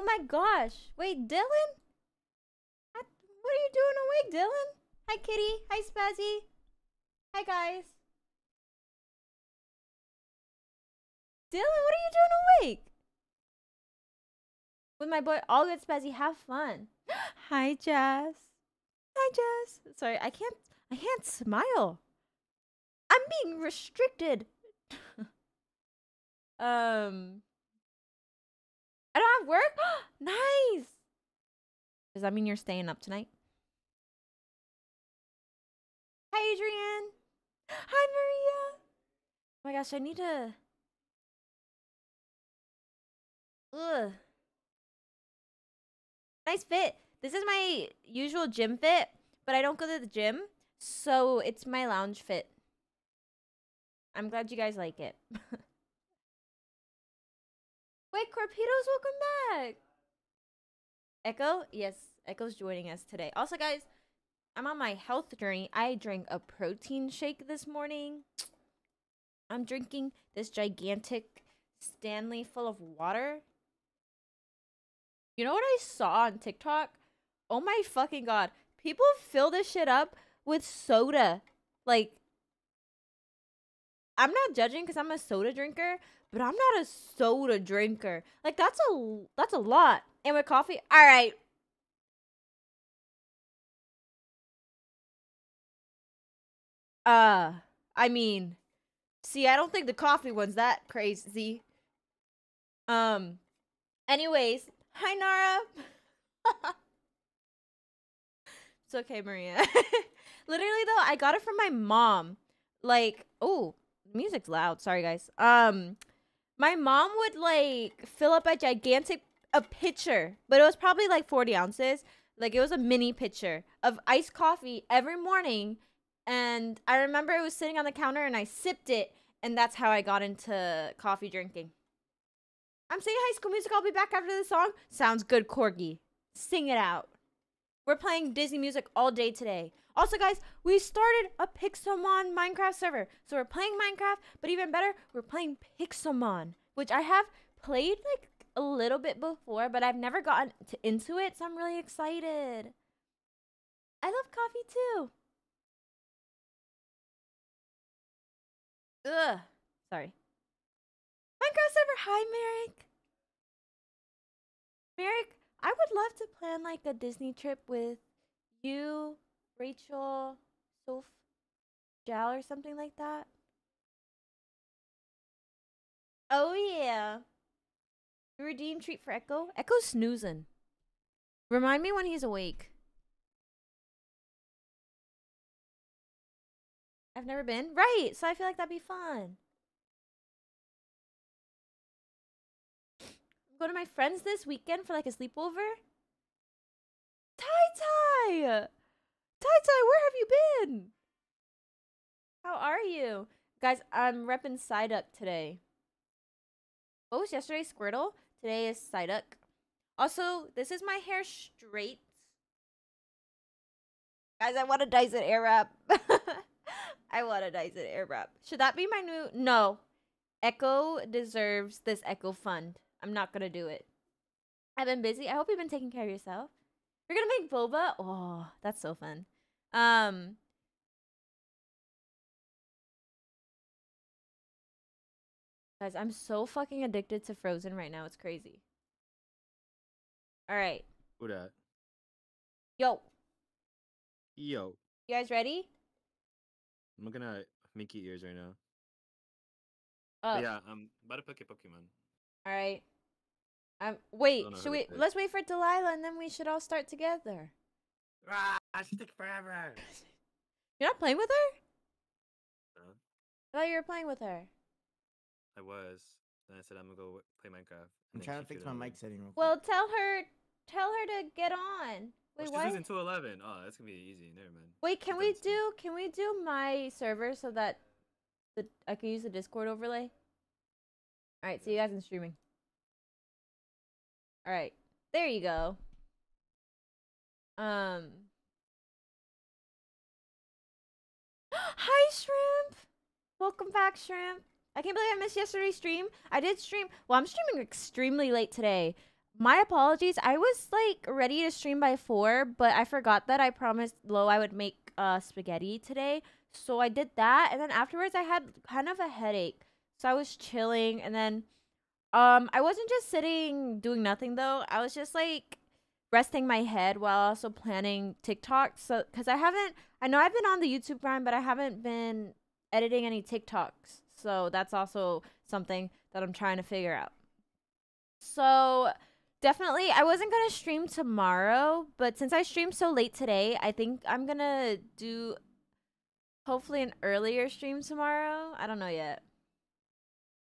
Oh my gosh. Wait, Dylan? What are you doing awake, Dylan? Hi, Kitty. Hi, Spazzy. Hi, guys. Dylan, what are you doing awake? With my boy, all good, Spazzy. Have fun. Hi, Jess. Hi, Jess. Sorry, I can't. I can't smile. I'm being restricted. um don't have work? nice. Does that mean you're staying up tonight? Hi, Adrian. Hi, Maria. Oh my gosh, I need to... Ugh. Nice fit. This is my usual gym fit, but I don't go to the gym, so it's my lounge fit. I'm glad you guys like it. Wait, Carpedos, welcome back! Echo? Yes, Echo's joining us today. Also, guys, I'm on my health journey. I drank a protein shake this morning. I'm drinking this gigantic Stanley full of water. You know what I saw on TikTok? Oh my fucking god. People fill this shit up with soda. Like, I'm not judging because I'm a soda drinker, but I'm not a soda drinker. Like that's a that's a lot. And with coffee, all right. Uh, I mean, see, I don't think the coffee one's that crazy. Um, anyways, hi Nara. it's okay, Maria. Literally though, I got it from my mom. Like, oh, music's loud. Sorry, guys. Um, my mom would like fill up a gigantic a pitcher, but it was probably like 40 ounces. Like it was a mini pitcher of iced coffee every morning. And I remember it was sitting on the counter and I sipped it. And that's how I got into coffee drinking. I'm saying High School Music. I'll be back after the song. Sounds good, Corgi. Sing it out. We're playing Disney music all day today. Also, guys, we started a Pixelmon Minecraft server. So we're playing Minecraft, but even better, we're playing Pixelmon, which I have played like a little bit before, but I've never gotten into it, so I'm really excited. I love coffee too. Ugh. Sorry. Minecraft server, hi, Merrick. Merrick, I would love to plan like a Disney trip with you, Rachel, Soph, Jal, or something like that. Oh yeah. Redeem treat for Echo. Echo's snoozing. Remind me when he's awake. I've never been. Right, so I feel like that'd be fun. go to my friend's this weekend for like a sleepover? Tai Tai! Tai Tai, where have you been? How are you? Guys, I'm repping Psyduck today. What oh, was yesterday? Squirtle? Today is Psyduck. Also, this is my hair straight. Guys, I want it Dyson wrap. I want it Dyson wrap. Should that be my new... No. Echo deserves this Echo Fund. I'm not gonna do it. I've been busy. I hope you've been taking care of yourself. You're gonna make boba. Oh, that's so fun. Um. Guys, I'm so fucking addicted to Frozen right now. It's crazy. All right. Who that? Yo. Yo. You guys ready? I'm gonna make Mickey ears right now. Oh. yeah, I'm about to pick a Pokemon. All right. Um. Wait. Should we? Let's wait for Delilah, and then we should all start together. Ah, she took forever. You're not playing with her? No. I thought you were playing with her. I was. Then I said I'm gonna go play Minecraft. I'm trying to fix my mic setting. Real well, tell her, tell her to get on. Wait, oh, what? losing eleven. Oh, that's gonna be easy. Never mind. Wait, can we do? Can we do my server so that the I can use the Discord overlay? All right, see you guys in streaming. All right, there you go. Um. Hi, Shrimp! Welcome back, Shrimp. I can't believe I missed yesterday's stream. I did stream. Well, I'm streaming extremely late today. My apologies. I was like ready to stream by four, but I forgot that I promised Lo I would make uh, spaghetti today. So I did that, and then afterwards I had kind of a headache. So I was chilling and then um I wasn't just sitting doing nothing though. I was just like resting my head while also planning TikTok. So cuz I haven't I know I've been on the YouTube grind, but I haven't been editing any TikToks. So that's also something that I'm trying to figure out. So definitely I wasn't going to stream tomorrow, but since I streamed so late today, I think I'm going to do hopefully an earlier stream tomorrow. I don't know yet.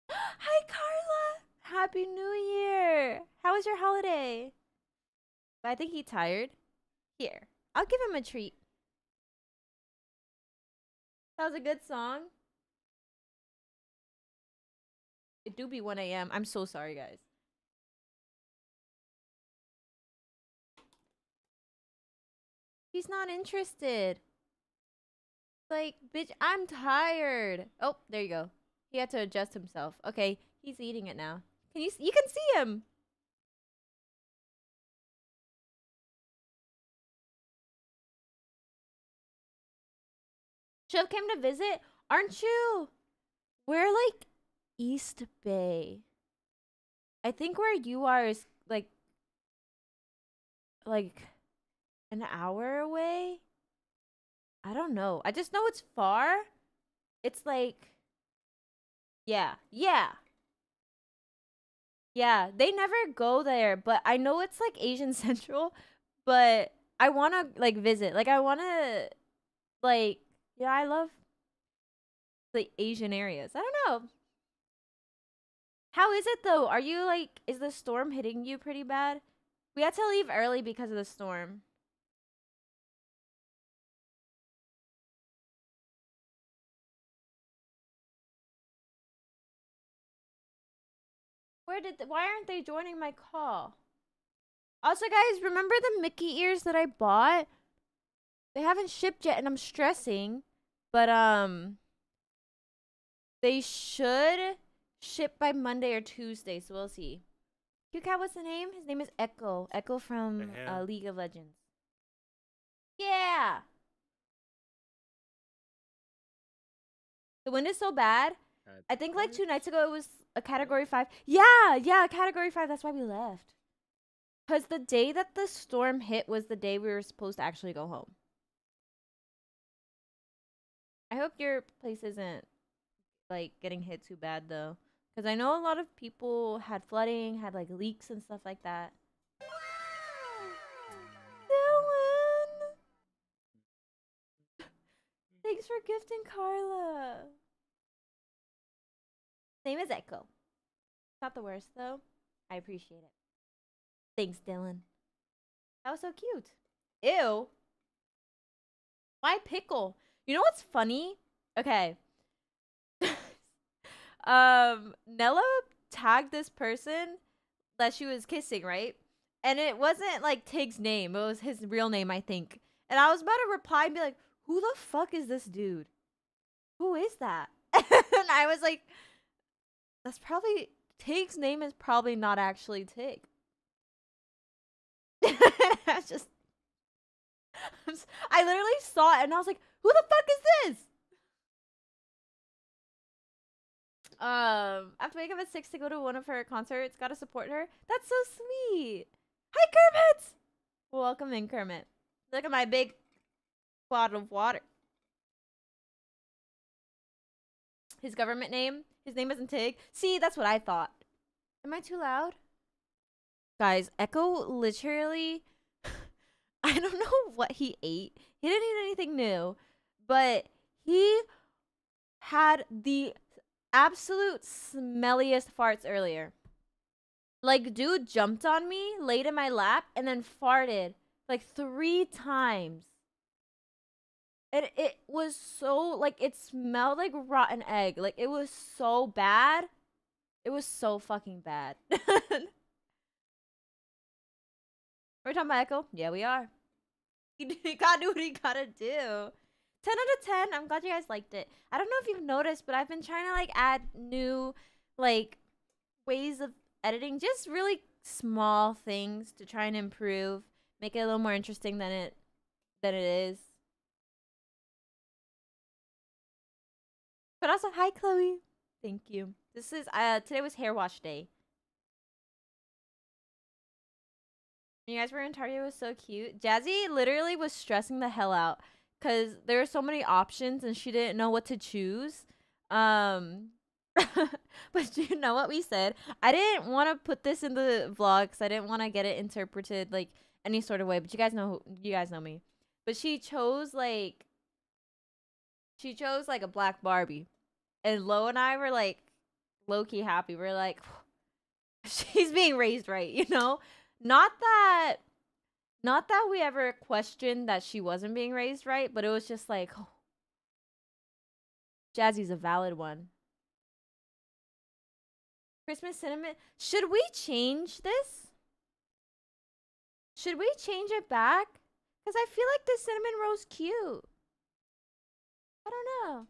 Hi, Carla. Happy New Year. How was your holiday? I think he tired. Here, I'll give him a treat. That was a good song. It do be 1 a.m. I'm so sorry, guys. He's not interested. Like, bitch, I'm tired. Oh, there you go. He had to adjust himself. Okay, he's eating it now. Can you? You can see him. Shiv came to visit. Aren't you? We're like East Bay. I think where you are is like like an hour away. I don't know. I just know it's far. It's like yeah. Yeah. Yeah, they never go there, but I know it's like Asian Central, but I want to like visit. Like I want to like yeah, I love like Asian areas. I don't know. How is it though? Are you like is the storm hitting you pretty bad? We had to leave early because of the storm. Where did why aren't they joining my call? Also, guys, remember the Mickey ears that I bought? They haven't shipped yet, and I'm stressing. But, um, they should ship by Monday or Tuesday, so we'll see. Cute cat, what's the name? His name is Echo. Echo from uh, League of Legends. Yeah! The wind is so bad. Uh, I think like two nights ago it was a category five. Yeah, yeah, category five. That's why we left. Because the day that the storm hit was the day we were supposed to actually go home. I hope your place isn't like getting hit too bad though. Because I know a lot of people had flooding, had like leaks and stuff like that. Dylan! Thanks for gifting Carla. Same as Echo. It's not the worst, though. I appreciate it. Thanks, Dylan. That was so cute. Ew. Why pickle? You know what's funny? Okay. um, Nella tagged this person that she was kissing, right? And it wasn't like Tig's name. It was his real name, I think. And I was about to reply and be like, who the fuck is this dude? Who is that? and I was like, that's probably Tig's name is probably not actually Tig. just I literally saw it and I was like, who the fuck is this? Um, I have to wake up at six to go to one of her concerts. Gotta support her. That's so sweet. Hi, Kermit. Welcome in, Kermit. Look at my big bottle of water. His government name his name isn't Tig. See, that's what I thought. Am I too loud? Guys, Echo literally... I don't know what he ate. He didn't eat anything new. But he had the absolute smelliest farts earlier. Like, dude jumped on me, laid in my lap, and then farted like three times it it was so like it smelled like rotten egg. Like it was so bad. It was so fucking bad. Are we talking about Echo? Yeah, we are. He you gotta do what you gotta do. 10 out of 10. I'm glad you guys liked it. I don't know if you've noticed, but I've been trying to like add new like ways of editing. Just really small things to try and improve. Make it a little more interesting than it than it is. But also, hi, Chloe. Thank you. This is, uh, today was hair wash day. You guys were in Target was so cute. Jazzy literally was stressing the hell out because there were so many options and she didn't know what to choose. Um, but you know what we said? I didn't want to put this in the vlog because I didn't want to get it interpreted like any sort of way. But you guys know, you guys know me. But she chose like she chose like a black Barbie. And Lo and I were like low key happy. We're like, she's being raised right, you know? Not that not that we ever questioned that she wasn't being raised right, but it was just like oh, Jazzy's a valid one. Christmas cinnamon. Should we change this? Should we change it back? Because I feel like the cinnamon roll's cute. I don't know.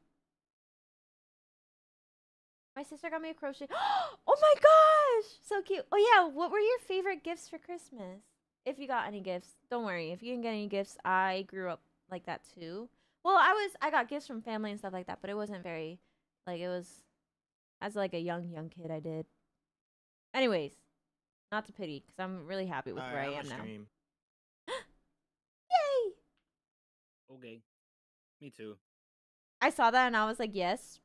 My sister got me a crochet. oh my gosh! So cute. Oh yeah, what were your favorite gifts for Christmas? If you got any gifts, don't worry. If you didn't get any gifts, I grew up like that too. Well, I was I got gifts from family and stuff like that, but it wasn't very like it was as like a young young kid I did. Anyways, not to pity cuz I'm really happy with All where right, I am now. Yay! Okay. Me too. I saw that and I was like, yes.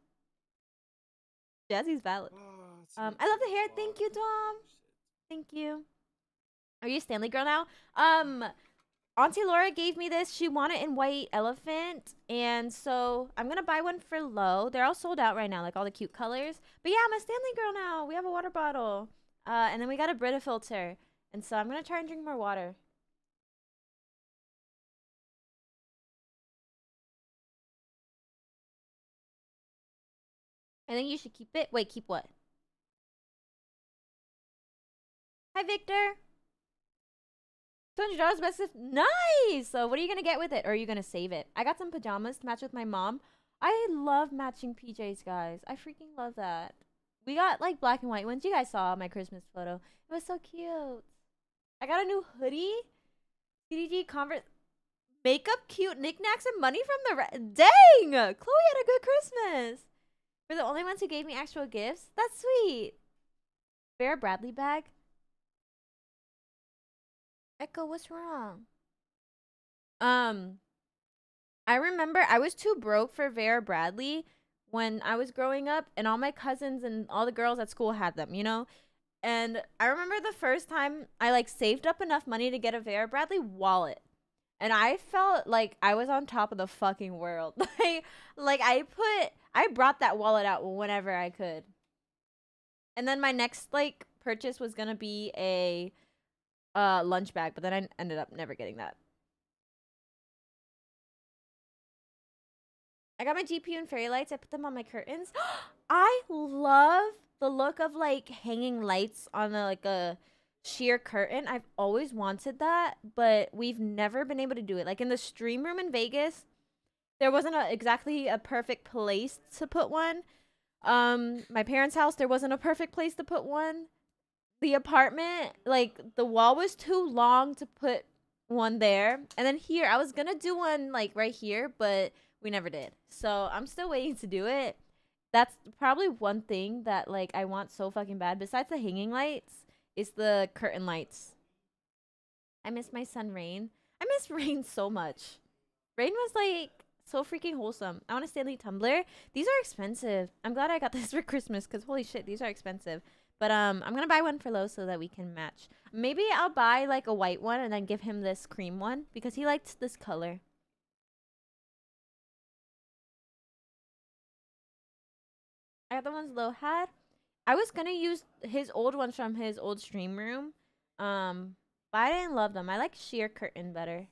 Jazzy's valid. Oh, um, I love the hair. Thank you, Dom. Thank you. Are you Stanley girl now? Um, Auntie Laura gave me this. She wanted it in white elephant. And so I'm going to buy one for low. They're all sold out right now, like all the cute colors. But yeah, I'm a Stanley girl now. We have a water bottle. Uh, and then we got a Brita filter. And so I'm going to try and drink more water. I think you should keep it. Wait, keep what? Hi, Victor. $200 best gift. Nice. So what are you going to get with it? Or are you going to save it? I got some pajamas to match with my mom. I love matching PJs, guys. I freaking love that. We got like black and white ones. You guys saw my Christmas photo. It was so cute. I got a new hoodie. CDG Converse. Makeup, cute knickknacks, and money from the... Dang! Chloe had a good Christmas. We're the only ones who gave me actual gifts? That's sweet. Bear Bradley bag? Echo, what's wrong? Um, I remember I was too broke for Vera Bradley when I was growing up, and all my cousins and all the girls at school had them, you know? And I remember the first time I like saved up enough money to get a Vera Bradley wallet. And I felt like I was on top of the fucking world. like, like I put I brought that wallet out whenever I could. And then my next like purchase was gonna be a uh, lunch bag, but then I ended up never getting that. I got my GPU and fairy lights. I put them on my curtains. I love the look of like hanging lights on a, like a sheer curtain. I've always wanted that, but we've never been able to do it. Like in the stream room in Vegas, there wasn't a, exactly a perfect place to put one. Um, my parents' house, there wasn't a perfect place to put one. The apartment, like the wall was too long to put one there. And then here, I was gonna do one like right here, but we never did. So I'm still waiting to do it. That's probably one thing that like I want so fucking bad. Besides the hanging lights, is the curtain lights. I miss my son Rain. I miss Rain so much. Rain was like so freaking wholesome. I want a Stanley tumbler. These are expensive. I'm glad I got this for Christmas because holy shit, these are expensive. But um, I'm gonna buy one for Lo so that we can match. Maybe I'll buy like a white one and then give him this cream one because he likes this color. I got the ones Lo had. I was gonna use his old ones from his old stream room, um, but I didn't love them. I like sheer curtain better.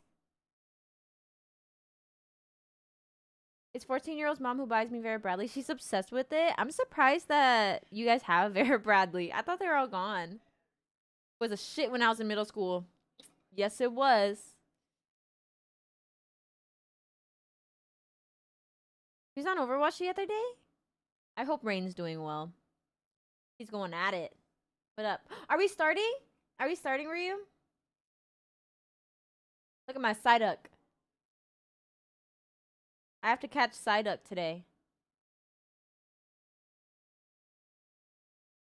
It's 14 year old's mom who buys me Vera Bradley. She's obsessed with it. I'm surprised that you guys have Vera Bradley. I thought they were all gone. It was a shit when I was in middle school. Yes, it was. He's on Overwatch the other day. I hope Rain's doing well. He's going at it. What up? Are we starting? Are we starting, Ryu? Look at my Psyduck. I have to catch Psyduck today.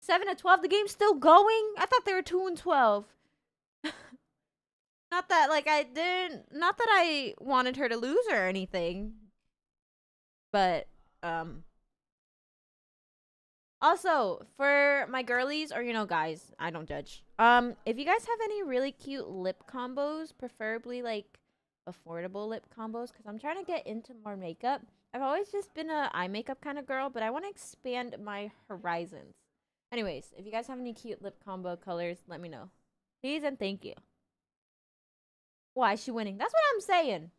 7 to 12? The game's still going? I thought they were 2 and 12. not that, like, I didn't... Not that I wanted her to lose or anything. But, um... Also, for my girlies, or, you know, guys, I don't judge. Um, if you guys have any really cute lip combos, preferably, like, affordable lip combos because I'm trying to get into more makeup. I've always just been a eye makeup kind of girl, but I want to expand my horizons. Anyways, if you guys have any cute lip combo colors, let me know. Please and thank you. Why is she winning? That's what I'm saying.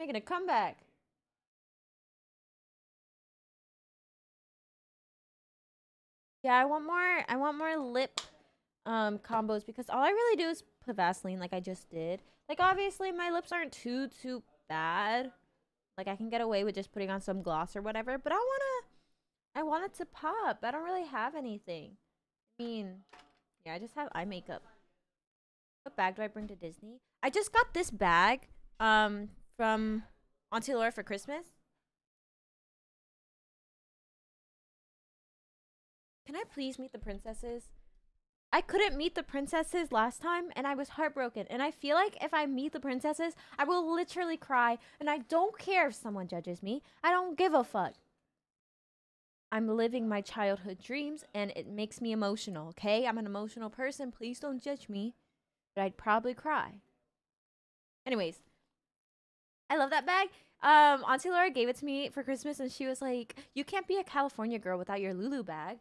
Making a comeback. Yeah, I want more I want more lip um combos because all I really do is put Vaseline like I just did. Like, obviously, my lips aren't too, too bad. Like, I can get away with just putting on some gloss or whatever. But I want to... I want it to pop. I don't really have anything. I mean... Yeah, I just have eye makeup. What bag do I bring to Disney? I just got this bag um, from Auntie Laura for Christmas. Can I please meet the princesses? I couldn't meet the princesses last time and I was heartbroken. And I feel like if I meet the princesses, I will literally cry. And I don't care if someone judges me, I don't give a fuck. I'm living my childhood dreams and it makes me emotional, okay? I'm an emotional person. Please don't judge me. But I'd probably cry. Anyways, I love that bag. Um, Auntie Laura gave it to me for Christmas and she was like, You can't be a California girl without your Lulu bag.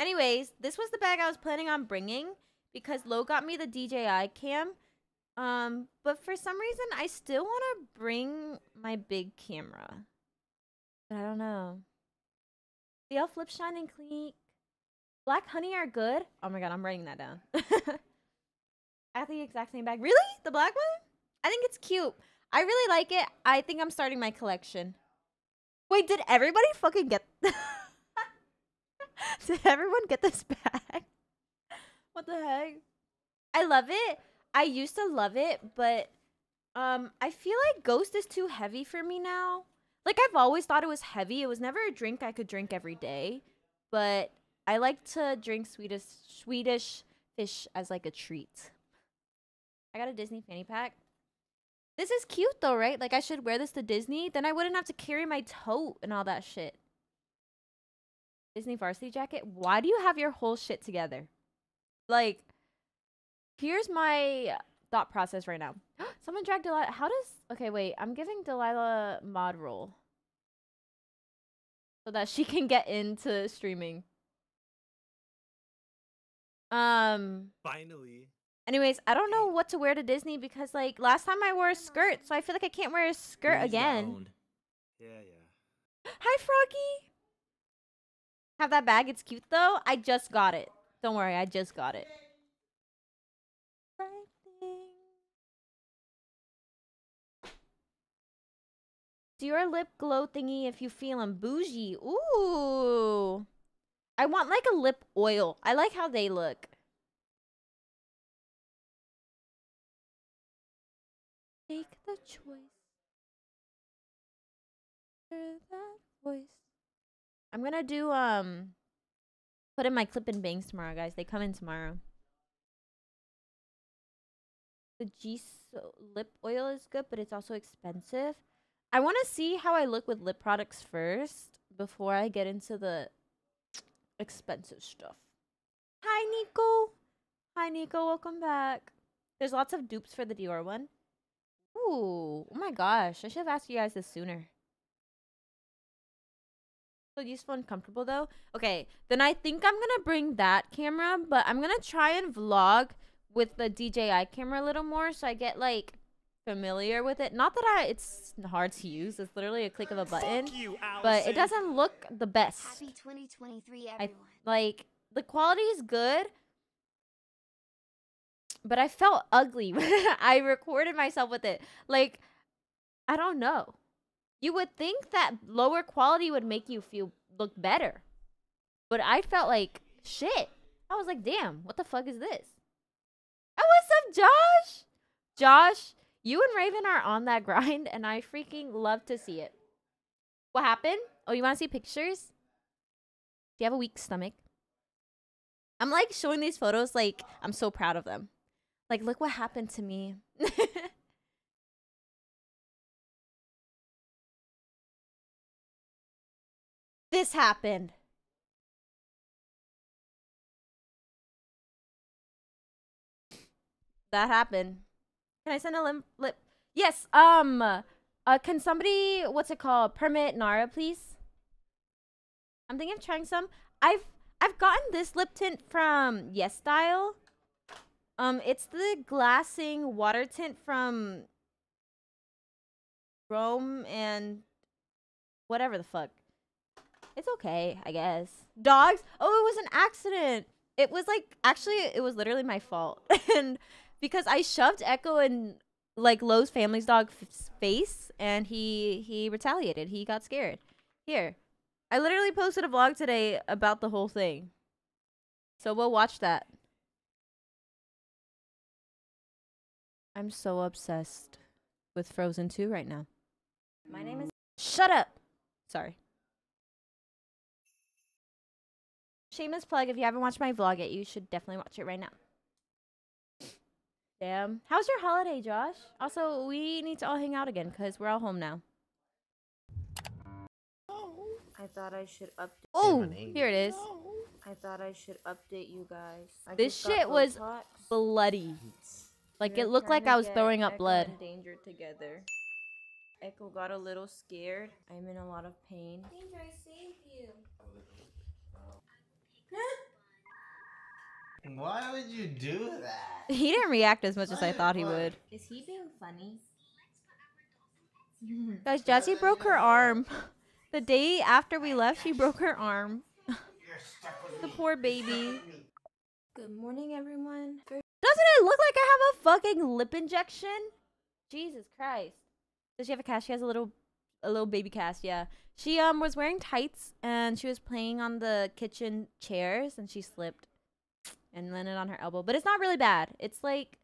Anyways, this was the bag I was planning on bringing because Lo got me the DJI cam. Um, but for some reason, I still want to bring my big camera. But I don't know. The Elf Lip Shine and clique, Black Honey are good. Oh my god, I'm writing that down. I have the exact same bag. Really? The black one? I think it's cute. I really like it. I think I'm starting my collection. Wait, did everybody fucking get... Did everyone get this back? What the heck? I love it. I used to love it, but um, I feel like Ghost is too heavy for me now. Like, I've always thought it was heavy. It was never a drink I could drink every day. But I like to drink Swedish, Swedish fish as, like, a treat. I got a Disney fanny pack. This is cute, though, right? Like, I should wear this to Disney. Then I wouldn't have to carry my tote and all that shit. Disney varsity jacket, why do you have your whole shit together? Like, here's my thought process right now. Someone dragged Delilah. How does. Okay, wait. I'm giving Delilah mod role so that she can get into streaming. Um. Finally. Anyways, I don't know what to wear to Disney because like last time I wore a skirt, so I feel like I can't wear a skirt He's again. Yeah, yeah. Hi, Froggy have that bag. It's cute though. I just got it. Don't worry, I just got it. Do your lip glow thingy if you feeling bougie. Ooh. I want like a lip oil. I like how they look. Make the choice. Hear that voice. I'm gonna do um put in my clip and bangs tomorrow, guys. They come in tomorrow. The G lip oil is good, but it's also expensive. I want to see how I look with lip products first before I get into the expensive stuff. Hi, Nico. Hi, Nico. Welcome back. There's lots of dupes for the Dior one. Ooh, oh my gosh. I should have asked you guys this sooner useful and comfortable though. Okay, then I think I'm gonna bring that camera, but I'm gonna try and vlog with the DJI camera a little more so I get like familiar with it. Not that I it's hard to use. It's literally a click of a button. You, but it doesn't look the best. Happy 2023 everyone. I, like the quality is good. But I felt ugly when I recorded myself with it. Like I don't know. You would think that lower quality would make you feel look better. But I felt like shit. I was like, damn, what the fuck is this? Oh, what's up, Josh? Josh, you and Raven are on that grind, and I freaking love to see it. What happened? Oh, you want to see pictures? Do you have a weak stomach? I'm like showing these photos like I'm so proud of them. Like, look what happened to me. this happened. That happened. Can I send a limp lip? Yes, um, uh, can somebody, what's it called, permit Nara, please? I'm thinking of trying some. I've, I've gotten this lip tint from Yes Style. Um, it's the glassing water tint from Rome and whatever the fuck. It's okay, I guess. Dogs? Oh, it was an accident. It was like, actually, it was literally my fault. and because I shoved Echo in like Lowe's family's dog's face and he he retaliated. He got scared. Here. I literally posted a vlog today about the whole thing. So we'll watch that. I'm so obsessed with Frozen 2 right now. My name is Shut up. Sorry. shameless plug. If you haven't watched my vlog yet, you should definitely watch it right now. Damn. How's your holiday, Josh? Also, we need to all hang out again because we're all home now. I thought I should update. Oh, here it is. I thought I should update you guys. I this shit was bloody. Like You're it looked like I was throwing up Echo blood. Danger together. Echo got a little scared. I'm in a lot of pain. Danger, why would you do that? He didn't react as much as I thought he would. Is he being funny? Guys, Jazzy broke her arm. The day after we left, she broke her arm. the poor baby. Good morning, everyone. Doesn't it look like I have a fucking lip injection? Jesus Christ. Does she have a cast? She has a little, a little baby cast, yeah. She um was wearing tights and she was playing on the kitchen chairs and she slipped and landed on her elbow. But it's not really bad. It's like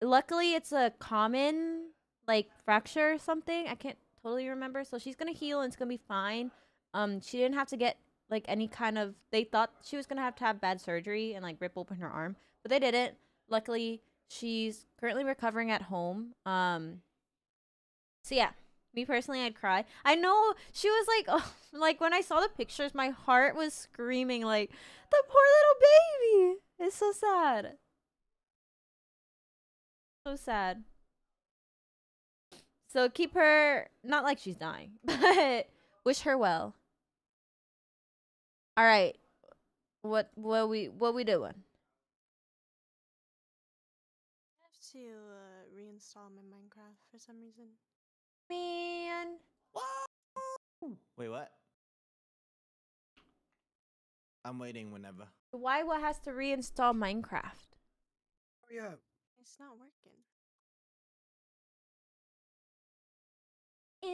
luckily it's a common like fracture or something. I can't totally remember. So she's gonna heal and it's gonna be fine. Um she didn't have to get like any kind of they thought she was gonna have to have bad surgery and like rip open her arm, but they didn't. Luckily, she's currently recovering at home. Um so yeah, me personally, I'd cry. I know she was like, oh, like when I saw the pictures, my heart was screaming, like, the poor little baby. It's so sad. So sad. So keep her, not like she's dying, but wish her well. All right. What what we what we doing? I have to uh, reinstall my Minecraft for some reason man. Whoa! Wait, what? I'm waiting whenever. Why what has to reinstall Minecraft? Hurry up. It's not working.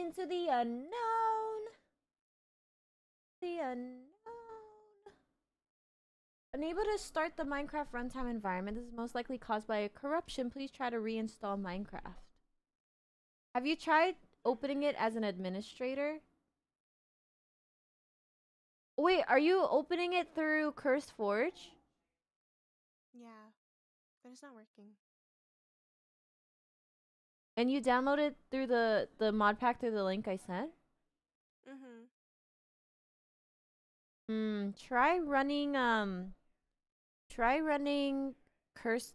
Into the unknown. The unknown. Unable to start the Minecraft runtime environment. This is most likely caused by a corruption. Please try to reinstall Minecraft. Have you tried opening it as an administrator? Wait, are you opening it through Curse Forge? Yeah, but it's not working. And you downloaded through the the mod pack through the link I sent. Mhm. Hmm. Try running um. Try running Curse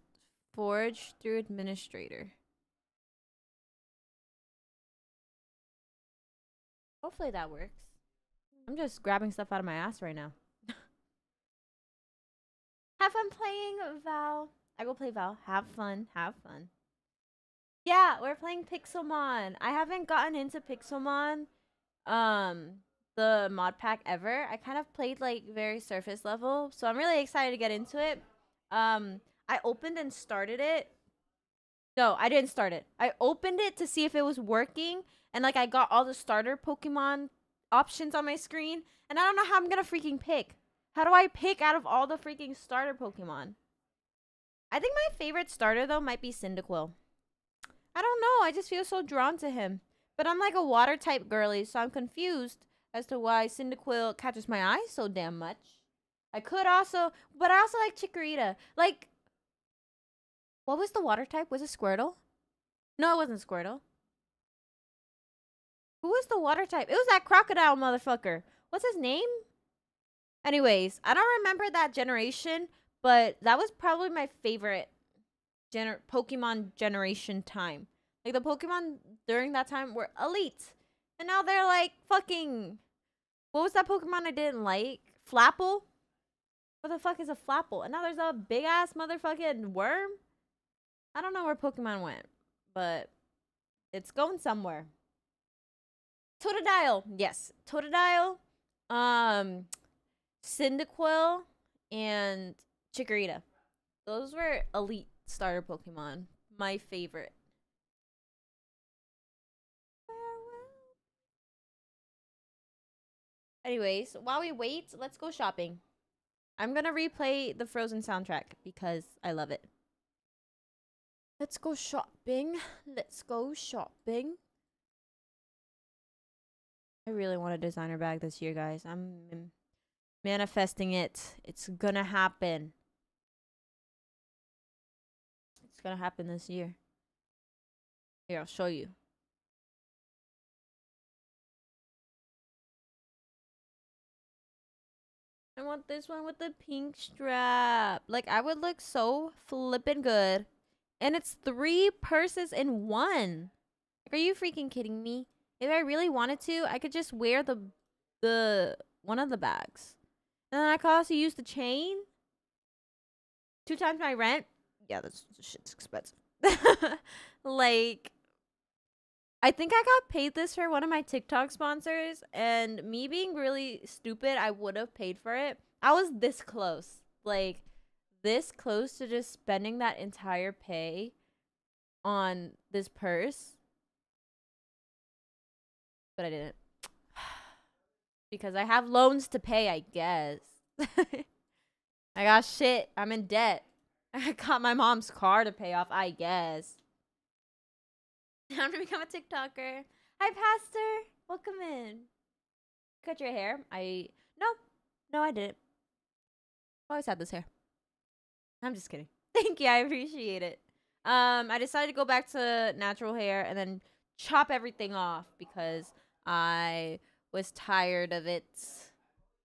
Forge through Administrator. Hopefully that works. Mm-hmm. I'm just grabbing stuff out of my ass right now. have fun playing Val. I will play Val. Have fun. Have fun. Yeah, we're playing Pixelmon. I haven't gotten into Pixelmon, um, the mod pack ever. I kind of played like very surface level, so I'm really excited to get into it. Um, I opened and started it. No, I didn't start it. I opened it to see if it was working, and like I got all the starter Pokemon options on my screen, and I don't know how I'm gonna freaking pick. How do I pick out of all the freaking starter Pokemon? I think my favorite starter though might be Cyndaquil. I don't know, I just feel so drawn to him. But I'm like a water type girly, so I'm confused as to why Cyndaquil catches my eye so damn much. I could also, but I also like Chikorita. Like, what was the water type? Was it Squirtle? No, it wasn't Squirtle. Who was the water type? It was that crocodile motherfucker. What's his name? Anyways, I don't remember that generation, but that was probably my favorite gener Pokemon generation time. Like the Pokemon during that time were elite. And now they're like fucking what was that Pokemon I didn't like? Flapple? What the fuck is a Flapple? And now there's a big ass motherfucking worm? I don't know where Pokemon went, but it's going somewhere. Totodile. Yes, Totodile, um, Cyndaquil, and Chikorita. Those were elite starter Pokemon. My favorite. Anyways, while we wait, let's go shopping. I'm gonna replay the Frozen soundtrack because I love it. Let's go shopping. Let's go shopping. I really want a designer bag this year, guys. I'm manifesting it. It's gonna happen. It's gonna happen this year. Here, I'll show you. I want this one with the pink strap. Like, I would look so flippin' good. And it's three purses in one. are you freaking kidding me? If I really wanted to, I could just wear the the one of the bags. And I could also use the chain. Two times my rent. Yeah, this shit's expensive. like I think I got paid this for one of my TikTok sponsors and me being really stupid, I would have paid for it. I was this close. Like this close to just spending that entire pay on this purse but I didn't. because I have loans to pay, I guess. I got shit. I'm in debt. I got my mom's car to pay off, I guess. I'm going to become a TikToker. Hi, Pastor. Welcome in. Cut your hair. I. No. No, I didn't. I've always had this hair. I'm just kidding. Thank you. I appreciate it. Um, I decided to go back to natural hair and then chop everything off because I was tired of it.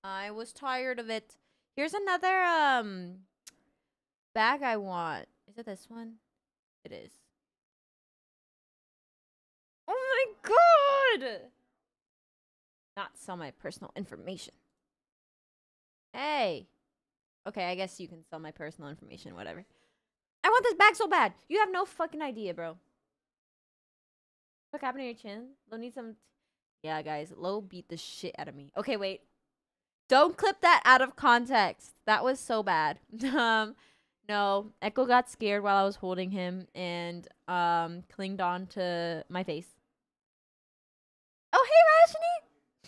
I was tired of it. Here's another um bag I want. Is it this one? It is. Oh my god! Not sell my personal information. Hey. Okay, I guess you can sell my personal information, whatever. I want this bag so bad. You have no fucking idea, bro. What happened to your chin? They'll need some yeah, guys, Low beat the shit out of me. Okay, wait. Don't clip that out of context. That was so bad. um, no, Echo got scared while I was holding him and um clinged on to my face. Oh,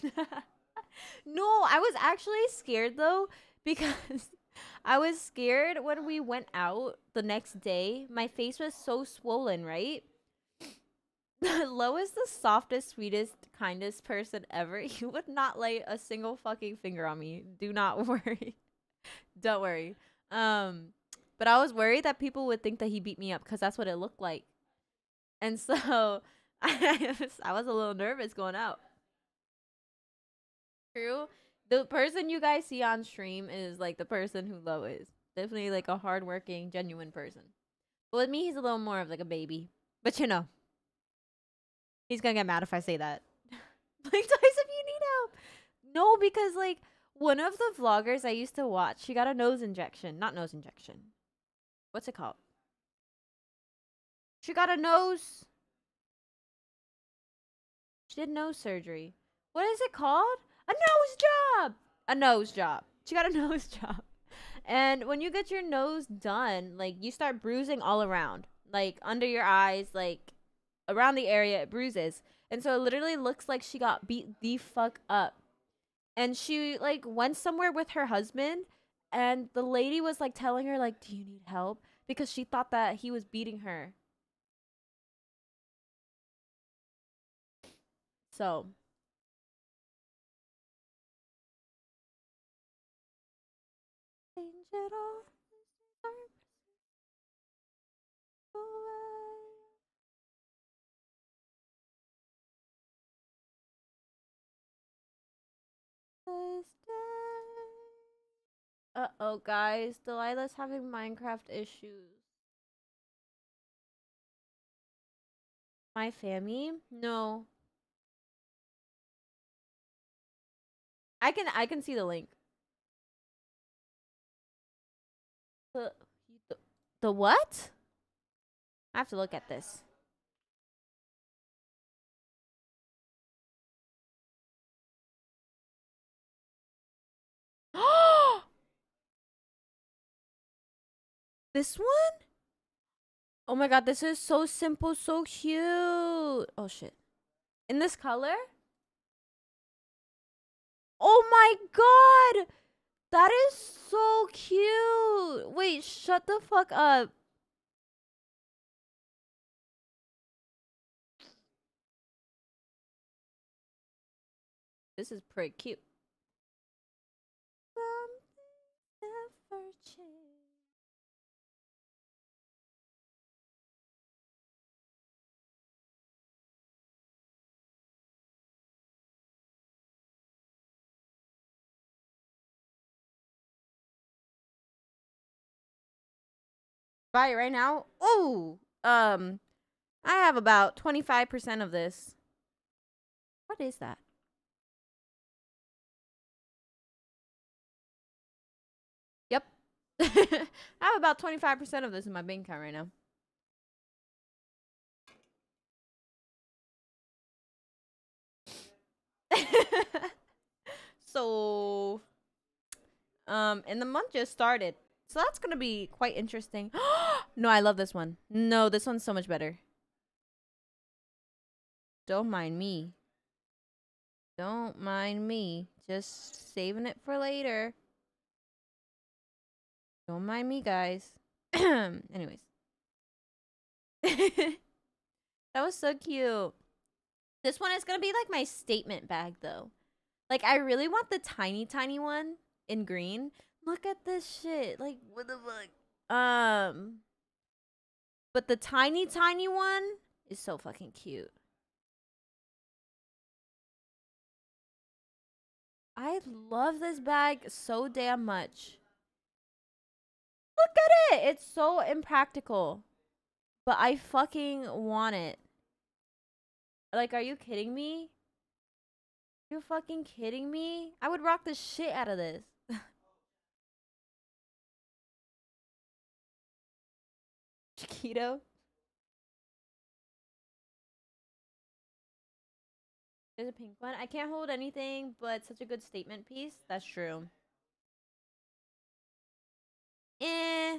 hey, Rajni. no, I was actually scared though because I was scared when we went out the next day. My face was so swollen, right? Lo is the softest, sweetest, kindest person ever. He would not lay a single fucking finger on me. Do not worry. Don't worry. Um, but I was worried that people would think that he beat me up because that's what it looked like. And so I was, I was a little nervous going out. True. The person you guys see on stream is like the person who Lo is. Definitely like a hardworking, genuine person. But with me, he's a little more of like a baby. But you know. He's gonna get mad if I say that. Blink twice if you need help. No, because like one of the vloggers I used to watch, she got a nose injection. Not nose injection. What's it called? She got a nose. She did nose surgery. What is it called? A nose job. A nose job. She got a nose job. And when you get your nose done, like you start bruising all around, like under your eyes, like around the area, it bruises. And so it literally looks like she got beat the fuck up. And she like went somewhere with her husband and the lady was like telling her like, "Do you need help?" because she thought that he was beating her. So, Uh-oh, guys. Delilah's having Minecraft issues. My family? No. I can I can see the link. the, the what? I have to look at this. this one? Oh my god, this is so simple, so cute. Oh shit. In this color? Oh my god! That is so cute! Wait, shut the fuck up. This is pretty cute. buy it right now. Oh, um, I have about 25% of this. What is that? Yep. I have about 25% of this in my bank account right now. so um and the month just started so that's going to be quite interesting. no, I love this one. No, this one's so much better. Don't mind me. Don't mind me. Just saving it for later. Don't mind me, guys. Anyways. that was so cute. This one is going to be like my statement bag, though. Like, I really want the tiny, tiny one in green. Look at this shit. Like, what the fuck? Um. But the tiny, tiny one is so fucking cute. I love this bag so damn much. Look at it. It's so impractical. But I fucking want it. Like, are you kidding me? You fucking kidding me? I would rock the shit out of this. Chiquito. There's a pink one. I can't hold anything, but such a good statement piece. That's true. Eh.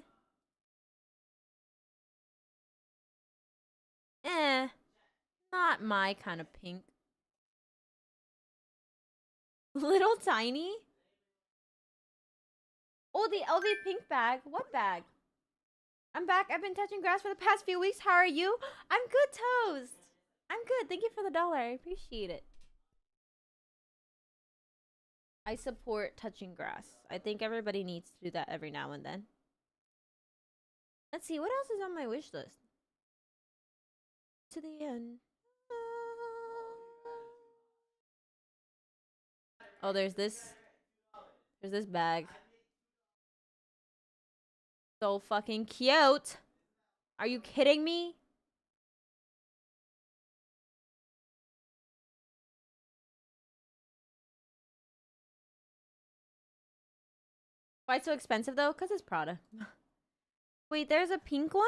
Eh. Not my kind of pink. Little tiny? Oh, the LV pink bag. What bag? I'm back. I've been touching grass for the past few weeks. How are you? I'm good, Toast. I'm good. Thank you for the dollar. I appreciate it. I support touching grass. I think everybody needs to do that every now and then. Let's see, what else is on my wish list? To the end. Oh, there's this. There's this bag. So fucking cute. Are you kidding me? Why so expensive though? Because it's Prada. Wait, there's a pink one?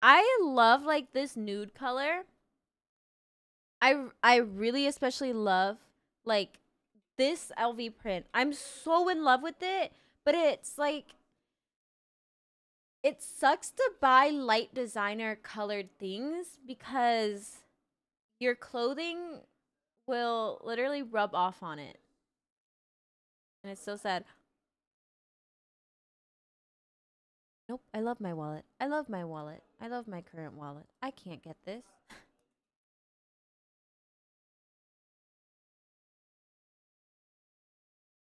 I love like this nude color. I I really especially love like this LV print. I'm so in love with it, but it's like it sucks to buy light designer colored things because your clothing will literally rub off on it. And it's so sad. Nope, I love my wallet. I love my wallet. I love my current wallet. I can't get this.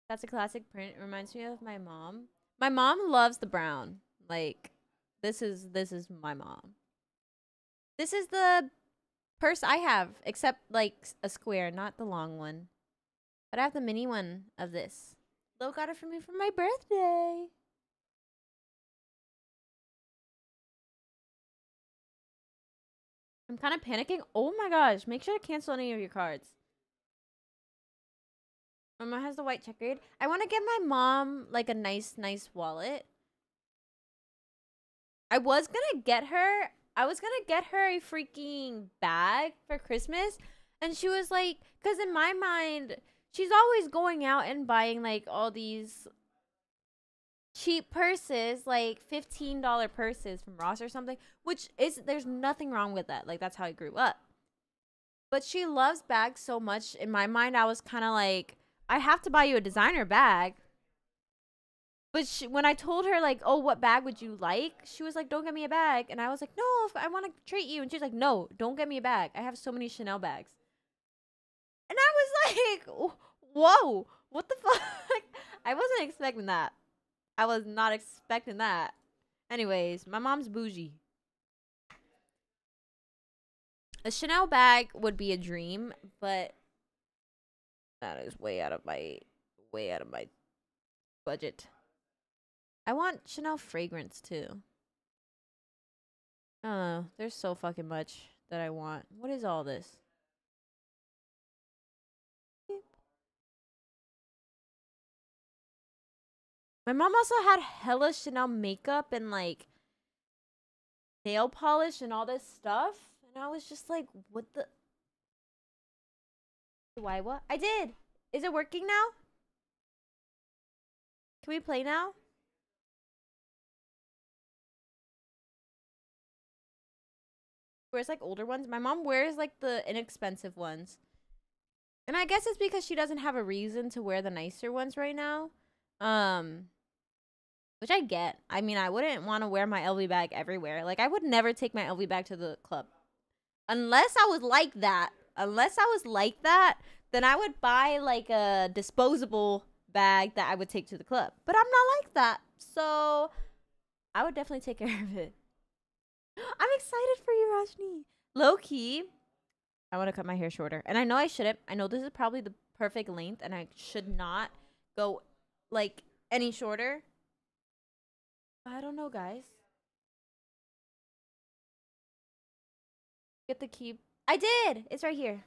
That's a classic print. It reminds me of my mom. My mom loves the brown. Like this is this is my mom. This is the purse I have, except like a square, not the long one. But I have the mini one of this. Lo got it for me for my birthday. I'm kind of panicking. Oh my gosh, make sure to cancel any of your cards. Mom has the white checkered. I want to get my mom like a nice, nice wallet. I was gonna get her. I was gonna get her a freaking bag for Christmas, and she was like, because in my mind, she's always going out and buying like all these cheap purses, like fifteen dollar purses from Ross or something. Which is there's nothing wrong with that. Like that's how I grew up. But she loves bags so much. In my mind, I was kind of like, I have to buy you a designer bag. But she, when I told her, like, oh, what bag would you like? She was like, don't get me a bag. And I was like, no, I want to treat you. And she's like, no, don't get me a bag. I have so many Chanel bags. And I was like, whoa, what the fuck? I wasn't expecting that. I was not expecting that. Anyways, my mom's bougie. A Chanel bag would be a dream, but that is way out of my way out of my budget. I want Chanel fragrance too. Oh, There's so fucking much that I want. What is all this? My mom also had hella Chanel makeup and like nail polish and all this stuff. And I was just like, what the why what? I did! Is it working now? Can we play now? Wears like older ones. My mom wears like the inexpensive ones. And I guess it's because she doesn't have a reason to wear the nicer ones right now. Um which I get. I mean, I wouldn't want to wear my LV bag everywhere. Like I would never take my LV bag to the club. Unless I was like that unless I was like that, then I would buy like a disposable bag that I would take to the club. But I'm not like that. So I would definitely take care of it. I'm excited for you, Rajni. Low key, I want to cut my hair shorter. And I know I shouldn't. I know this is probably the perfect length and I should not go like any shorter. I don't know, guys. Get to keep I did. It's right here.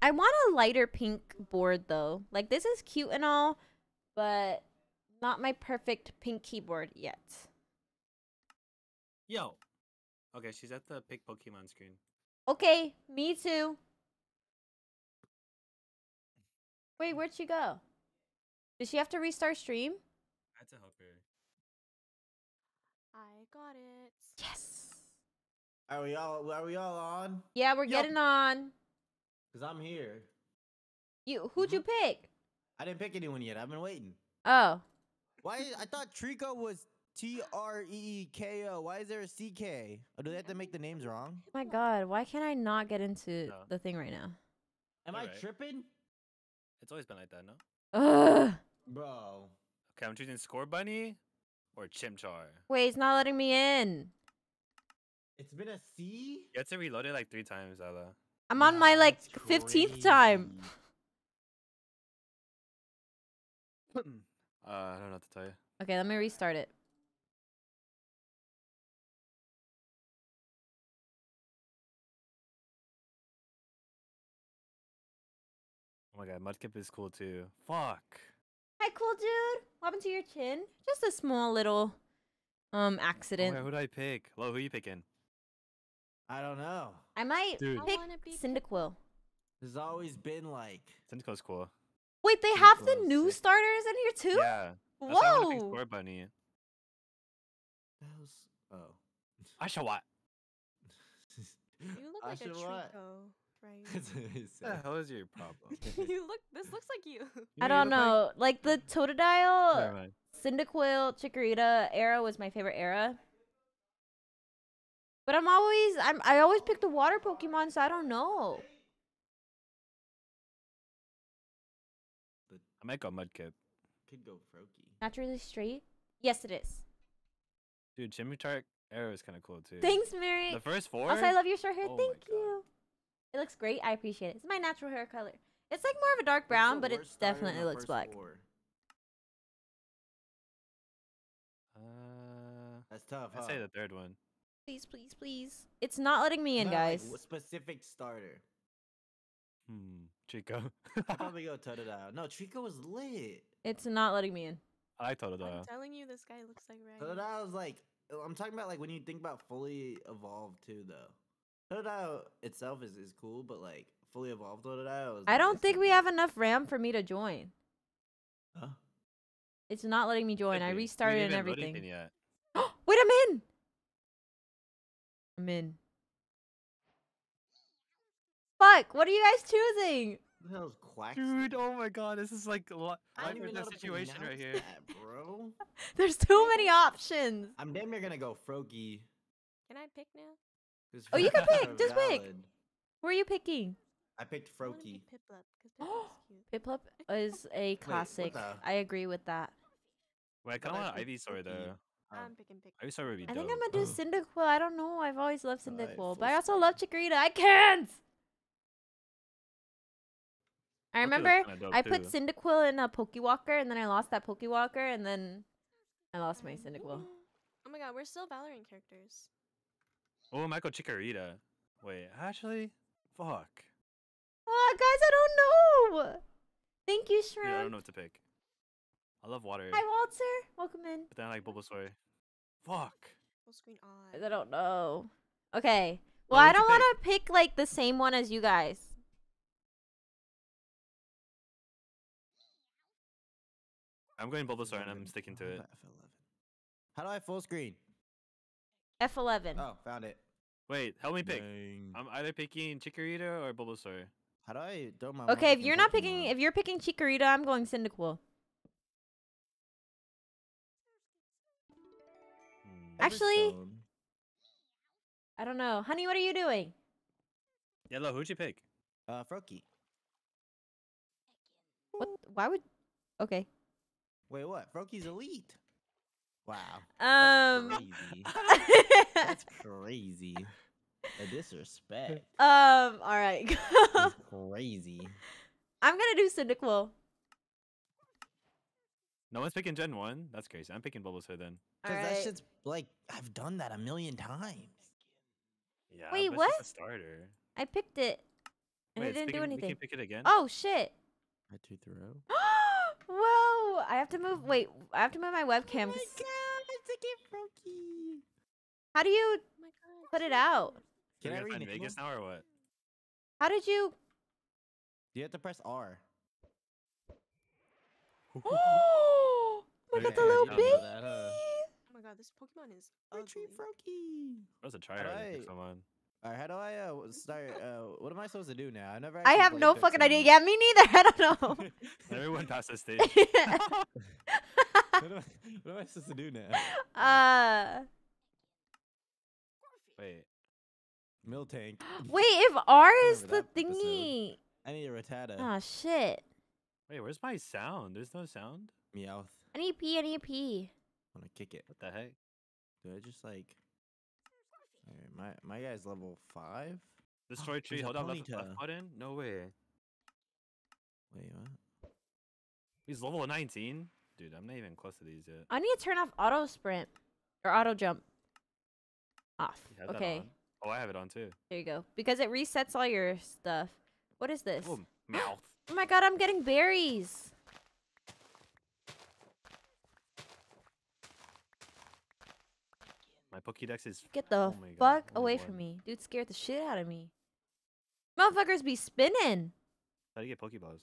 I want a lighter pink board though. Like this is cute and all, but not my perfect pink keyboard yet. Yo. Okay, she's at the pick Pokemon screen. Okay, me too. Wait, where'd she go? Did she have to restart stream? I had to help her. I got it. Yes. Are we all are we all on? Yeah, we're yep. getting on. Cause I'm here. You who'd you mm-hmm. pick? I didn't pick anyone yet. I've been waiting. Oh. Why I thought Trico was T R E E K O. Why is there a C K? Oh, do they have to make the names wrong? my god, why can't I not get into no. the thing right now? Am You're I right. tripping? It's always been like that, no? Ugh. Bro. Okay, I'm choosing Score Bunny or Chimchar. Wait, it's not letting me in. It's been a C? You had to reload it like three times, Ella. I'm on my like fifteenth time. uh, I don't know what to tell you. Okay, let me restart it. Oh my god, Mudkip is cool too. Fuck. Hi, cool dude. What happened to your chin? Just a small little um oh accident. Oh god, who did I pick? Lo, who are you picking? I don't know. I might Dude. pick I be Cyndaquil. There's always been like Cyndaquil's cool. Wait, they have the new sick. starters in here too. Yeah. Whoa. Why bunny. That was oh. I shall what? You look like a Trico. Right. what the hell is your problem? you look. This looks like you. I don't know. Like... like the Totodile, Never Cyndaquil, Chikorita era was my favorite era. But I'm always I'm I always pick the water Pokemon, so I don't know. I might go Mudkip. Could go Froakie. Naturally straight? Yes, it is. Dude, Chimchar arrow is kind of cool too. Thanks, Mary. The first four. Also, I love your short hair. Oh Thank you. It looks great. I appreciate it. It's my natural hair color. It's like more of a dark brown, but it definitely looks black. Four? Uh, That's tough. I'd huh? say the third one. Please, please, please. It's not letting me in, not guys. Like, specific starter. Hmm. Chico. I probably go Totodile. No, Chico was lit. It's not letting me in. I like Totodile. I'm telling you, this guy looks like Ryan. is like, uh, I'm talking about like when you think about fully evolved too, though. Totodile itself is, is cool, but like fully evolved Totodile is. I don't think we have enough RAM for me to join. Huh? It's not letting me join. I restarted and everything. Wait, I'm in. I'm in. Fuck! What are you guys choosing? Dude, oh my god, this is like life or death situation right here. That, bro. There's too many options. I'm damn near gonna go Froggy. Can I pick now? Oh, you can pick. Just pick. Who are you picking? I picked Froakie. Piplup, Piplup is a classic. Wait, I agree with that. Wait, I kind of want Ivysaur though. I'm um, picking Pikmin. I used to I think I'm gonna do oh. Cyndaquil. I don't know. I've always loved Cyndaquil, right, but I also love Chikorita. I can't. I remember I put too. Cyndaquil in a Pokewalker, and then I lost that Pokewalker, and then I lost my um, Cyndaquil. Oh my god, we're still Valorant characters. Oh, Michael Chikorita. Wait, actually, fuck. Oh, guys, I don't know. Thank you, Shrimp. Yeah, I don't know what to pick. I love water. Hi, Walter. Welcome in. But then I like Bulbasaur. Fuck. Full screen on. I don't know. Okay. Well, I don't want to pick like the same one as you guys. I'm going Bulbasaur and I'm sticking to it. How do I full screen? F11. Oh, found it. Wait, help me pick. Dang. I'm either picking Chikorita or Bulbasaur. How do I Don't my? Okay, if you're not picking, uh if you're picking Chikorita, I'm going Cyndaquil. Actually, I don't know. Honey, what are you doing? Yellow, who'd you pick? Uh, Froakie. What? Why would? Okay. Wait, what? Froakie's elite. Wow. Um. That's crazy. That's crazy. A disrespect. Um. All right. crazy. I'm gonna do Cyndaquil. No one's picking Gen 1? That's crazy. I'm picking Bulbasaur then. Because right. that shit's like, I've done that a million times. Yeah. Wait, what? starter. I picked it. And Wait, it didn't picking, do anything. We can pick it again? Oh, shit. I to throw. Whoa! I have to move. Wait, I have to move my webcam. Oh my god, it's a Froakie. How do you oh put it out? Can, can I find Vegas now or what? How did you? You have to press R oh, look at the little baby. That, huh? Oh my god, this Pokemon is ugly. Retreat Froakie. That was a try. Right. on. All right, how do I uh, start? Uh, what am I supposed to do now? I never. I have no fucking idea. Yeah, me neither. I don't know. Everyone passes this stage. what, am I, what am I supposed to do now? Uh. Wait. Mill tank. Wait, if R is the thingy. Episode. I need a Rattata. Oh shit. Wait, where's my sound? There's no sound. Meowth. I need pee. I need pee. I'm gonna kick it. What the heck? Do I just like? All right. my my guy's level five. Destroy oh, tree. Hold on, left, left, button. No way. Wait, what? He's level 19. Dude, I'm not even close to these yet. I need to turn off auto sprint or auto jump. Off. Okay. Oh, I have it on too. There you go. Because it resets all your stuff. What is this? Oh, mouth. Oh my god, I'm getting berries. My Pokédex is. Get the oh fuck god, away from me, dude! Scared the shit out of me. Motherfuckers be spinning. How do you get Pokeballs?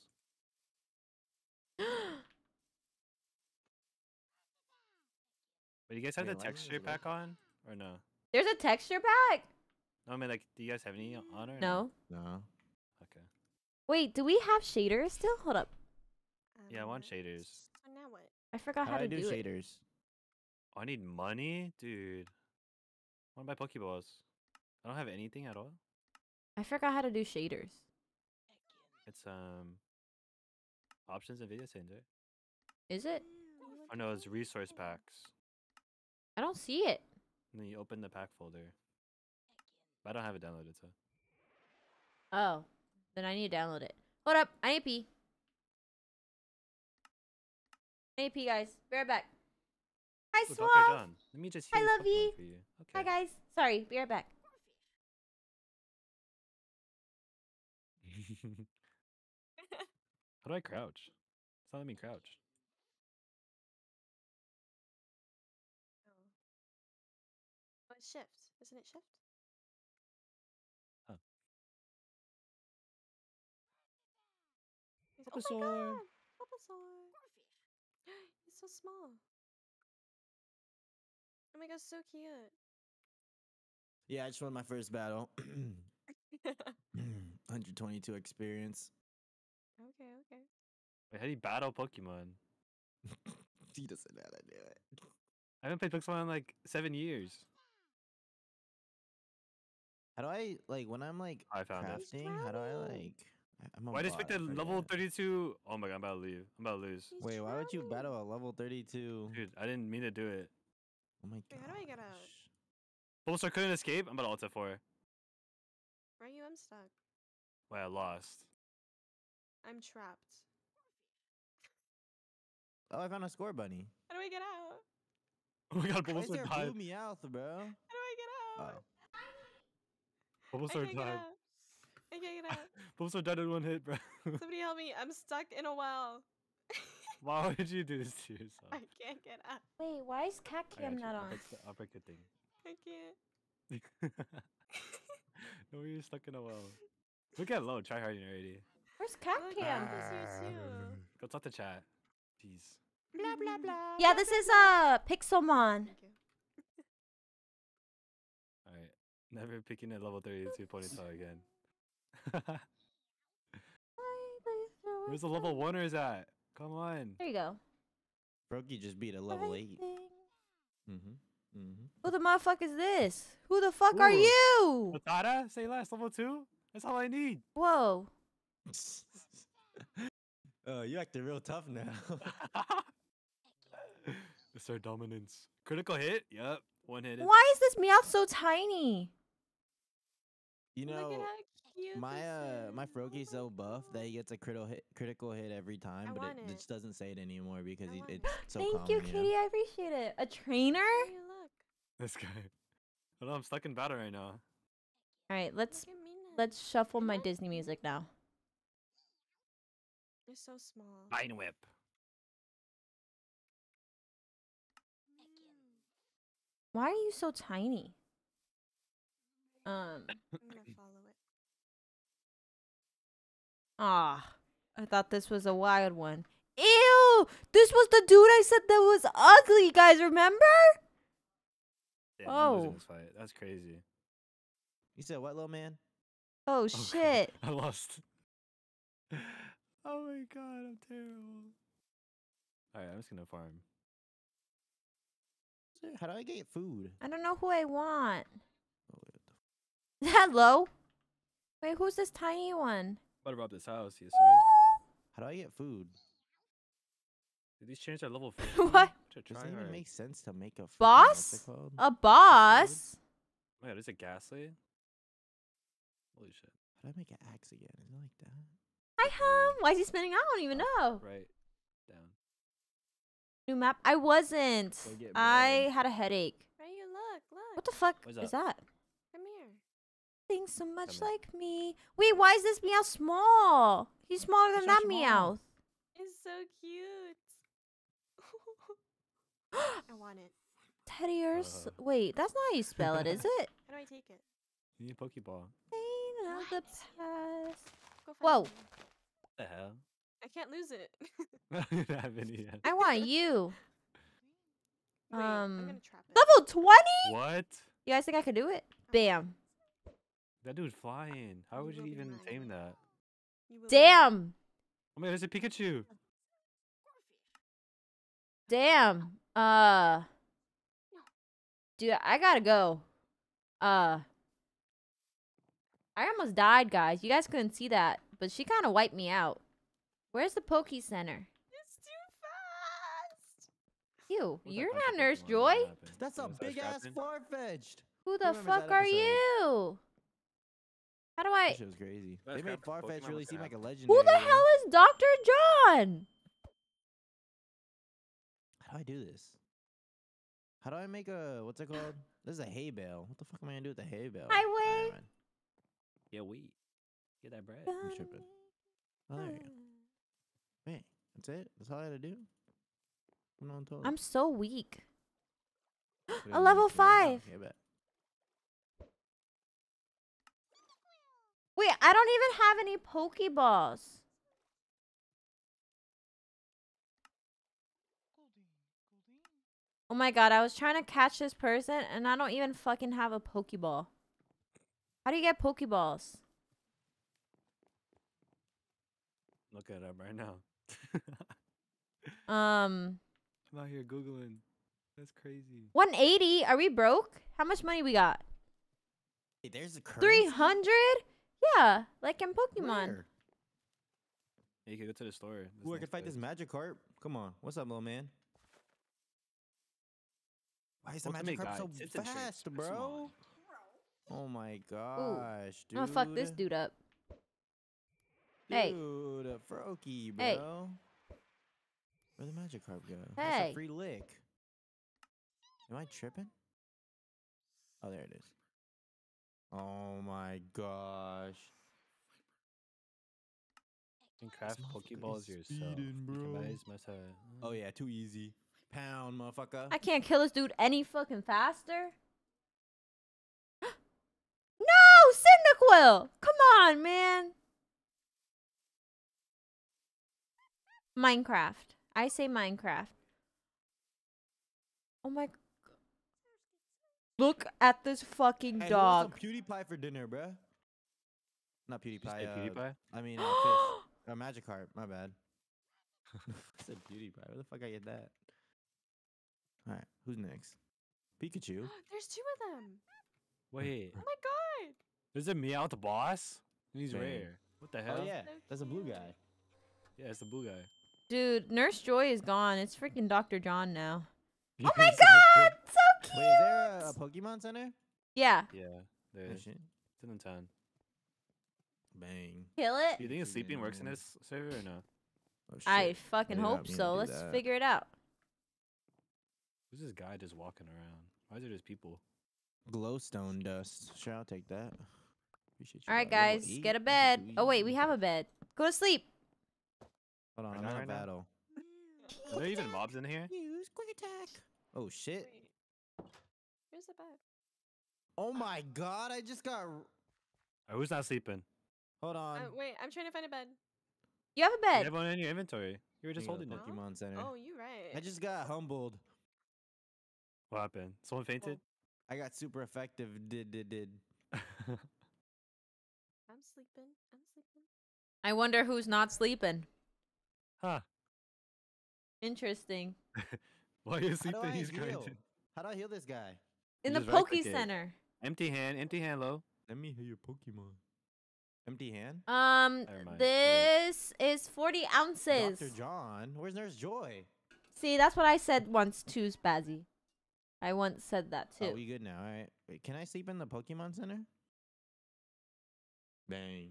But you guys have the texture pack on or no? There's a texture pack. No, I mean like, do you guys have any on or no? No. no. Wait, do we have shaders still? Hold up. Um, yeah, I want shaders. Oh, now what? I forgot how, how to I do, do shaders. It. Oh, I need money, dude. I want to buy Pokeballs. I don't have anything at all. I forgot how to do shaders. It's um options and video center. Is it? Oh no, it's resource packs. I don't see it. And then you open the pack folder. But I don't have it downloaded, so. Oh. Then I need to download it. Hold up. I need pee. I need pee, guys. Be right back. Hi, Ooh, Suave. Let me just I love you. Okay. Hi, guys. Sorry. Be right back. How do I crouch? It's not letting me crouch. Oh. Oh, it's shift. Isn't it shift? Bulbasaur. Oh my god! Bulbasaur. He's so small. Oh my god, so cute. Yeah, I just won my first battle. 122 experience. Okay, okay. Wait, how do you battle Pokemon? he doesn't know how to do it. I haven't played Pokemon in like seven years. How do I like when I'm like crafting? How do I like? I'm Why just the level 32? Oh my god, I'm about to leave. I'm about to lose. He's Wait, why would you battle a level 32? Dude, I didn't mean to do it. Oh my god. How do I get out? Almost I couldn't escape. I'm about to ult 4. Ryu, I'm stuck. Wait, I lost. I'm trapped. Oh, I found a score bunny. How do I get out? Oh my god, Bulbasaur died. blew me out, bro. How do I get out? Oh. Bulbasaur died. I can't get out. Both are dead in one hit, bro. Somebody help me. I'm stuck in a well. Why would you do this to yourself? I can't get out. Wait, why is cat cam not on? I'll break, the, I'll break the thing. I can't. no, you're stuck in a well. We get low, try harder already. Where's cat cam? Go talk to chat. Jeez. Blah blah blah. Yeah, this is uh Pixelmon. Alright. Never picking a level 32 ponytail again. Where's the level one? is at? Come on. There you go. Brokey just beat a level eight. Mm-hmm. Mm-hmm. Who the motherfuck is this? Who the fuck Ooh. are you? Matata? Say less. Level two? That's all I need. Whoa. oh, you acting real tough now. it's our dominance. Critical hit? Yep. One hit. Why is this meow so tiny? You know, cute. My uh, my Froakie's so buff that he gets a critical hit, critical hit every time, I but it, it, just doesn't say it anymore because he, it's so. Thank common, you, Kitty. know? I appreciate it. A trainer. Hey, look. This guy. Hold on, I'm stuck in battle right now. All right, let's let's shuffle my Disney music now. You're so small. Vine whip. Why are you so tiny? Um. Ah, I thought this was a wild one. Ew! This was the dude I said that was ugly, you guys remember? Damn, oh. That's crazy. You said what, little man? Oh, oh shit. God. I lost. oh my god, I'm terrible. Alright, I'm just gonna farm. How do I get food? I don't know who I want. Oh, Hello? Wait, who's this tiny one? About to rob this house, yes sir. How do I get food? Did these change our level what? Does it even make sense to make a boss? A boss? Wait, Oh is it ghastly? Holy shit. How do I make an axe again? Is it like that? Hi hum! Why is he spinning? I don't even oh, know. Right. Down. New map? I wasn't. I had a headache. Right, you look, look. What the fuck what is that? Is that? Thinks so much Come like me. Wait, why is this meow small? He's smaller than that small. meow. It's so cute. I want it. Teddy ears. uh. Uh-huh. wait, that's not how you spell it, is it? How do I take it? You need a Pokeball. The past. Whoa. What the hell? I can't lose it. I want you. Wait, um. Level twenty. What? You guys think I could do it? Uh-huh. Bam. That dude's flying. How would you even tame that? Damn! Oh man, it's a Pikachu. Damn. Uh. Dude, I gotta go. Uh. I almost died, guys. You guys couldn't see that, but she kind of wiped me out. Where's the Poke Center? It's too fast. Ew, What's you're not Nurse Joy. That's a uh, big ass far fetched. Who the fuck are episode? you? How do I? That shit was crazy. That's they made Farfetch really seem like a legend. Who the hell is Doctor John? How do I do this? How do I make a what's it called? this is a hay bale. What the fuck am I gonna do with the hay bale? Highway. Right, yeah, wheat. Get that bread. I'm tripping. Oh, there you go. Man, that's it. That's all I gotta do. I'm, I'm so weak. a level five. I bet. Wait, I don't even have any Pokeballs. Oh my god, I was trying to catch this person and I don't even fucking have a Pokeball. How do you get Pokeballs? Look it up right now. um. I'm out here Googling. That's crazy. 180? Are we broke? How much money we got? Hey, there's a currency. 300 yeah, like in Pokemon. Where? Yeah, you can go to the store. Ooh, I can fight this Magikarp. Come on. What's up, little man? Why is the Magikarp so it's fast, bro? Oh my gosh, Ooh. dude. I'm gonna fuck this dude up. Dude, hey. Dude, a Froakie, bro. Hey. Where'd the Magikarp go? Hey. That's a free lick. Am I tripping? Oh, there it is. Oh my gosh. You can craft Pokeballs yourself. Speeding, oh mm. yeah, too easy. Pound, motherfucker. I can't kill this dude any fucking faster. no, Cyndaquil! Come on, man. Minecraft. I say Minecraft. Oh my Look at this fucking dog. PewDiePie for dinner, bruh. Not PewDiePie. Uh, PewDiePie? I mean, uh, Magic Heart. Uh, Magikarp. My bad. I said PewDiePie. Where the fuck I get that? All right, who's next? Pikachu. There's two of them. Wait. Oh my god. Is it meow the boss. He's rare. What the oh, hell? Oh yeah, that's a blue guy. Yeah, it's the blue guy. Dude, Nurse Joy is gone. It's freaking Dr. John now. oh my god! So Wait, is there a, a Pokemon Center? Yeah. Yeah, there oh, is. It's in town. Bang. Kill it. Do you think a sleeping works in this server or no? Oh, I fucking hope so. Let's that. figure it out. Who's this guy just walking around? Why is there just people? Glowstone dust. Sure, I'll take that. All right, guys, get a bed. oh wait, we have a bed. Go to sleep. Hold on, I'm right battle. Are there even mobs in here? Use quick attack. Oh shit! Oh my god, I just got. who's not sleeping? Hold on. Uh, wait, I'm trying to find a bed. You have a bed. You have one in your inventory. You were just holding it. Pokemon Center. Oh, you're right. I just got humbled. What happened? Someone fainted? Oh. I got super effective. Did, did, did. I'm sleeping. I'm sleeping. I wonder who's not sleeping. Huh. Interesting. Why is sleeping? He's heal? How do I heal this guy? In the Poke Center. Empty hand, empty hand, low. Let me hear your Pokemon. Empty hand. Um, this is forty ounces. Doctor John, where's Nurse Joy? See, that's what I said once too, Spazzy. I once said that oh, too. Oh, we good now? All right. Wait, can I sleep in the Pokemon Center? Bang.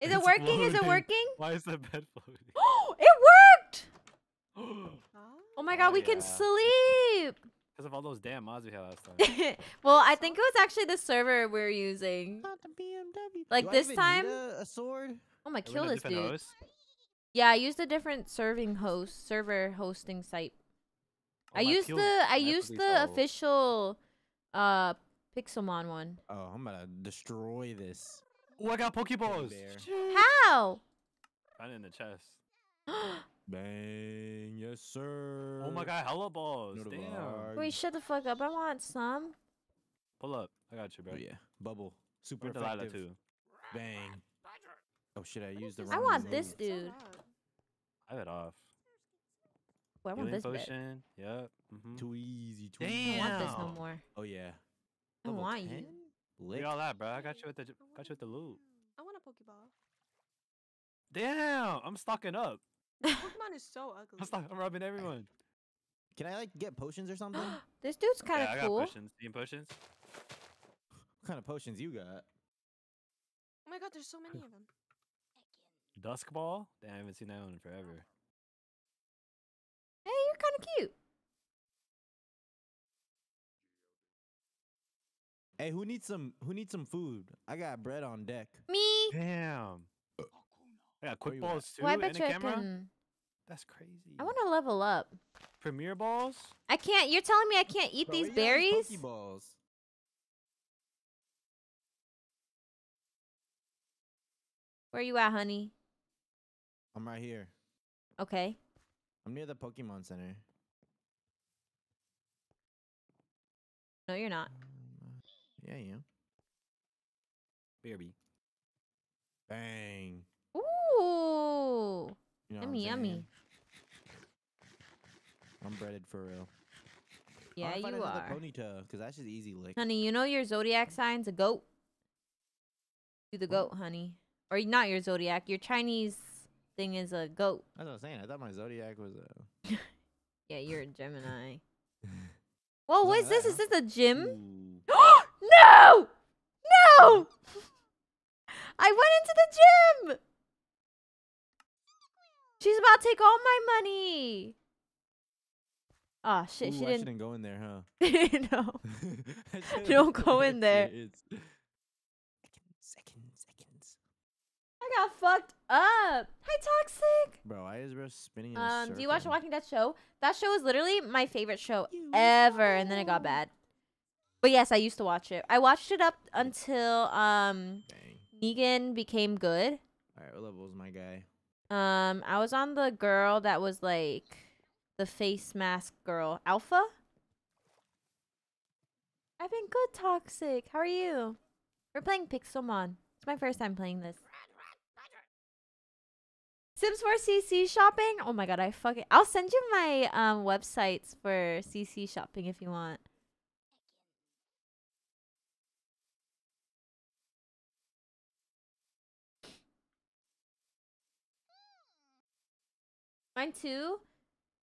Is it's it working? Floating. Is it working? Why is the bed floating? Oh, it worked! oh my god, oh, we yeah. can sleep! Because of all those damn mods we had last time. well, I think it was actually the server we are using. Like Do this time. A, a, sword. Oh my! kill this dude. Host? Yeah, I used a different serving host, server hosting site. Oh, I used the I used the old. official, uh, Pixelmon one. Oh, I'm gonna destroy this. Oh, I got Pokeballs. How? Find it in the chest. Bang, yes sir. Oh my god, hella balls. No Damn. Wait, shut the fuck up. I want some. Pull up. I got you, bro. Oh, yeah. Bubble. Super we effective. Too. Bang. Oh shit, I used the wrong I want this dude. I got off. Well, I want Healing this potion. Bit. Yep. Mm -hmm. Too easy. Too Damn. I don't want this no more. Oh yeah. I want 10? you. Lick. Look all that, bro. I got you with the got you with the loot. I want a pokeball. Damn, I'm stocking up. Pokemon is so ugly. Stop, I'm robbing everyone. Can I like get potions or something? this dude's kind of yeah, cool. I got potions. Need potions? What kind of potions you got? Oh my god, there's so many of them. Dusk ball? Damn, I haven't seen that one in forever. Hey, you're kind of cute. Hey, who needs some? Who needs some food? I got bread on deck. Me. Damn. Yeah, quick balls too well, I bet and you a camera. can... That's crazy. I want to level up. Premier balls? I can't. You're telling me I can't eat Bro, these berries? Pokeballs. Where you at, honey? I'm right here. Okay. I'm near the Pokemon Center. No, you're not. Yeah, yeah. Baby. Bang. Ooh. You know yummy, yummy. I'm breaded for real. Yeah, you are. Ponytail, because that's just easy lick. Honey, you know your zodiac sign's a goat. Do the goat, honey, or not your zodiac. Your Chinese thing is a goat. That's what I'm saying. I thought my zodiac was a. yeah, you're a Gemini. Whoa, what's this? Is this a gym? no! No! I went into the gym! She's about to take all my money. Ah, oh, shit. Ooh, she didn't... didn't. go in there, huh? no. Don't go in there. Seconds, seconds, seconds. I got fucked up. Hi, toxic. Bro, why is bro spinning? um, do you watch Walking Dead show? That show is literally my favorite show ever, and then it got bad. But yes, I used to watch it. I watched it up until um, Dang. Negan became good. All right, what level is my guy? Um, I was on the girl that was like the face mask girl, Alpha. I've been good, Toxic. How are you? We're playing Pixelmon. It's my first time playing this. Sims 4 CC shopping? Oh my god, I fucking I'll send you my um websites for CC shopping if you want. Mine too.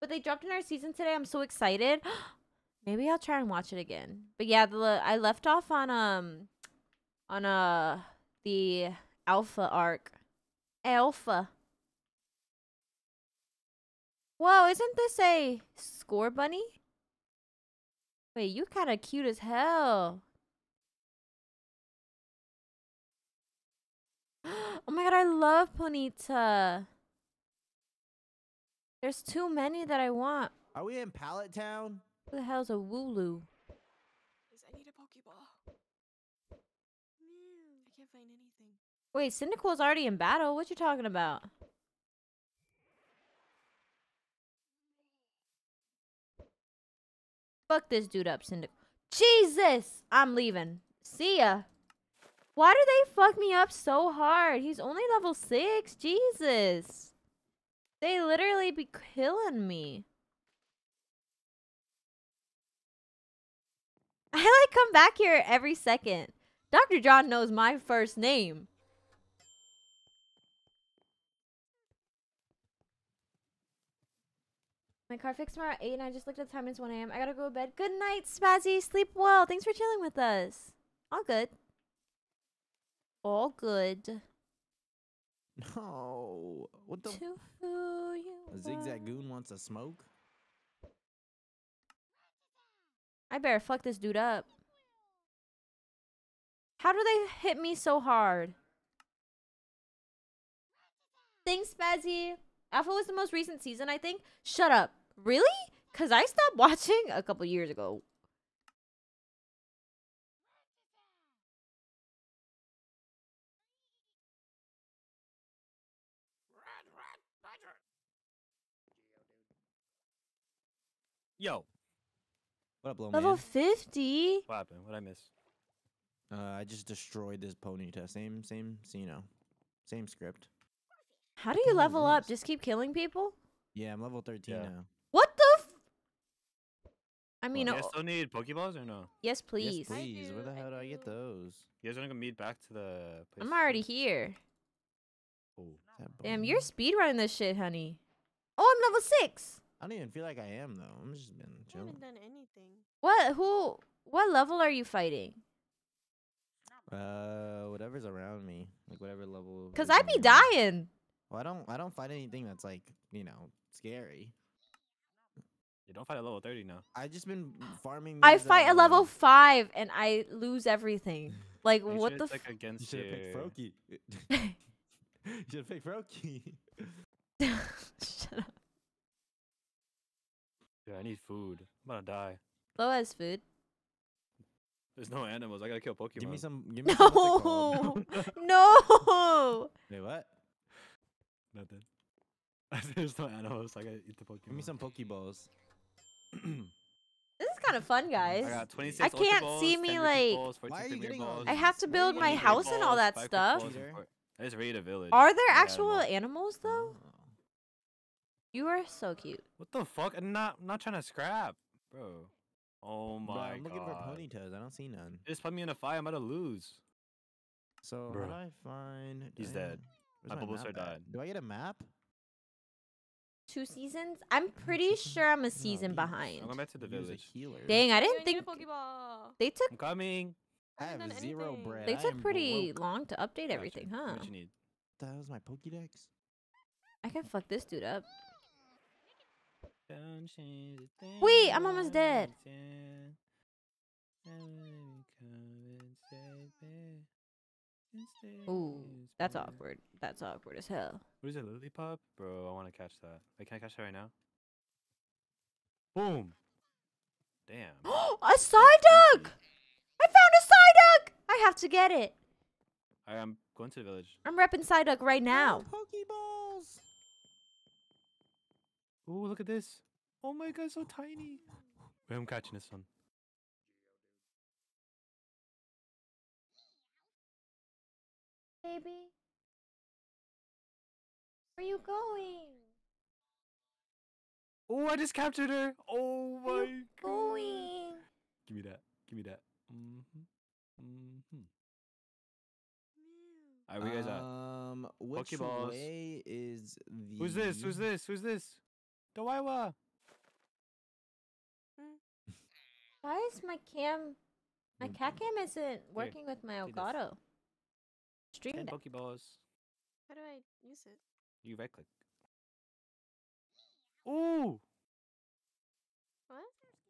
But they dropped in our season today. I'm so excited. Maybe I'll try and watch it again. But yeah, the I left off on um on uh the alpha arc. Alpha. Whoa, isn't this a score bunny? Wait, you kind of cute as hell. oh my god, I love Ponita. There's too many that I want. Are we in Pallet Town? Who the hell's a Wooloo? Is I need a Pokeball. I can't find anything. Wait, Cyndaquil's already in battle. What you talking about? Fuck this dude up, Cyndaquil. Jesus! I'm leaving. See ya. Why do they fuck me up so hard? He's only level 6? Jesus. They literally be killing me. I like come back here every second. Dr. John knows my first name. My car fixed tomorrow at 8 and I just looked at the time. It's 1 a.m. I gotta go to bed. Good night, Spazzy. Sleep well. Thanks for chilling with us. All good. All good. No. What the? To who you a zigzag goon wants a smoke? I better fuck this dude up. How do they hit me so hard? Thanks, Spazzy. Alpha was the most recent season, I think. Shut up. Really? Because I stopped watching a couple years ago. Yo. What up, little Level man? 50? What happened? What I miss? Uh, I just destroyed this ponyta. Same, same, so you know, same script. How do you level up? Just keep killing people? Yeah, I'm level 13 yeah. now. What the I mean, well, you uh, guys still need Pokeballs or no? Yes, please. Yes, please. Where the hell do I get those? You guys wanna go meet back to the. Place I'm already here. Oh, Damn, you're speedrunning this shit, honey. Oh, I'm level six. I don't even feel like I am though. I'm just been chilling. I haven't done anything. What? Who? What level are you fighting? Uh, whatever's around me, like whatever level. Cause I I'd be dying. Well, I don't. I don't fight anything that's like you know scary. You don't fight a level thirty now. I just been farming. I fight a level now. five and I lose everything. Like you what the? Like against you should have picked Froakie. you should have picked Froakie. Shut up. Dude, I need food. I'm gonna die. Lo has food. There's no animals. I gotta kill Pokemon. Give me some. Give me no, no. Wait, what? Nothing. There's no animals. I gotta eat the Pokemon. Give me some Pokeballs. This is kind of fun, guys. I, I can't balls, see me like. Balls, balls, I have to build my house and all that stuff. I just raided a village. Are there actual animals though? You are so cute. What the fuck? I'm not I'm not trying to scrap, bro. Oh my god. I'm god. looking for ponytails. I don't see none. Just put me in a fight. I'm about to lose. So bro. how do I find? He's dead. Where's my, my Bulbasaur died. Do I get a map? Two seasons? I'm pretty sure I'm a season no, behind. I'm going back to the village. Dang, I didn't think they took. I'm coming. I have zero anything. bread. They took pretty broke. long to update gotcha. everything, huh? What you need? That was my Pokédex. I can fuck this dude up. Wait, I'm almost dead. Ooh, that's awkward. That's awkward as hell. What is it, lollipop? Bro, I want to catch that. Wait, can I catch that right now? Boom! Damn. a Psyduck! I found a side I have to get it. I'm going to the village. I'm repping side right now. Oh, Pokeball! Oh, look at this. Oh my god, so tiny. Wait, I'm catching this one. Baby. Where are you going? Oh, I just captured her. Oh my Where are god. Going. Give me that. Give me that. Mm-hmm. Mm-hmm. All right, where you guys at? Um, which Pokeballs. way is the? Who's this? Who's this? Who's this? Dawaiwa! Hmm. Why is my cam... My mm. cat cam isn't working with my Elgato? Stream Ten Pokeballs. How do I use it? You right click. Ooh! What?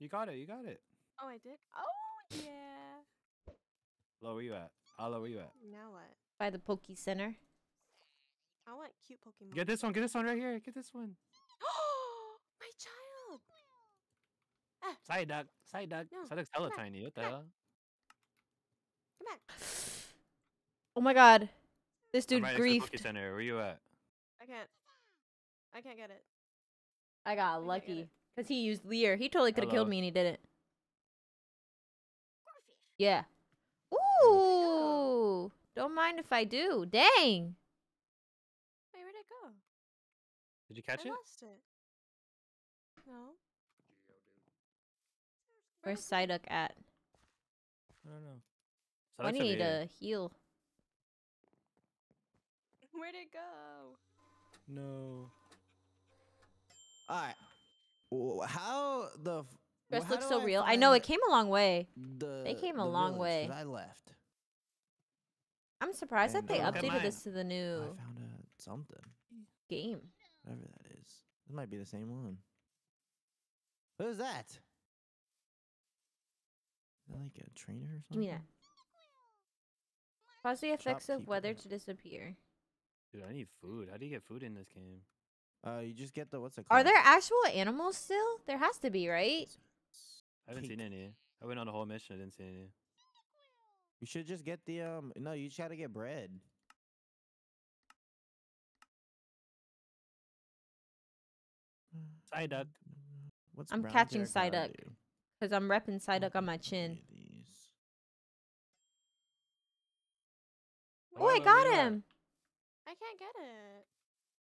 You got it, you got it. Oh, I did? Oh, yeah! Hello, where you at? Hello, where you at? Now what? By the Poke Center. I want cute Pokemon. Get this one, get this one right here, get this one. My child! Ah. Side duck, side duck. No. Side hella tiny. What the hell? Come back. Oh my god. This dude right griefed. center. Where you at? I can't. I can't get it. I got I lucky. Because he used Leer. He totally could have killed me and he didn't. Yeah. Ooh! Don't mind if I do. Dang! Wait, where'd it go? Did you catch I it? I lost it. No. Where's Psyduck at? I don't know. I need a heal. Where'd it go? No. Alright. How the. this looks so I real. I know it came a long way. The, they came a the long way. I left. I'm surprised and that they updated this to the new. I found a, something. Game. Whatever that is. It might be the same one. Who's that? Is that like a trainer or something? Yeah. Cause the effects of weather to disappear. Dude, I need food. How do you get food in this game? Uh, you just get the what's it called? Are there actual animals still? There has to be, right? I haven't Cake. seen any. I went on a whole mission. I didn't see any. You should just get the um. No, you just had to get bread. Side duck. What's I'm catching Psyduck because I'm repping Psyduck on my chin. Oh, I got him. I can't get it.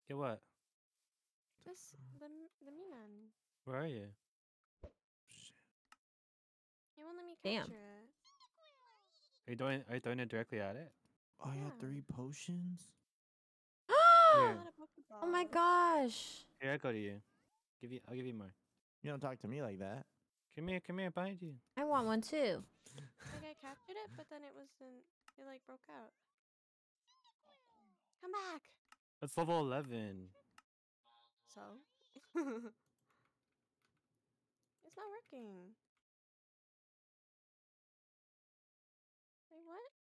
Get what? This the the Minan. Where are you? You won't let me Damn. it. Are you doing? Are you throwing it directly at it? Oh, yeah. I got three potions. oh my gosh! Here I go to you. Give you. I'll give you more. You don't talk to me like that. Come here, come here, behind you. I want one too. like I captured it, but then it wasn't. It like broke out. Come back. That's level eleven. So. it's not working. Wait, what?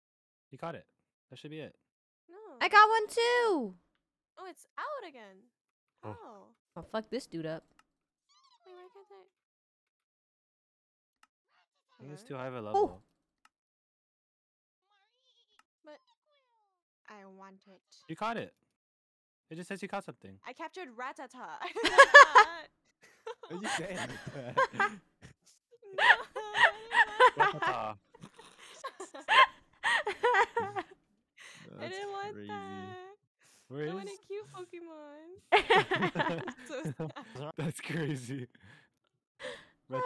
You caught it. That should be it. No. I got one too. Oh, it's out again. Oh. Oh, fuck this dude up. think it's uh-huh. too high of a level. Oh! But I want it. You caught it. It just says you caught something. I captured Ratata. Are you saying like I didn't want crazy. that. I want a cute Pokemon. so That's crazy. But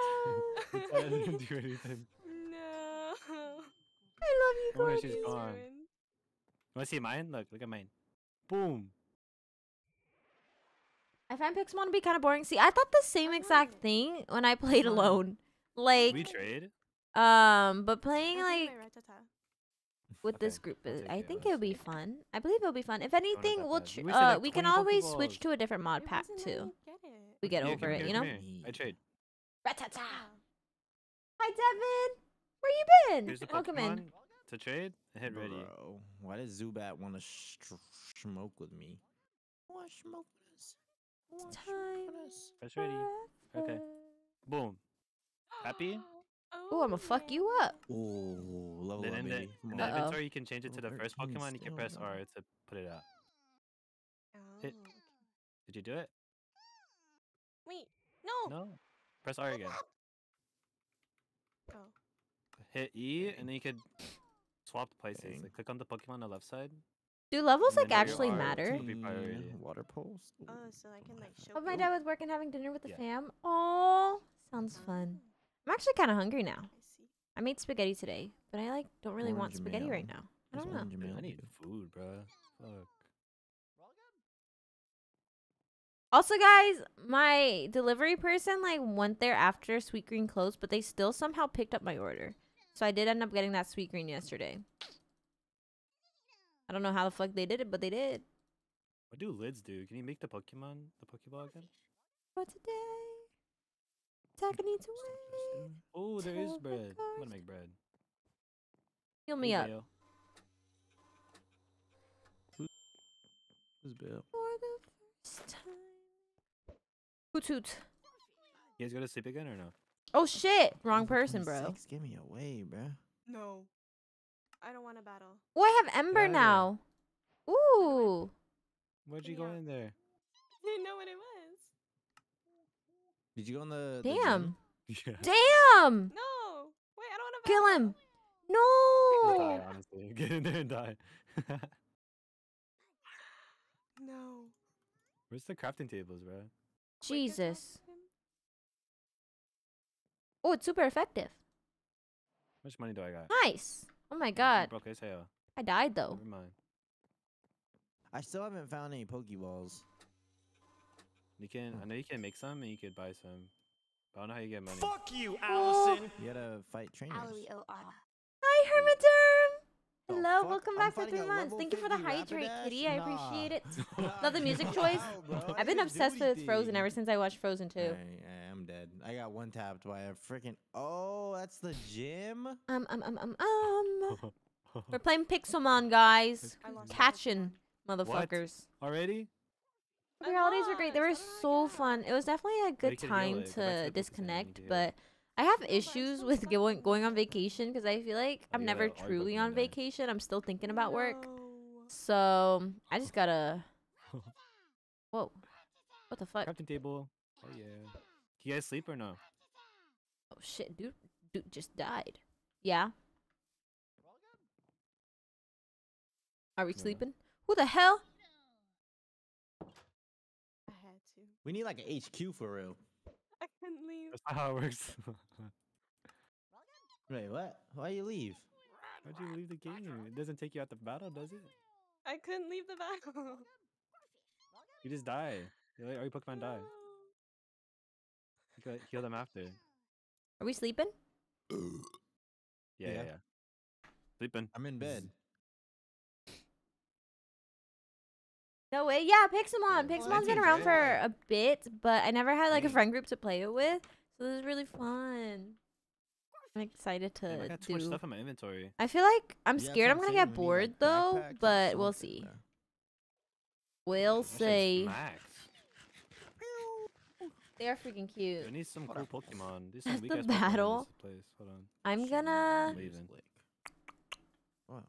I didn't do anything. No. I love you, I Oh, she's gone. You wanna see mine? Look, look at mine. Boom. I find Pixelmon to be kind of boring. See, I thought the same exact thing when I played alone. Like we trade. Um, but playing like with okay. this group, is, I think it'll be fun. I believe it'll be fun. If anything, we'll uh, we can always switch to a different mod pack too. we get over it, you know. I trade. Ratata. Hi, Devin. Where you been? Here's Welcome in. To trade? Hit ready. why does Zubat want to smoke with me? Want smoke with us? Want Press ready. Okay. Boom. Happy? Oh, I'm gonna fuck you up. Ooh, level then up, in the, in the uh -oh. inventory, you can change it to the first Pokemon. You can press R to put it out. Oh. Hit. Did you do it? Wait, no. No. Press R again. Oh. Hit E, and then you could swap places. Like, click on the Pokemon on the left side. Do levels like actually matter? Water poles. Oh, so I can like show. Hope my dad was working having dinner with the yeah. fam. Oh, sounds fun. I'm actually kind of hungry now. I made spaghetti today, but I like don't really Orange want spaghetti right now. I don't know. I need food, bro. Fuck. Also, guys, my delivery person like went there after Sweet Green closed, but they still somehow picked up my order. So I did end up getting that Sweet Green yesterday. I don't know how the fuck they did it, but they did. What do lids do? Can you make the Pokemon, the Pokeball again? For today, needs to win. Oh, there is bread. I'm gonna make bread. Heal me up. Who's Bill? For the first time. Hoot hoot. You guys go to sleep again or no? Oh shit! Wrong person, bro. Give get me away, bro. No. I don't want to battle. Oh, I have Ember now. Ooh. Where'd you yeah. go in there? I didn't know what it was. Did you go in the. Damn. The yeah. Damn! No! Wait, I don't want to Kill him! No! Die, Get in there and die. no. Where's the crafting tables, bro? Jesus. Oh, it's super effective. How much money do I got? Nice. Oh my god. broke his hair. I died though. Never mind. I still haven't found any Pokeballs. You can. I know you can make some, and you could buy some. But I don't know how you get money. Fuck you, oh. Allison. You gotta fight trainers. Hi, Hermiter. Hello, welcome I'm back for three months. Thank you for the hydrate, kitty. Nah. I appreciate it. Love the music choice. I've been obsessed with Frozen ever since I watched Frozen 2. I, am dead. I got one tapped by a freaking. Oh, that's the gym? Um, um, um, um, um. We're playing Pixelmon, guys. Catching motherfuckers. What? Already? The holidays were great. They were so fun. It was definitely a good time to disconnect, but. I have issues with going going on vacation because I feel like I'm yeah, never truly on vacation. I'm still thinking about work. So I just gotta. Whoa, what the fuck? Captain table. Oh yeah. Do you guys sleep or no? Oh shit, dude, dude just died. Yeah. Are we yeah. sleeping? Who the hell? I had to. We need like an HQ for real and leave. That's how it works. Wait, what? Why you leave? Why'd you leave the game? It doesn't take you out the battle, does it? I couldn't leave the battle. You just die. You're like, your Pokemon no. die. You could heal them after. Are we sleeping? yeah, yeah, yeah. Sleeping. I'm in bed. No way. Yeah, Pixelmon. Pixelmon's been around for a bit, but I never had like a mm. friend group to play it with. So this is really fun. I'm excited to I got too do. much stuff in my inventory. I feel like I'm yeah, scared I'm gonna get bored like though, but we'll see. There. We'll see. They are freaking cute. I need some cool Pokemon. These That's the battle. I'm gonna. Wow.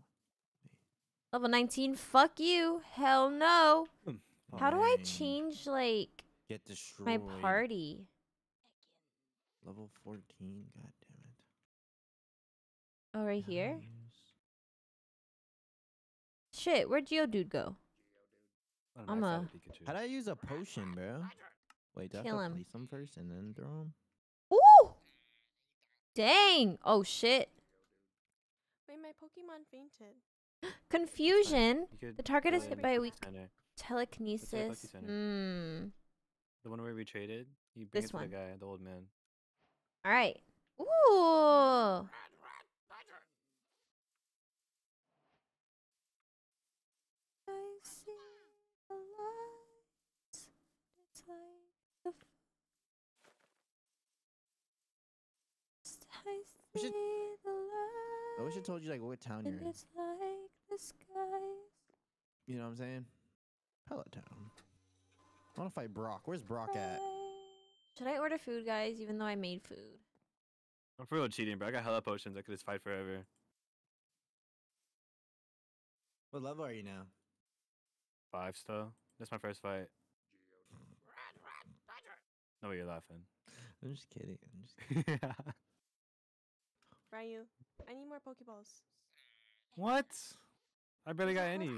Level 19, fuck you. Hell no. Hmm, How do I change, like, Get destroyed. my party? Level 14, god damn it. Oh, right nice. here? Shit, where'd Geodude go? I'm a... How'd I use a potion, bro? Wait, do Kill I have to him. place him first and then throw him? Ooh! Dang! Oh, shit. Wait, my Pokemon fainted. Confusion. The target is hit by a weak telekinesis. Hmm. The one where we traded. You bring this it to one. the guy, the old man. All right. Ooh. I wish I told you like what town you're in. It's like the skies. You know what I'm saying? Town. I want to fight Brock. Where's Brock at? Should I order food, guys? Even though I made food. I'm for real cheating, bro. I got hella potions. I could just fight forever. What level are you now? Five still. That's my first fight. no, you're laughing. I'm just kidding. I'm just kidding. yeah. Ryu, I need more Pokeballs. What? I barely got any.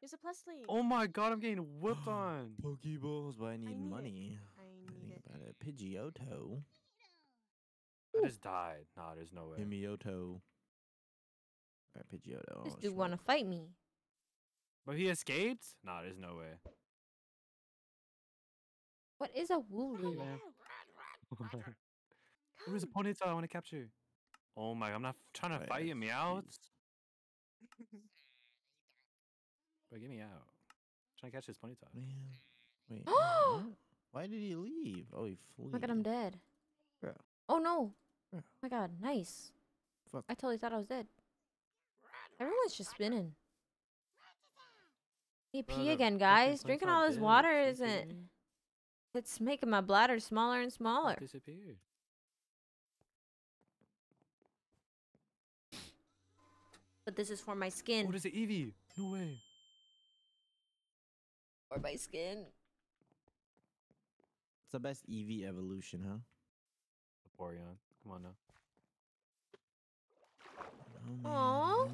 There's a plus lead. Oh my god, I'm getting whipped on. Pokeballs, but I need, I need money. It. I need think it. about it. Pidgeotto. I just died. Nah, there's no way. Pidgeotto. Alright, Pidgeotto. This dude wanna fight me. But he escaped? Nah, there's no way. What is a Wooloo? Who is a ponytail I want to capture? Oh my! I'm not trying to fight you, meow. But get me out. I'm trying to catch this ponytail. Man, wait. Why did he leave? Oh, he flew. Look at him dead. Bro. Oh no. Bro. Oh my god, nice. Fuck. I totally thought I was dead. Everyone's just spinning. Hey, pee Bro, again, guys. Drinking all this water isn't. It's making my bladder smaller and smaller. It disappeared. but this is for my skin. What is it, Eevee? No way. For my skin. It's the best Eevee evolution, huh? Vaporeon. Come on now. Oh, Aww.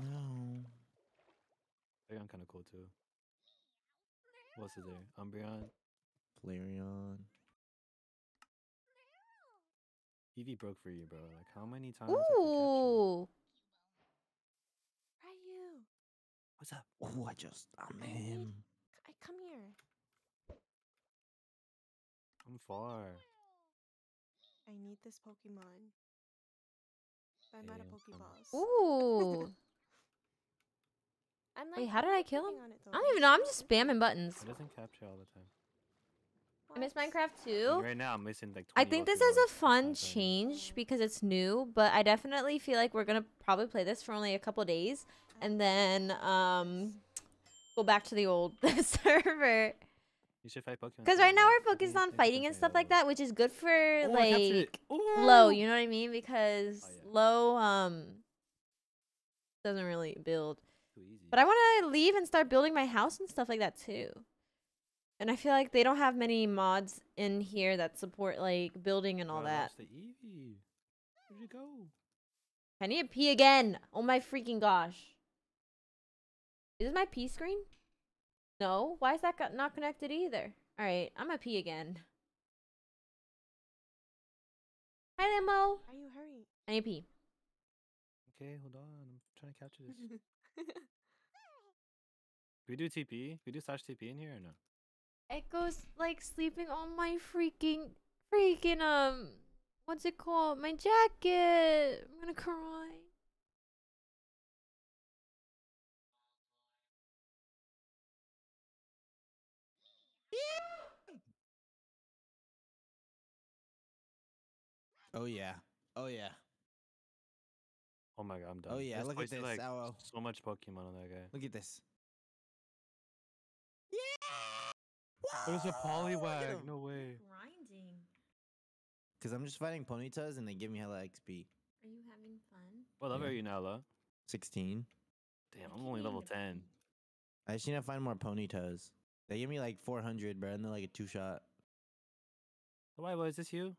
No. kind of cool, too. What's it there? Umbreon? Flareon. Eevee broke for you, bro. Like, how many times? Ooh. What's up? Oh, I just, I'm I him. I come here. I'm far. I need this Pokemon. But I'm out of Pokeballs. Ooh. I'm Wait, how did I kill him? I don't even know. I'm just spamming buttons. It doesn't capture all the time. I miss Minecraft too. Right now, I'm missing like. 20 I think this is a fun change because it's new, but I definitely feel like we're gonna probably play this for only a couple days and then um, go back to the old server. You should fight Pokemon. Because right now we're focused on fighting and stuff like that, which is good for oh, like low. You know what I mean? Because oh, yeah. low um doesn't really build. But I want to leave and start building my house and stuff like that too. And I feel like they don't have many mods in here that support like building and all wow, that. Where'd you go? I need a pee again. Oh my freaking gosh. Is this my pee screen? No? Why is that not connected either? Alright, I'm gonna pee again. Hi, Nemo! Are you hurry? I need pee. Okay, hold on. I'm trying to capture this. we do TP? we do slash TP in here or no? It goes like sleeping on my freaking, freaking, um, what's it called? My jacket! I'm gonna cry. Yeah. Oh yeah. Oh yeah. Oh my god, I'm oh, done. Oh yeah, look at this. Like, oh. So much Pokemon on that guy. Look at this. Yeah. It There's a Poliwag. No way. Grinding. Because I'm just fighting ponytas and they give me hella XP. Are you having fun? What level yeah. are you now, La? 16. Damn, I'm only level 10. I just need to find more ponytas. They give me like 400, bro, and then like a two shot. Dwywa, is this you?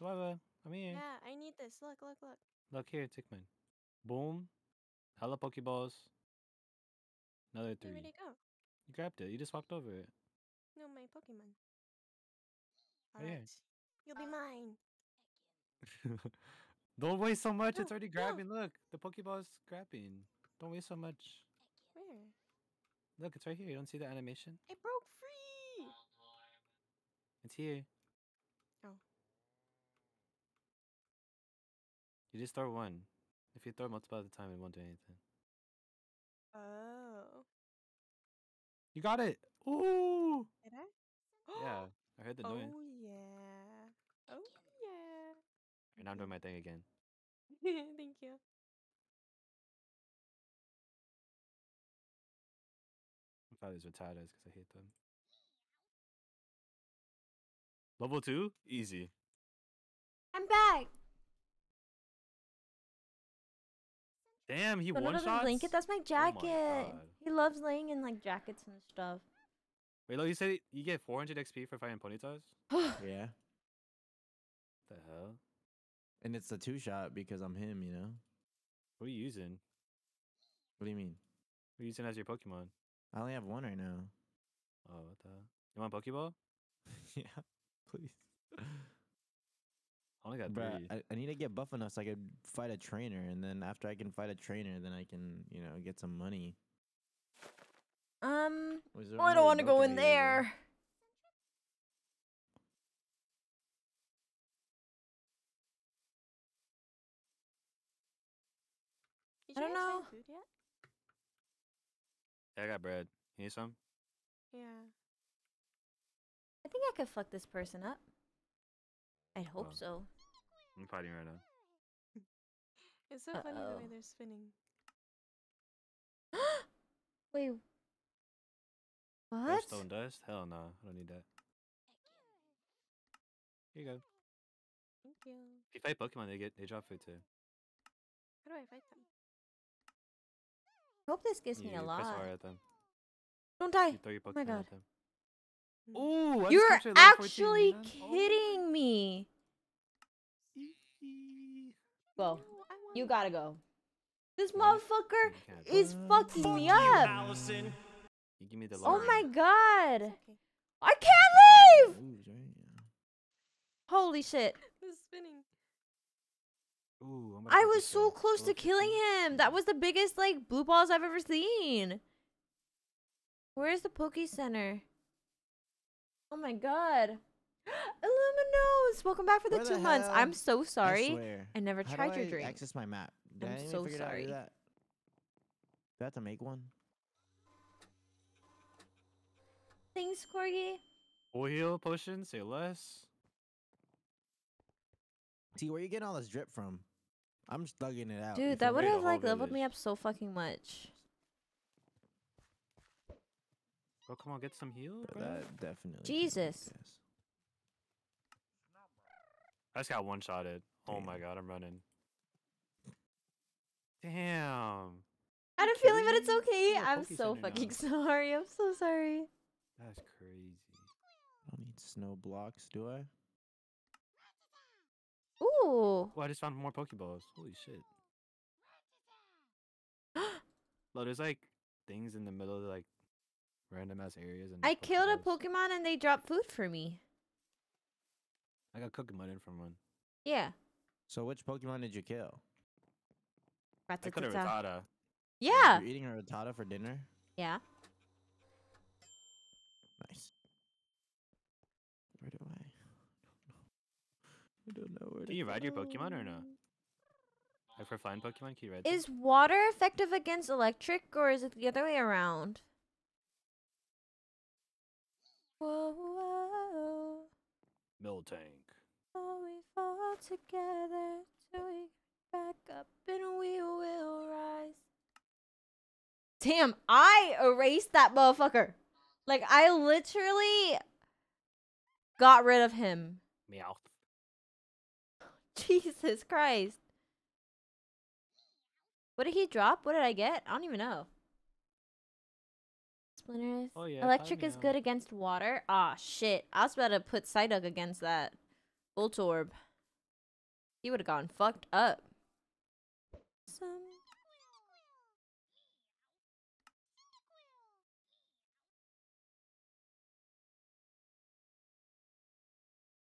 Dwywa, I'm here. Yeah, I need this. Look, look, look. Look here, take mine. Boom. Hello, Pokeballs. Another three. where did it go? You grabbed it. You just walked over it. No, my Pokemon. Alright. You'll be mine. Don't waste so much. No, it's already grabbing. No. Look, the Pokeball is grabbing. Don't waste so much. Where? Look, it's right here. You don't see the animation? It broke free! It's here. Oh. You just throw one. If you throw multiple at a time, it won't do anything. Oh. You got it! Ooh! Did I? yeah, I heard the noise. Oh, yeah. Oh, yeah. And I'm doing my thing again. Thank you. not as retired because I hate them. Level two? Easy. I'm back. Damn, he do one shot. blanket. That's my jacket. Oh my he loves laying in like jackets and stuff. Wait, look, you said you get 400 XP for fighting ponytas? yeah. The hell? And it's a two shot because I'm him, you know? What are you using? What do you mean? What are you using as your Pokemon? I only have one right now. Oh, what the? You want Pokeball? yeah, please. I only got Bruh, three. I, I, need to get buff enough so I could fight a trainer, and then after I can fight a trainer, then I can, you know, get some money. Um, well, I don't want to go in there. there. I don't know. Food yet? I got bread. You need some? Yeah. I think I could fuck this person up. I'd hope oh. so. I'm fighting right now. it's so Uh-oh. funny the way they're spinning. Wait. What? Stone dust? Hell no. I don't need that. Here you go. Thank you. If you fight Pokemon, they get they drop food too. How do I fight them? hope this gives you me a lot. Don't die. Oh, mm. oh my god. Ooh, You're actually kidding me. Well, you gotta go. This motherfucker is fucking Fuck me up. Allison. You give me the oh my god. I can't leave! Holy shit. Ooh, I was so thing. close to killing him. That was the biggest like blue balls I've ever seen. Where's the Poke Center? Oh my god. Illuminos, welcome back for the Where two the months. I'm so sorry. I, I never How tried your I drink. Access my map. Did I'm so sorry. Do, that? do I have to make one? Thanks, Corgi. Full heal potion, say less. See where you getting all this drip from? I'm thugging it out. Dude, that would have like leveled me up so fucking much. Oh come on, get some heal. That definitely. Jesus. I just got one shotted. Oh my god, I'm running. Damn. I had a feeling, but it's okay. Yeah, I'm so fucking out. sorry. I'm so sorry. That's crazy. I don't need snow blocks, do I? Ooh. Well, oh, I just found more Pokeballs. Holy shit. Well, there's like things in the middle of like random ass areas. And I killed a Pokemon and they dropped food for me. I got cooking mud in from one. Yeah. So which Pokemon did you kill? Rattata. I a Rattata. Yeah. You're eating a Rattata for dinner? Yeah. I don't know where Can you ride your Pokemon or no? I for flying Pokemon, can you ride them? Is water effective against electric or is it the other way around? Whoa, whoa. Miltank. Oh, we fall together till we back up and we will rise. Damn, I erased that motherfucker. Like, I literally got rid of him. Meow. Jesus Christ. What did he drop? What did I get? I don't even know. Splinters. Oh, yeah, Electric is good against water. Ah, oh, shit. I was about to put Psyduck against that Voltorb. He would have gone fucked up.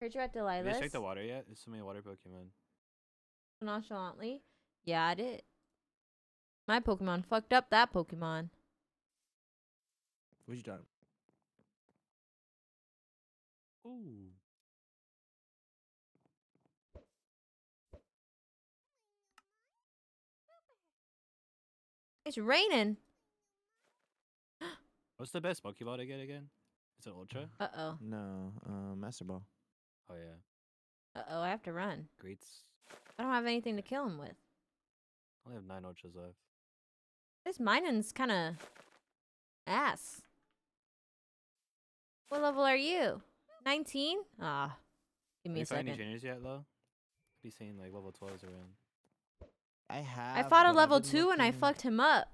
Heard you Delilah. Did you check the water yet? There's so many water Pokemon. Nonchalantly. Yeah, I did. My Pokemon fucked up that Pokemon. What you done? Ooh. It's raining. What's the best Pokeball to get again? Is it Ultra? Uh oh. No, uh, Master Ball. Oh yeah. Uh oh, I have to run. Greets. I don't have anything to kill him with. I only have nine archers left. This mining's kind of ass. What level are you? 19? Ah. give me a second. Have you found any juniors yet, though? Be seeing like level 12s around. I have. I fought a level 2 looking... and I fucked him up.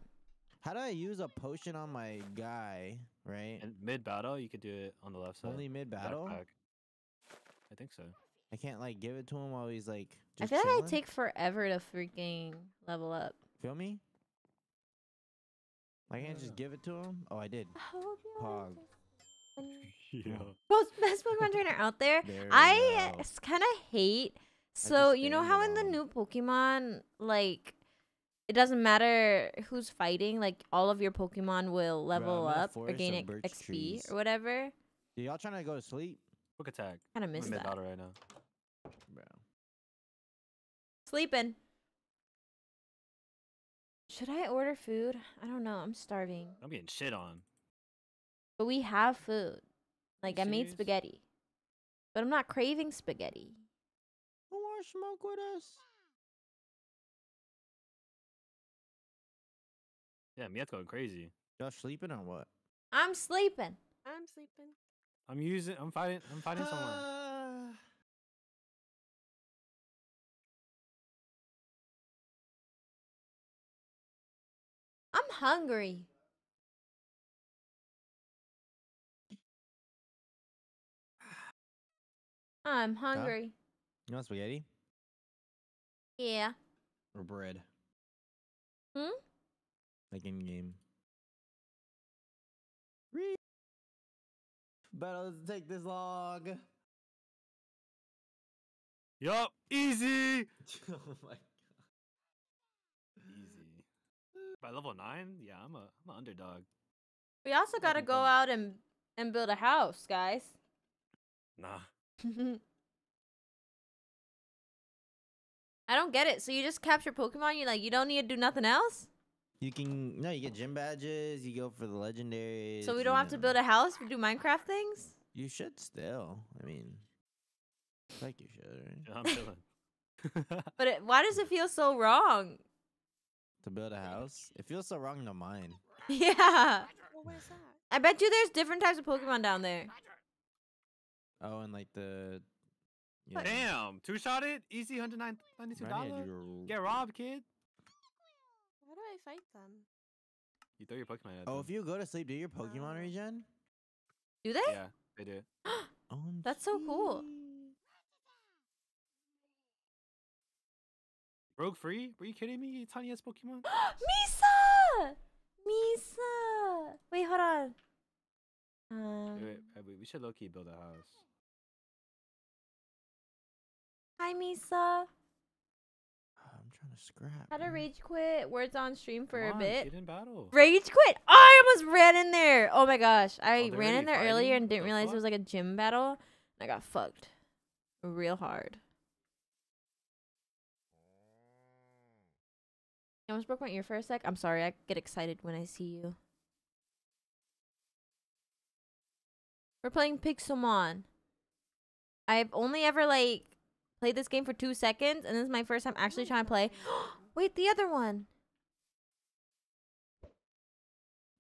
How do I use a potion on my guy, right? In mid battle, you could do it on the left side. Only mid battle? Backpack. I think so. I can't like give it to him while he's like. I feel chilling. like I take forever to freaking level up. Feel me? I can't just give it to him. Oh, I did. Pog. Yeah. Most best Pokemon trainer out there. there I kind of hate. So you know how in the new Pokemon, like it doesn't matter who's fighting, like all of your Pokemon will level Bro, up or gain XP trees. or whatever. y'all trying to go to sleep? Book attack. Kind of miss that. Daughter right now. Yeah. Sleeping. Should I order food? I don't know. I'm starving. I'm getting shit on. But we have food. Like I made spaghetti, but I'm not craving spaghetti. Who wants to smoke with us? Yeah, Mia's going crazy. Y'all sleeping or what? I'm sleeping. I'm sleeping. I'm using. I'm fighting. I'm fighting someone. I'm hungry. I'm hungry. Huh? You want spaghetti? Yeah. Or bread. Hmm. Like in game. Better take this long. Yup, easy. oh my god. Easy. By level nine, yeah, I'm a I'm an underdog. We also gotta go out and and build a house, guys. Nah. I don't get it. So you just capture Pokemon, you like you don't need to do nothing else? You can no, you get gym badges. You go for the legendary. So we don't have know. to build a house. We do Minecraft things. You should still. I mean, like you should. Right? I'm chilling. but it, why does it feel so wrong? To build a house, it feels so wrong to mine. Yeah. Well, I bet you there's different types of Pokemon down there. Oh, and like the. Damn, two shot it, easy hundred ninety two dollars. Get robbed, kid. I fight them? You throw your Pokemon at Oh, them. if you go to sleep, do your Pokemon uh, regen? Do they? Yeah, they do. oh, That's so cool. Rogue free? Were you kidding me? Tanya's Pokemon? Misa! Misa! Wait, hold on. Um... Wait, wait, um, wait, we should low build a house. Hi, Misa trying to scrap. How to rage quit. Words on stream for a bit. Get in battle. Rage quit. Oh, I almost ran in there. Oh my gosh. I oh, ran in there earlier and didn't realize fuck? it was like a gym battle. I got fucked real hard. I almost broke my ear for a sec. I'm sorry. I get excited when I see you. We're playing Pixelmon. I've only ever like played this game for two seconds, and this is my first time actually trying to play. Wait, the other one.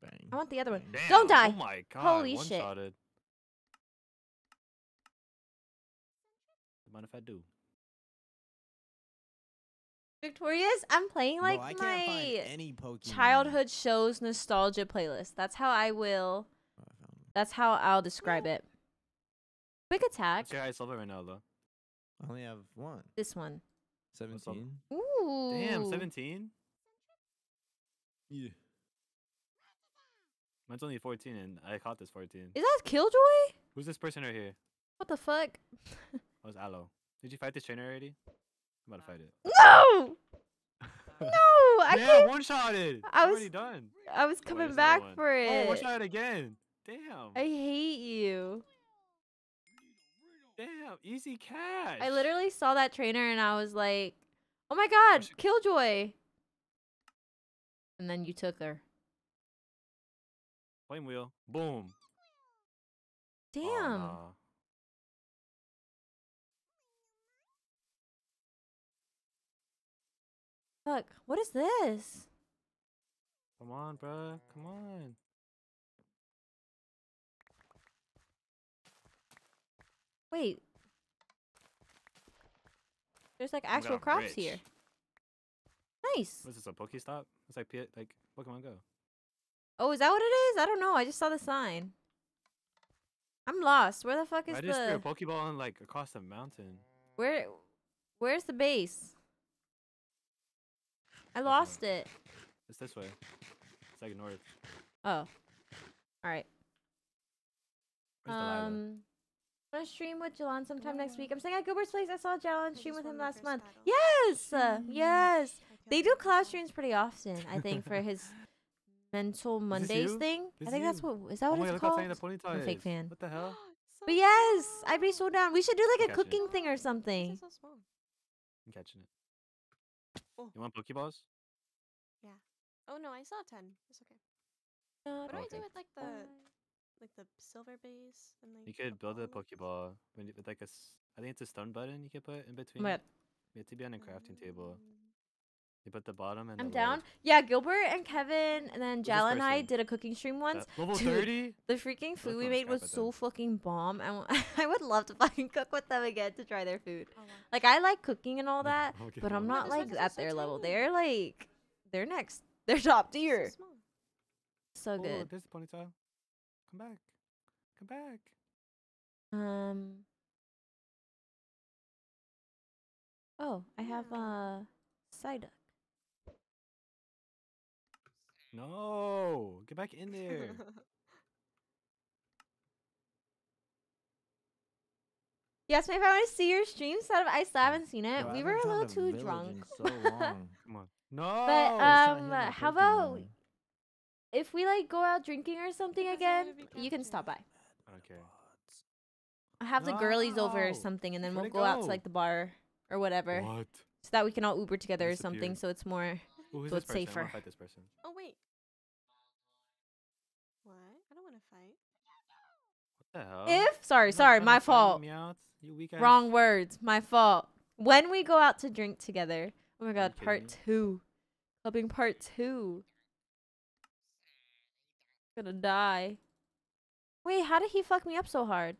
Bang. I want the other one. Damn. Don't die. Oh my god. Holy shit. Don't Mind if I do? Victorious, I'm playing like Bro, my childhood shows nostalgia playlist. That's how I will. Oh, that's how I'll describe it. Quick attack. Okay, I highest it right now, though? I only have one. This one. 17. Ooh. Damn, 17? Yeah. Mine's only 14, and I caught this 14. Is that Killjoy? Who's this person right here? What the fuck? that was Aloe. Did you fight this trainer already? I'm about to fight it. No! no! I yeah, can't... one it. I was already done. I was oh, coming wait, back for oh, it. Oh, one-shot again. Damn. I hate you. Damn, easy cash. I literally saw that trainer and I was like, "Oh my god, Killjoy!" And then you took her. Flame wheel. Boom. Oh, Damn. Oh, no. Fuck, what is this? Come on, bro. Come on. Wait. There's like actual crops rich. here. Nice. Was this a Pokestop? It's like like Pokemon Go. Oh, is that what it is? I don't know. I just saw the sign. I'm lost. Where the fuck is the? I just threw a Pokeball on like across the mountain. Where, where's the base? I lost it. It's this way. It's like north. Oh. All right. Where's um. I'm gonna stream with Jalan sometime next week. I'm saying at Gilbert's place. I saw Jalan stream with him last month. Battle. Yes, mm. yes. They do cloud streams pretty often. I think for his mental Mondays thing. This I think that's what is that oh what oh, it's called? The I'm a fake fan. What the hell? so but yes, I'd be so down. We should do like I'm a cooking it. thing or something. So I'm catching it. Oh. You want Pokeballs? Yeah. Oh no, I saw ten. It's okay. Uh, what do oh, okay. I do with like the? like the silver base and like. You could build a Pokeball when you, with like a. I think it's a stun button you could put in between. What? You have to be on a crafting table. Um. You put the bottom and. I'm down. Yeah, Gilbert and Kevin and then Jal and I did a cooking stream once. level thirty. The freaking food we made was so them. fucking bomb, and I would love to fucking cook with them again to try their food. Oh, like I like cooking and all that, yeah, okay. but I'm not like at their level. They're like, they're next. They're top tier. So, so good. Oh, there's a ponytail. Come back. Come back. Um. Oh, I have a uh, Psyduck. No, get back in there. Yes, maybe if I want to see your stream setup. I still haven't seen it. we were a little too drunk. So Come on. No. But um, how about? if we like go out drinking or something again, you can stop by. Okay. I have the girlies over or something, and then we'll go, out to like the bar or whatever. What? So that we can all Uber together or something, so it's more, so it's safer. fight this person. Oh wait. What? I don't want to fight. What the hell? If sorry, sorry, my fault. Wrong words. My fault. When we go out to drink together. Oh my god, part two. Clubbing part two. Gonna die. Wait, how did he fuck me up so hard?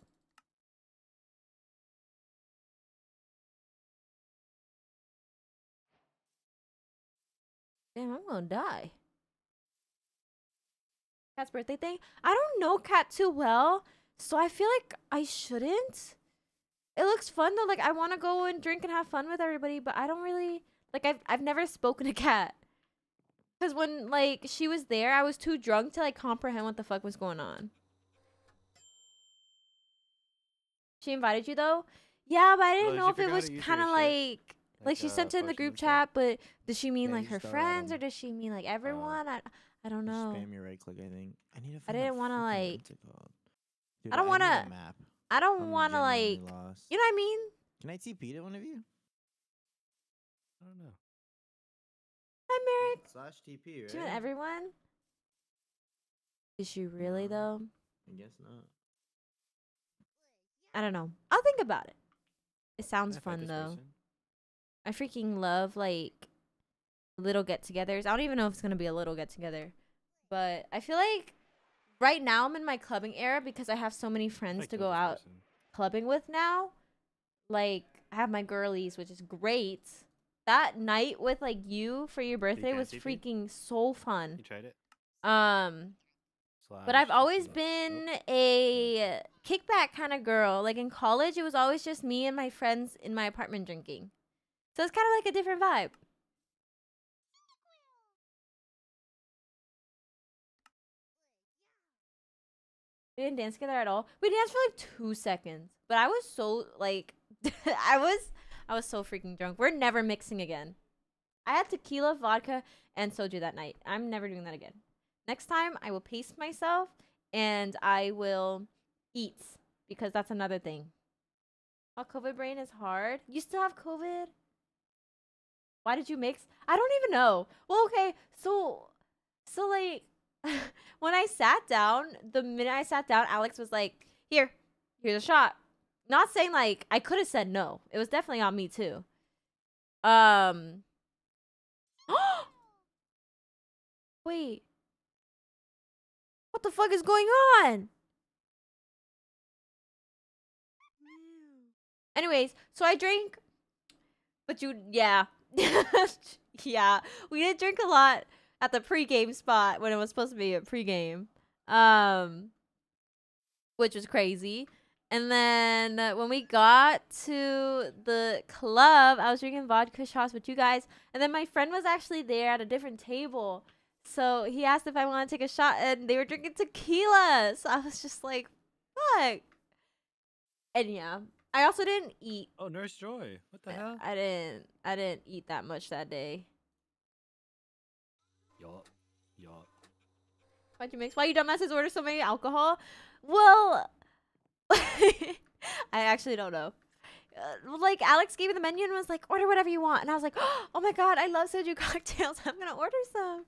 Damn, I'm gonna die. Cat's birthday thing? I don't know Cat too well, so I feel like I shouldn't. It looks fun though. Like I want to go and drink and have fun with everybody, but I don't really like. I've I've never spoken to Cat. Because when like she was there, I was too drunk to like comprehend what the fuck was going on. She invited you though? Yeah, but I didn't oh, know if it was kind of like like, she uh, sent it in the group chat, but does she mean yeah, like her friends or does she mean like uh, everyone? Uh, I I don't know. Spam your right click. I think I need to. I didn't want to like. Dude, I don't want to. I don't want to like. Lost. You know what I mean? Can I TP to one of you? I don't know. Merrick? Slash TP, right? To everyone? Is she really, no, though? I guess not. I don't know. I'll think about it. It sounds I fun, though. Person. I freaking love, like, little get togethers. I don't even know if it's going to be a little get together. But I feel like right now I'm in my clubbing era because I have so many friends like to go out person. clubbing with now. Like, I have my girlies, which is great that night with like you for your birthday was freaking so fun. You tried it. Um, but I've always been a kickback kind of girl. Like in college, it was always just me and my friends in my apartment drinking. So it's kind of like a different vibe. We didn't dance together at all. We danced for like two seconds, but I was so like, I was I was so freaking drunk. We're never mixing again. I had tequila, vodka, and soju that night. I'm never doing that again. Next time, I will pace myself and I will eat because that's another thing. A COVID brain is hard. You still have COVID? Why did you mix? I don't even know. Well, okay. So, so like, when I sat down, the minute I sat down, Alex was like, here, here's a shot not saying like I could have said no. It was definitely on me too. Um. Wait. What the fuck is going on? Anyways, so I drank, but you, yeah. yeah, we did drink a lot at the pregame spot when it was supposed to be a pregame, um, which was crazy. And then when we got to the club, I was drinking vodka shots with you guys. And then my friend was actually there at a different table. So he asked if I wanted to take a shot, and they were drinking tequila. So I was just like, fuck. And yeah, I also didn't eat. Oh, Nurse Joy, what the I, hell? I didn't. I didn't eat that much that day. Yup, yup. Why'd you mix? Why you dumbasses order so many alcohol? Well, I actually don't know. Uh, like Alex gave me the menu and was like, order whatever you want. And I was like, oh my God, I love soju cocktails. I'm going to order some.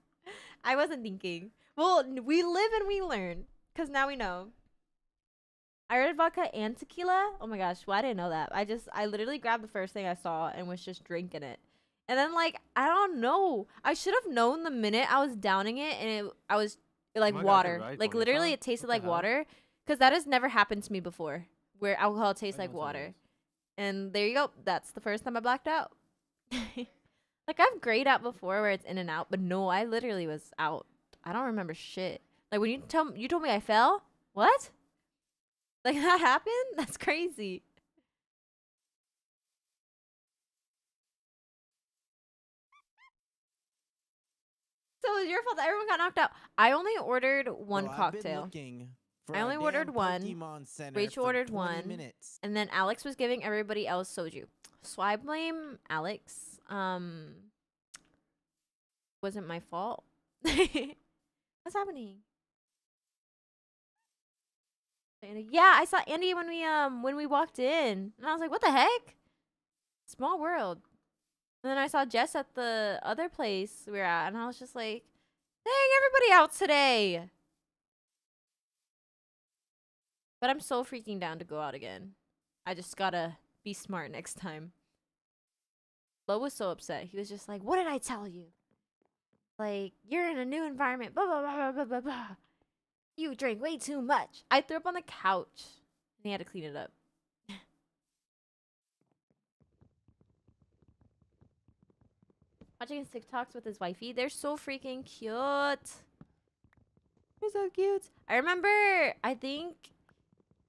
I wasn't thinking. Well, we live and we learn because now we know. I ordered vodka and tequila. Oh my gosh, well, I didn't know that. I just, I literally grabbed the first thing I saw and was just drinking it. And then, like, I don't know. I should have known the minute I was downing it and it, I was like oh water. Right like, literally, it tasted like water. Hell? because that has never happened to me before, where alcohol tastes like water. And there you go. That's the first time I blacked out. like I've grayed out before, where it's in and out, but no, I literally was out. I don't remember shit. Like when you tell you told me I fell. What? Like that happened? That's crazy. So it was your fault that everyone got knocked out. I only ordered one well, cocktail. I only ordered one. Rachel ordered one. Minutes. And then Alex was giving everybody else soju. So I blame Alex. Um wasn't my fault. What's happening? Yeah, I saw Andy when we um when we walked in. And I was like, "What the heck? Small world." And then I saw Jess at the other place we were at and I was just like, "Dang, everybody out today." But I'm so freaking down to go out again. I just gotta be smart next time. Lo was so upset. He was just like, What did I tell you? Like, you're in a new environment, blah, blah, blah, blah, blah, blah. You drank way too much. I threw up on the couch and he had to clean it up. Watching his TikToks with his wifey. They're so freaking cute. They're so cute. I remember, I think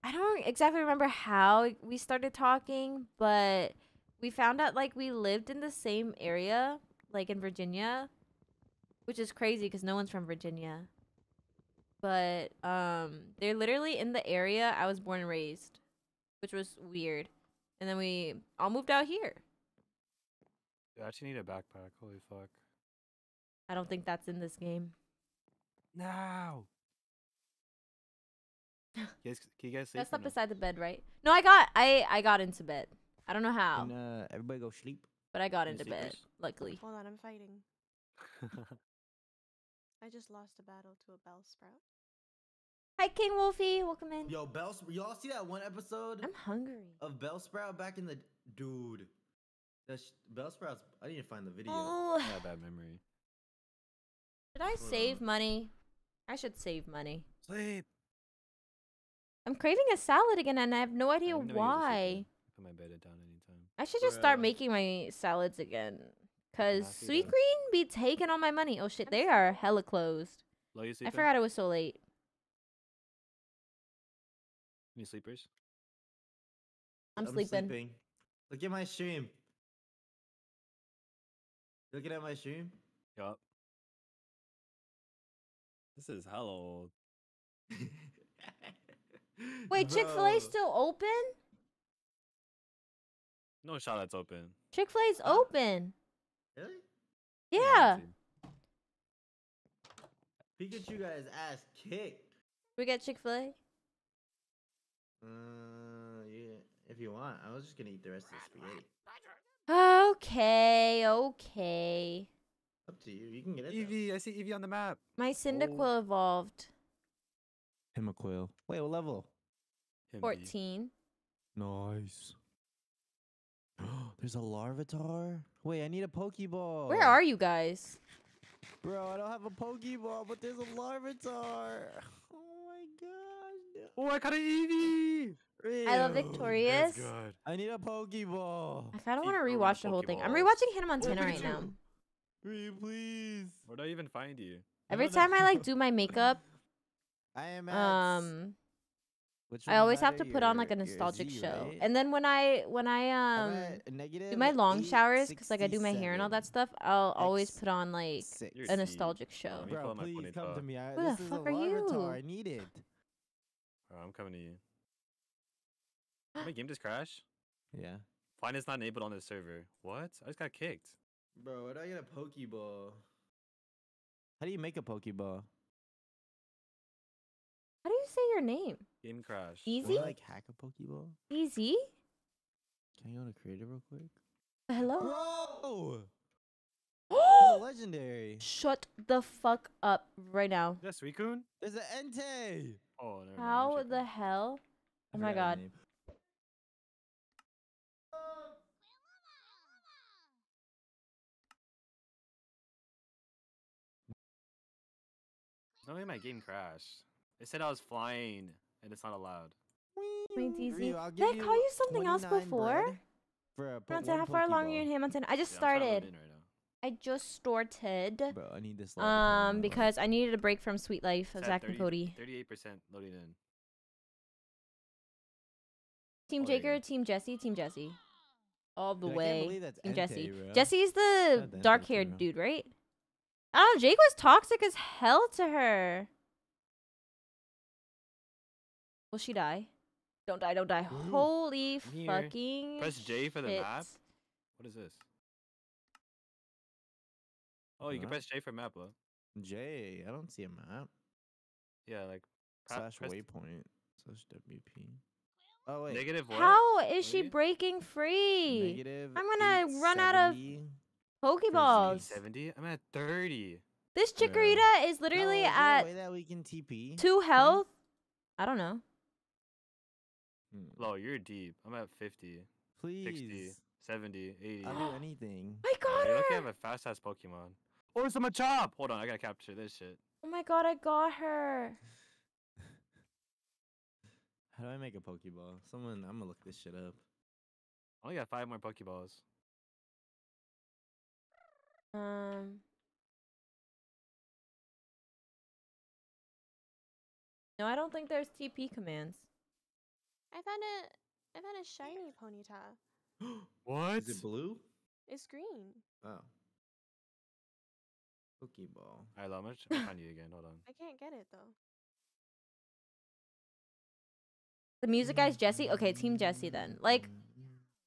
I don't exactly remember how we started talking, but we found out like we lived in the same area, like in Virginia, which is crazy because no one's from Virginia. But um, they're literally in the area I was born and raised, which was weird. And then we all moved out here. I actually need a backpack. Holy fuck! I don't think that's in this game. No. You guys, can you guys That's no? beside the bed, right? No, I got I I got into bed. I don't know how. uh, everybody go sleep. But I got into bed, luckily. Hold on, I'm fighting. I just lost a battle to a bell sprout. Hi, King Wolfie. Welcome in. Yo, bell. Y'all see that one episode? I'm hungry. Of bell sprout back in the dude. That's bell sprouts. I need to find the video. Oh. I have bad memory. Should I Hold save on. money? I should save money. Sleep. I'm craving a salad again, and I have no idea why. Put my down anytime. I should just start making my salads again. Cause Sweet Green be taking all my money. Oh shit, they are hella closed. I forgot it was so late. Any sleepers? I'm, I'm sleeping. sleeping. Look at my stream. Looking at my stream. Yup. This is hella old. Wait, Chick Fil A still open? No shot that's open. Chick Fil A's open. Really? Yeah. Pikachu got his ass kicked. We got Chick Fil A. Uh, yeah. If you want, I was just gonna eat the rest of the spaghetti. Okay, okay. Up to you. You can get it. Eevee, though. I see Eevee on the map. My Cyndaquil oh. evolved. Himmaquil. Wait, what level? 14. Nice. There's a larvitar. Wait, I need a Pokeball. Where are you guys? Bro, I don't have a Pokeball, but there's a larvitar. Oh my god. Oh, I got an Eevee. Ew. I love Victorious. I need a Pokeball. I kind of want to rewatch the whole thing. I'm rewatching Hannah Montana oh, right you? now. Please, please. Where do I even find you? Every time I like do my makeup, I am um which I always have to put on like a nostalgic Z, show. Right? And then when I when I um do my long showers because like I do my hair and all that stuff, I'll always put on like a nostalgic show. Bro, please come to me. I, Who the fuck are you? I need it. Bro, oh, I'm coming to you. my game just crashed. Yeah. Find it's not enabled on the server. What? I just got kicked. Bro, what do I get a Pokeball? How do you make a Pokeball? How do you say your name? in Crash. Easy? want like hack a Pokeball? Easy? Can you go to creative real quick? Hello? Bro! Oh! legendary. Shut the fuck up right now. Is that Suicune? There's an Entei. Oh, never How mind, the hell? Oh my god. No way my game crashed. It said I was flying and it's not allowed. Wait, Did I call you something else before? Bro, how far along are you in Hamilton? I just yeah, started. Right I just started. Bro, I need this. Um, because I needed a break from Sweet Life of Zach 30, and Cody. Thirty-eight percent loading in. Team oh, Jake or Team Jesse? Team Jesse. All the dude, way. Team Jesse. Jesse's the dark-haired dude, right? I don't know. Jake was toxic as hell to her. Will she die? Don't die, don't die. Ooh, Holy fucking. Press J for the shit. map? What is this? Oh, you can press J for map, bro. J, I don't see a map. Yeah, like slash waypoint slash WP. Oh wait. Negative How is she breaking free? Negative I'm gonna run out of Pokeballs. 70? I'm at 30. This Chikorita is literally no, at that we can TP. two health. I don't know. Hmm. Low, you're deep. I'm at 50. Please. 60, 70, 80. I'll do anything. I got yeah, her. I have a fast ass Pokemon. Oh, it's a Machop! Hold on, I gotta capture this shit. Oh my god, I got her. How do I make a Pokeball? Someone, I'm gonna look this shit up. I only got five more Pokeballs. Um. No, I don't think there's TP commands. I found a I found a shiny Ponyta. what? Is it blue? It's green. Oh. Pokeball. Alright, i love gonna find you again. Hold on. I can't get it though. The music guy's Jesse? Okay, team Jesse then. Like,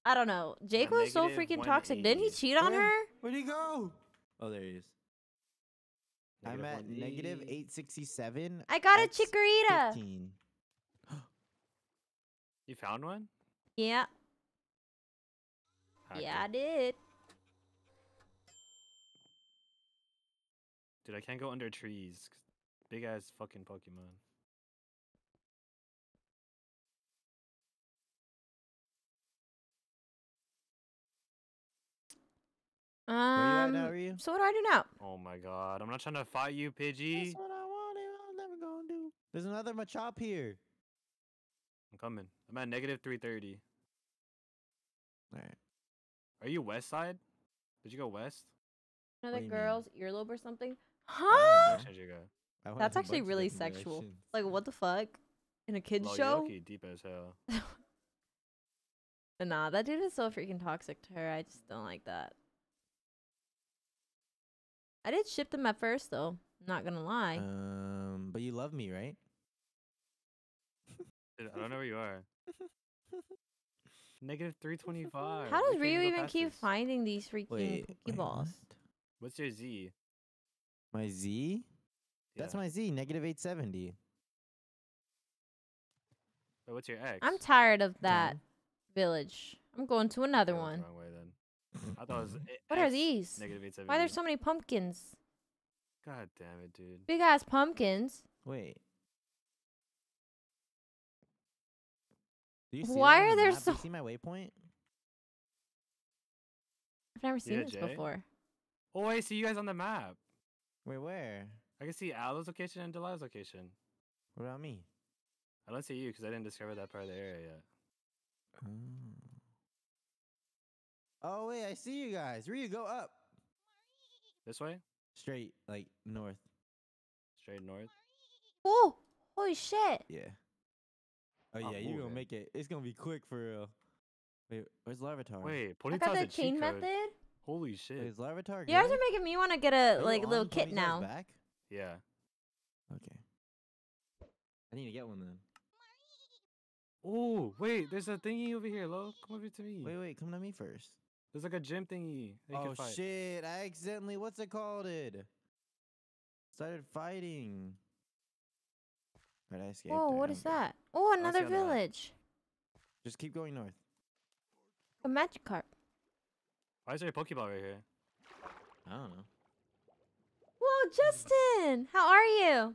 I don't know. Jake A was so freaking toxic. Didn't he cheat on Where? her? Where'd he go? Oh, there he is. Negative I'm at negative 867. I got a Chikorita. 15. You found one? Yeah. Yeah, I did. Dude, I can't go under trees. Big ass fucking Pokemon. Um, So what do I do now? Oh my god, I'm not trying to fight you, Pidgey. That's what I wanted. I'm never gonna do. There's another Machop here. I'm coming. I'm at negative 330. All right. Are you west side? Did you go west? Another the girl's mean? earlobe or something? Huh? That's actually really sexual. Like, what the fuck? In a kids show? deep as hell. nah, that dude is so freaking toxic to her. I just don't like that. I did ship them at first, though. Not gonna lie. Um, but you love me, right? Dude, I don't know where you are. Negative 325. How does Ryu even keep finding these freaking wait, Pokeballs? What's your Z? My Z? Yeah. That's my Z, negative 870. But what's your X? I'm tired of that mm. village. I'm going to another one. Wrong way, then. I thought it was what X, are these? Negative Why are there so many pumpkins? God damn it, dude. Big ass pumpkins. Wait, Do you see Why are there so? see my waypoint? I've never seen yeah, this Jay. before. Oh, I see you guys on the map. Wait, where? I can see Allo's location and Delilah's location. What about me? I don't see you because I didn't discover that part of the area yet. Oh. oh wait, I see you guys. you go up. This way? Straight, like north. Straight north. Oh, holy shit. Yeah. Oh yeah, you gonna make it. It's gonna be quick for real. Wait, where's Larvitar? Wait, Ponyta's I got the a chain method. Code. Holy shit! Wait, is Larvitar? You guys are making me want to get a like little kit Ponytail's now. Back? Yeah. Okay. I need to get one then. Oh wait, there's a thingy over here, Lo. Come over to me. Wait, wait, come to me first. There's like a gym thingy. oh shit! I accidentally what's it called? It started fighting. But I escaped. Whoa, what is that? Oh, another village. Just keep going north. A magic carp. Why is there a Pokeball right here? I don't know. Whoa, Justin! How are you?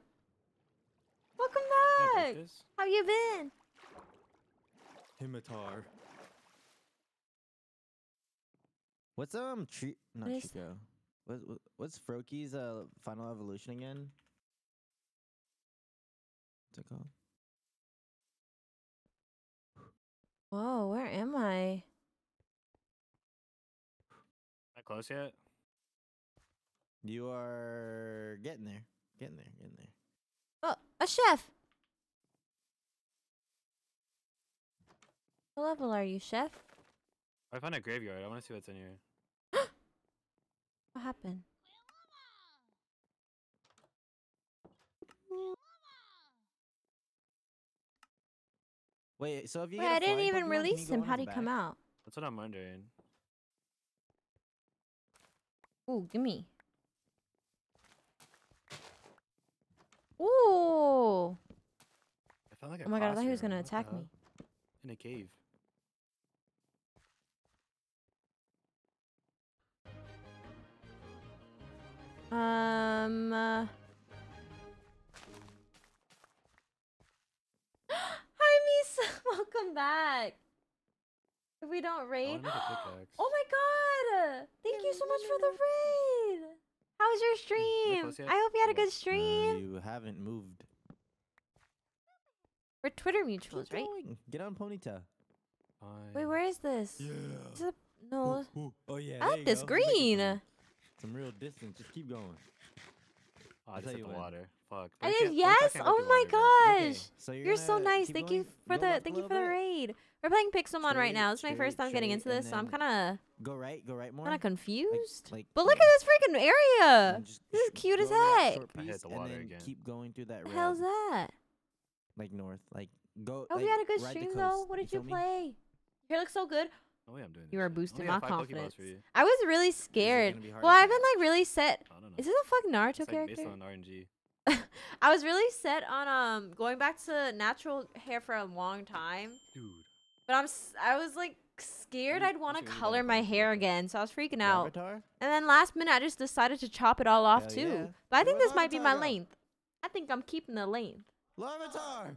Welcome back! How you been? Himitar. What's um tree not what Trico. What, what's Froakie's uh final evolution again? What's it called? Whoa, where am I? Not close yet. You are getting there. Getting there. Getting there. Oh, a chef. What level are you, chef? I found a graveyard. I want to see what's in here. what happened? Wait, so if you Wait, I didn't even Pokemon, release him. How did he come out? That's what I'm wondering. Ooh, gimme. Ooh! Like oh my god, I thought he was gonna attack me. In a cave. Um. Uh... Welcome back. If we don't raid. Oh my god! Thank you so much for the raid! How was your stream? I hope you had a good stream. Uh, you haven't moved. We're Twitter mutuals, right? Get on Ponyta. Fine. Wait, where is this? Yeah. Is a, no. Ooh, ooh. Oh yeah. I like this go. green. Some real distance. Just keep going. Oh, I'll tell you the water fuck. Oh it is yes. Oh my gosh. Okay. So you're, you're so nice. Thank going, you for the thank you for the raid. We're playing Pixelmon right now. It's my first time getting into this, so I'm kind of go right, go right more. Kind of confused. Like, like, but look yeah. at this freaking area. this is cute as heck. Piece, and then again. keep going through that. The hell's that? Like north, like go. Oh, like, we had a good stream though. What did you, play? You look looks so good. Oh yeah, I'm doing. You are boosting oh, my confidence. I was really scared. Well, I've been like really set. Is this a fucking Naruto character? Based on RNG. I was really set on um going back to natural hair for a long time. Dude. But I'm I was like scared I'd want to color my hair again, so I was freaking out. Avatar? And then last minute, I just decided to chop it all off Hell too. Yeah. But I think this might be my length. I think I'm keeping the length. Lavatar.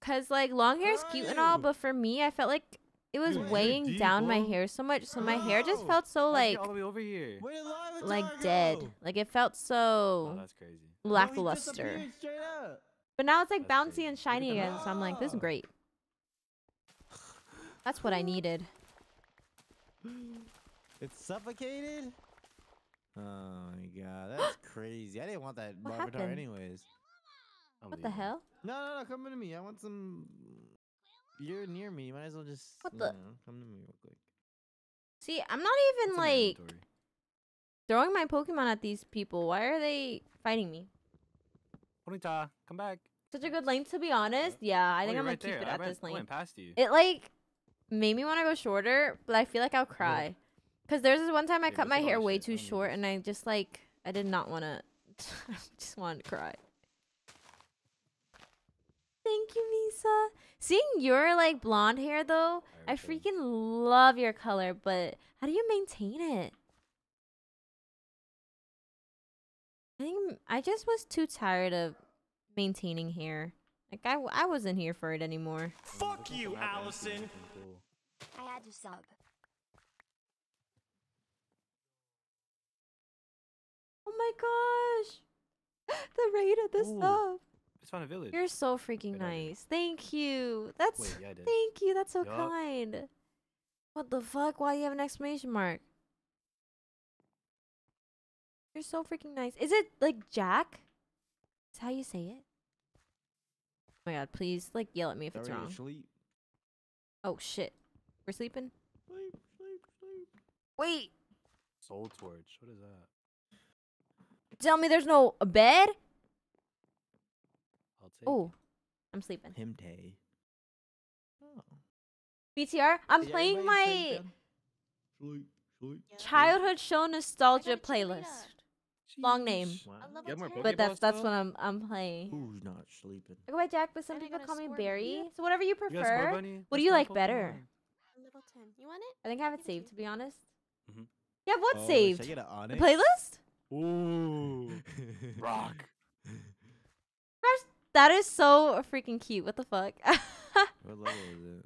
Cause like long hair is cute and all, but for me, I felt like it was weighing down my hair so much, so my hair just felt so like all the way over here, like dead. Like it felt so. Oh, that's crazy lackluster. but now it's like bouncy and shiny again, so I'm like, this is great. That's what I needed. It's suffocated? Oh my god, that's crazy. I didn't want that barbatar anyways. What the hell? No, no, no, come to me. I want some... You're near me. You might as well just what the? Know, come to me real quick. See, I'm not even it's like throwing my Pokemon at these people. Why are they fighting me? Bonita, come back. Such a good lane, to be honest. Yeah, I oh, think I'm gonna right keep there. it at this lane. I went past you. It like made me want to go shorter, but I feel like I'll cry. Cause there's this one time I yeah, cut my hair way too short, and I just like I did not want to. just wanted to cry. Thank you, Misa. Seeing your like blonde hair though, I, I freaking love your color. But how do you maintain it? I think I just was too tired of maintaining hair. Like, I, I wasn't here for it anymore. Fuck you, Allison! I had to sub. Oh my gosh! the rate of the Ooh. sub! It's found a village. You're so freaking nice. Thank you. That's Wait, yeah, thank you. That's so yep. kind. What the fuck? Why do you have an exclamation mark? You're so freaking nice. Is it like Jack? Is how you say it? Oh my god, please like yell at me if Sorry, it's wrong. Oh shit. We're sleeping? Sleep, sleep, sleep. Wait. Soul torch. What is that? Tell me there's no bed? Oh. I'm sleeping. Him day. Oh. BTR, I'm playing my sleep, sleep. childhood show nostalgia playlist. Long name. Wow. But that's that's what I'm I'm playing. Who's not sleeping? I go by Jack, but some people call me Barry. So whatever you prefer. You what do you like better? Littleton. You want it? I think I have it saved to be honest. Mm -hmm. Yeah, what oh, saved? The playlist? Ooh. Rock. That is so freaking cute. What the fuck? what level is it?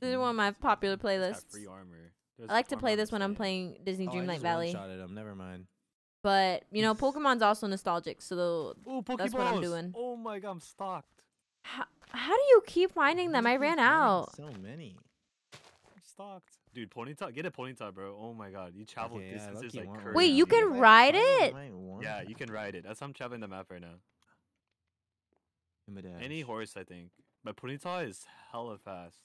This is one of my popular playlists. Free armor. There's I like to play this when I'm playing Disney oh, Dreamlight Valley. Never mind. But you know, Pokemon's also nostalgic, so Ooh, that's what I'm doing. Oh my god, I'm stocked. How, how do you keep finding them? I ran out. So many. I'm stocked. Dude, Ponyta, get a Ponyta, bro. Oh my god, you travel okay, distances yeah, like crazy. Wait, you can ride it? Yeah, you can ride it. That's how I'm traveling the map right now. Any horse, I think. But Ponyta is hella fast.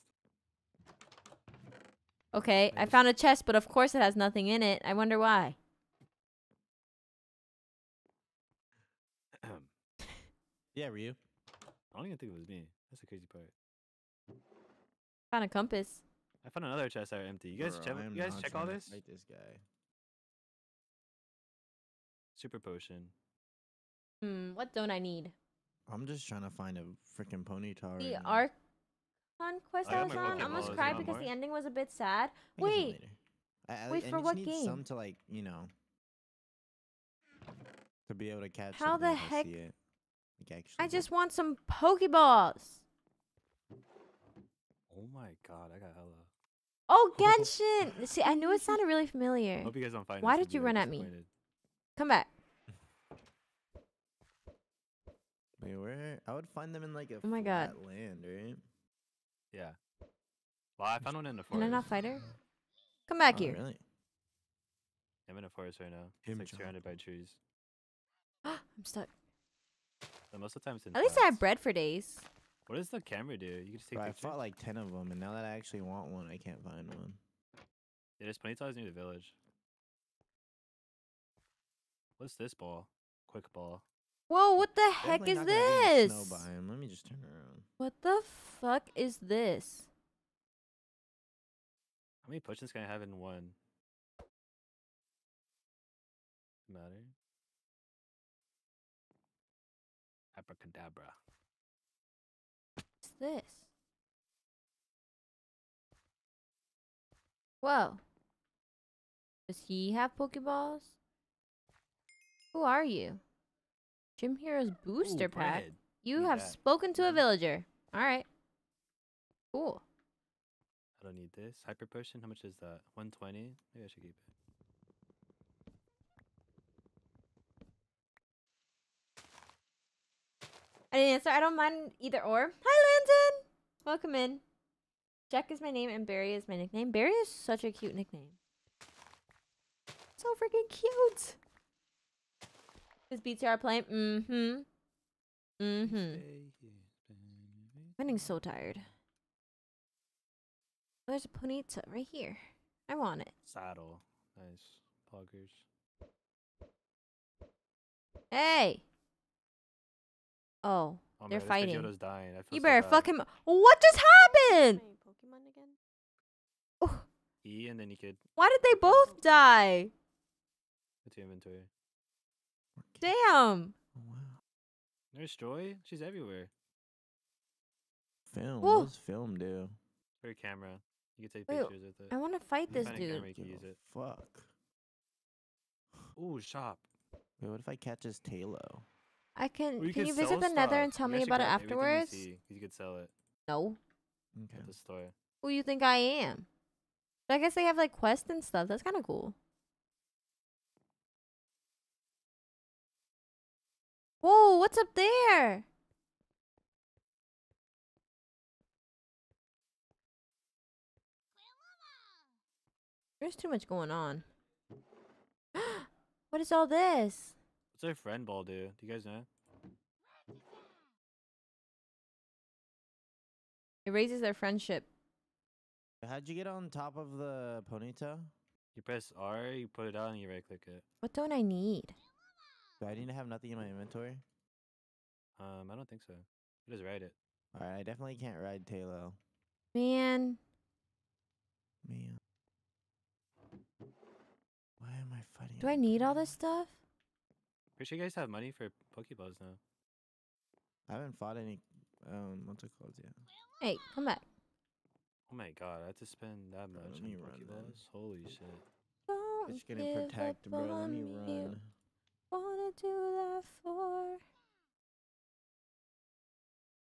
Okay, I found a chest, but of course it has nothing in it. I wonder why. Yeah, were you? I don't even think it was me. That's the crazy part. Found a compass. I found another chest that are empty. You guys Bro, check. You guys check all this. Fight this guy. Super potion. Hmm. What don't I need? I'm just trying to find a freaking ponytail. The right arc conquest I, I was on. I almost cried because more. the ending was a bit sad. Wait. I, Wait for what game? Some to like, you know, to be able to catch. How the heck actually. I just want some Pokeballs. Oh my god, I got hella. Oh, Genshin! See, I knew it sounded really familiar. Hope you guys don't find Why did you run at me? Come back. Wait, where? I would find them in like a oh my god. land, right? Yeah. Well, I found one in the forest. Can I not fight her? Come back oh, here. Really? I'm in a forest right now. Him it's like surrounded by trees. I'm stuck. So most of the time it's in. At least I have bread for days. What does the camera do? You can just take. Bro, I fought like ten of them, and now that I actually want one, I can't find one. Yeah, there's plenty of times near the village. What's this ball? Quick ball. Whoa! What the heck is this? Snow biome. Let me just turn around. What the fuck is this? How many potions can I have in one? Matter. abracadabra. What's this? Whoa. Does he have Pokeballs? Who are you? Gym Hero's Booster Ooh, Pack? You need have that. spoken to a villager. Alright. Cool. I don't need this. Hyper Potion, how much is that? 120? Maybe I should keep it. I didn't answer. I don't mind either or. Hi, Landon. Welcome in. Jack is my name and Barry is my nickname. Barry is such a cute nickname. So freaking cute. Is BTR playing? Mm-hmm. Mm-hmm. I'm getting so tired. There's a ponita right here. I want it. Saddle. Nice. Poggers. Hey! Oh, oh they're man, fighting. This dying. I feel you better fuck him. What just happened? Pokemon again? Oh. E and then you could. Why did they both die? What's your inventory. Damn. Oh, wow. There's Joy. She's everywhere. Film. What's film do? Her camera. You can take Wait, pictures with it. I want to fight this dude. Fuck. Ooh, shop. Wait, what if I catch his Talo? I can. Well, you can, can you visit the stuff. Nether and tell you me about it afterwards? You, you could sell it. No. Okay. the story. Who you think I am? But I guess they have like quests and stuff. That's kind of cool. Whoa! What's up there? There's too much going on. what is all this? What's their friend ball do? Do you guys know? It raises their friendship. How'd you get on top of the ponytail? You press R, you put it out, and you right click it. What don't I need? Do I need to have nothing in my inventory? Um, I don't think so. You just ride it. Alright, I definitely can't ride Taylo. Man. Man. Why am I fighting? Do I need all this stuff? Pretty sure you guys have money for Pokeballs now. I haven't fought any um what's it called yet. Hey, come back. Oh my god, I have to spend that much on Pokeballs. Holy shit. Don't it's gonna protect, bro. Let me run. Wanna do that for?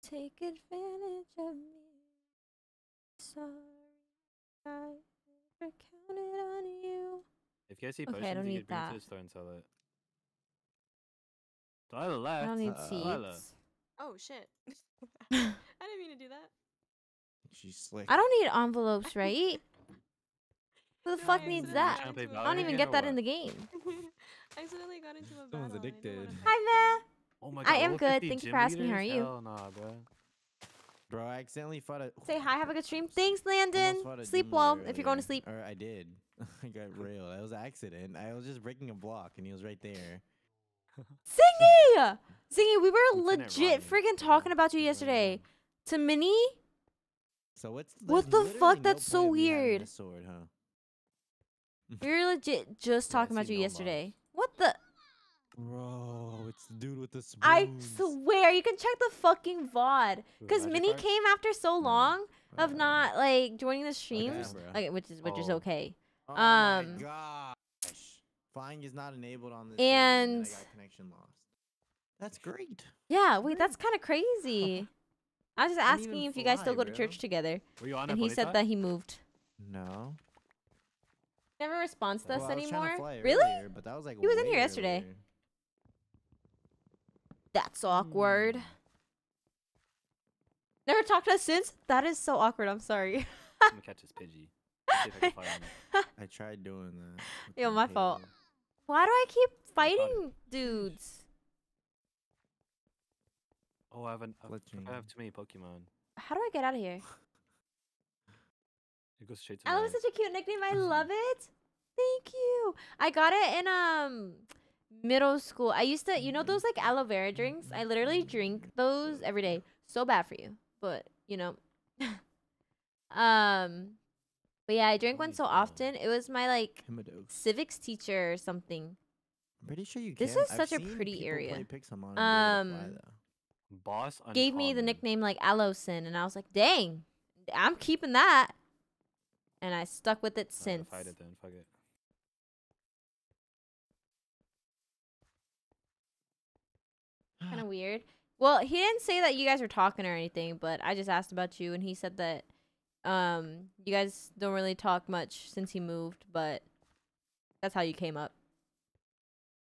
Take advantage of me. Sorry, I never counted on you. If you guys see potions, okay, you could bring that. to the store and sell it. Delilah left. I don't need uh, Delilah. Oh shit! I didn't mean to do that. She's slick. I don't need envelopes, right? Who the no, fuck needs that? I don't even get that in the game. I accidentally got into a Someone's addicted. Hi there. Oh my god. I am good. Thank you for asking. How are you? Hell nah, bro. Bro, I accidentally fought a. Say hi. Have a good stream. Thanks, Landon. Sleep well if you're going to sleep. Or I did. I got railed. That was an accident. I was just breaking a block, and he was right there. Zingy! Zingy, we were legit friggin' talking about you yesterday. To Minnie? So it's what the fuck? No that's so weird. Sword, huh? we were legit just talking about you no yesterday. What the? Bro, it's the dude with the spoons. I swear, you can check the fucking VOD. Because Minnie card? came after so long of not, like, joining the streams. Okay, like, which is which oh. is okay. Oh um, Flying is not enabled on this. And connection lost. That's great. Yeah, wait, that's kind of crazy. I was just asking if fly, you guys still go to church together. Were you on and he said that he moved. No. Never responds to well, us anymore. really? but that was like he was in here yesterday. Earlier. That's awkward. Hmm. Never talked to us since. That is so awkward. I'm sorry. I'm gonna catch this Pidgey. I, I tried doing that. Yo, my fault. Why do I keep oh fighting dudes? Oh, I haven't. I have, too many Pokemon. How do I get out of here? it goes straight to. Aloe is such a cute nickname. I love it. Thank you. I got it in um middle school. I used to, you know, those like aloe vera drinks. I literally drink those every day. So bad for you, but you know. um. But yeah, I drank one so often. It was my like civics teacher or something. I'm pretty sure you. This is I've such a pretty area. Pixelmon um, boss gave me the nickname like Allison, and I was like, dang, I'm keeping that. And I stuck with it since. Uh, it then, fuck it. kind of weird. Well, he didn't say that you guys were talking or anything, but I just asked about you, and he said that um, you guys don't really talk much since he moved, but that's how you came up.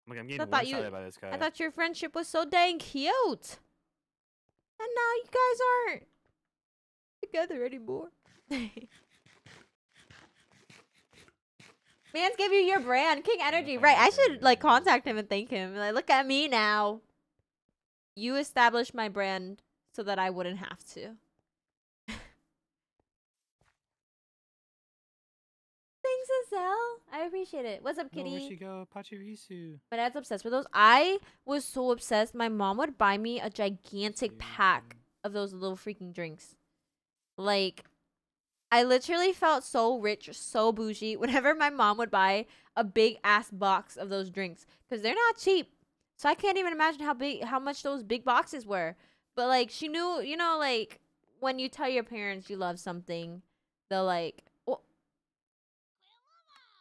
I'm getting so you, by this guy. I thought your friendship was so dang cute, and now you guys aren't together anymore. Man's give you your brand, King Energy. Right, I should like contact him and thank him. Like, look at me now. You established my brand so that I wouldn't have to. Thanks, Azelle. I appreciate it. What's up, kitty? Where'd she go? Pachirisu. My dad's obsessed with those. I was so obsessed. My mom would buy me a gigantic pack of those little freaking drinks. Like, I literally felt so rich, so bougie whenever my mom would buy a big ass box of those drinks because they're not cheap. So I can't even imagine how big, how much those big boxes were. But like, she knew, you know, like when you tell your parents you love something, they'll like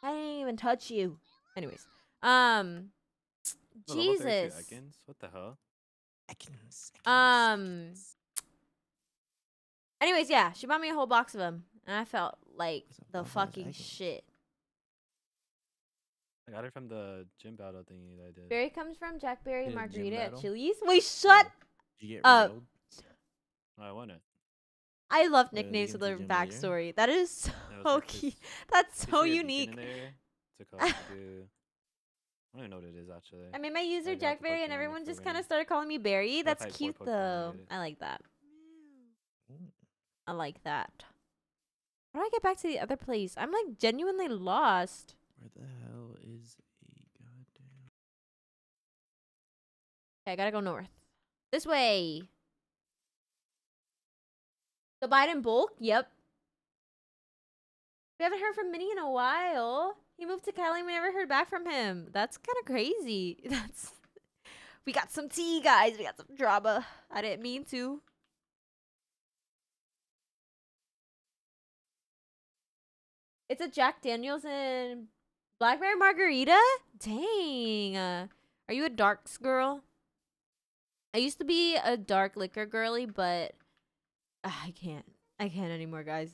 I didn't even touch you. Anyways, um, Jesus. Ekans? What the hell? Ekans, Ekans, um. Anyways, yeah, she bought me a whole box of them, and I felt like the fucking shit. I got it from the gym battle thingy that I did. Berry comes from Jack Berry Margarita at Chili's. Wait, oh. shut Did you get up. Railed? Oh, I won it. I love nicknames with a backstory. That is so like cute. That's so unique. I don't even know what it is actually. I made my user Jackberry, and everyone just kind of started calling me Barry. That's cute though. I like that. I like that. How do I get back to the other place? I'm like genuinely lost. Where the hell is a goddamn? Okay, I gotta go north. This way. The Biden bulk? Yep. We haven't heard from Minnie in a while. He moved to Cali. We never heard back from him. That's kind of crazy. That's. We got some tea, guys. We got some drama. I didn't mean to. It's a Jack Daniels and Blackberry Margarita? Dang. are you a darks girl? I used to be a dark liquor girly, but I can't. I can't anymore, guys.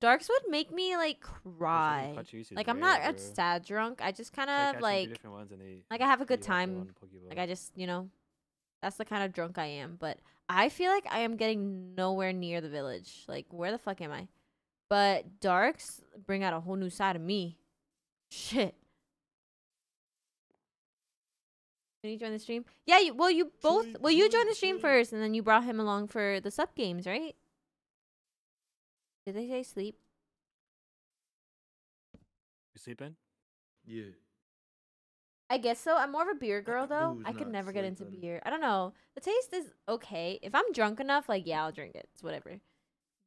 Darks would make me like cry. Like I'm not a sad drunk. I just kind of like like I have a good time. Like I just you know, that's the kind of drunk I am. But I feel like I am getting nowhere near the village. Like where the fuck am I? But darks bring out a whole new side of me. Shit. Can you join the stream? Yeah, you, well, you both. Well, you joined the stream first, and then you brought him along for the sub games, right? Did they say sleep? You sleeping? Yeah. I guess so. I'm more of a beer girl though. I could never get into beer. I don't know. The taste is okay. If I'm drunk enough, like yeah, I'll drink it. It's whatever.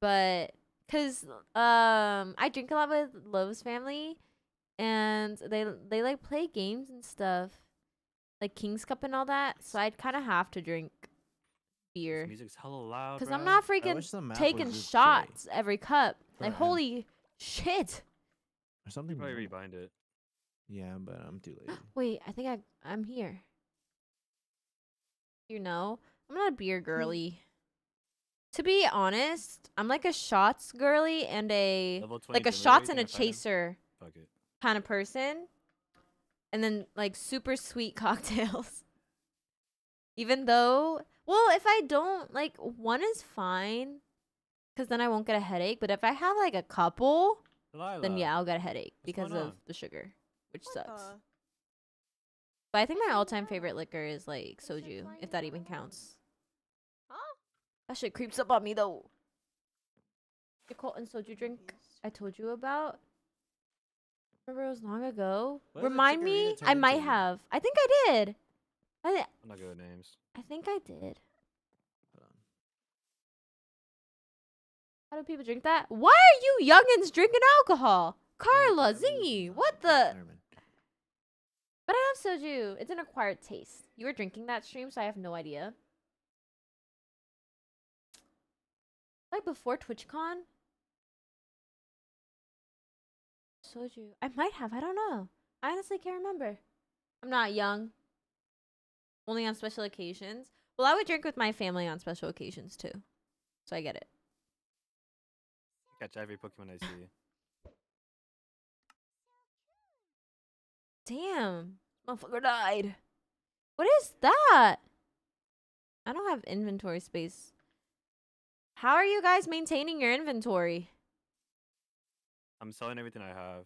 But cuz um I drink a lot with Love's family and they they like play games and stuff like King's Cup and all that. So I'd kind of have to drink beer. This music's hella loud. Because I'm not freaking taking shots every cup. like, holy shit. Or something. Probably rebind it. Yeah, but I'm too late. Wait, I think I I'm here. You know, I'm not a beer hmm. girly. to be honest, I'm like a shots girly and a like a shots and a chaser kind of person and then like super sweet cocktails. Even though, well, if I don't like one is fine because then I won't get a headache. But if I have like a couple, Delilah. then yeah, I'll get a headache What's because of the sugar, which what sucks. The? But I think my all-time favorite liquor is like soju, if that even counts. Huh? That shit creeps up on me though. The Colton soju drink I told you about. Remember it was long ago. What Remind me? I might have. I think I did. I th I'm not good with names. I think I did. How do people drink that? Why are you youngins drinking alcohol? Carla, Zingy, what the? But I have soju. It's an acquired taste. You were drinking that stream, so I have no idea. Like before TwitchCon, soju. I might have. I don't know. I honestly can't remember. I'm not young. Only on special occasions. Well, I would drink with my family on special occasions too. So I get it. catch every Pokemon I see. Damn. Motherfucker died. What is that? I don't have inventory space. How are you guys maintaining your inventory? I'm selling everything I have.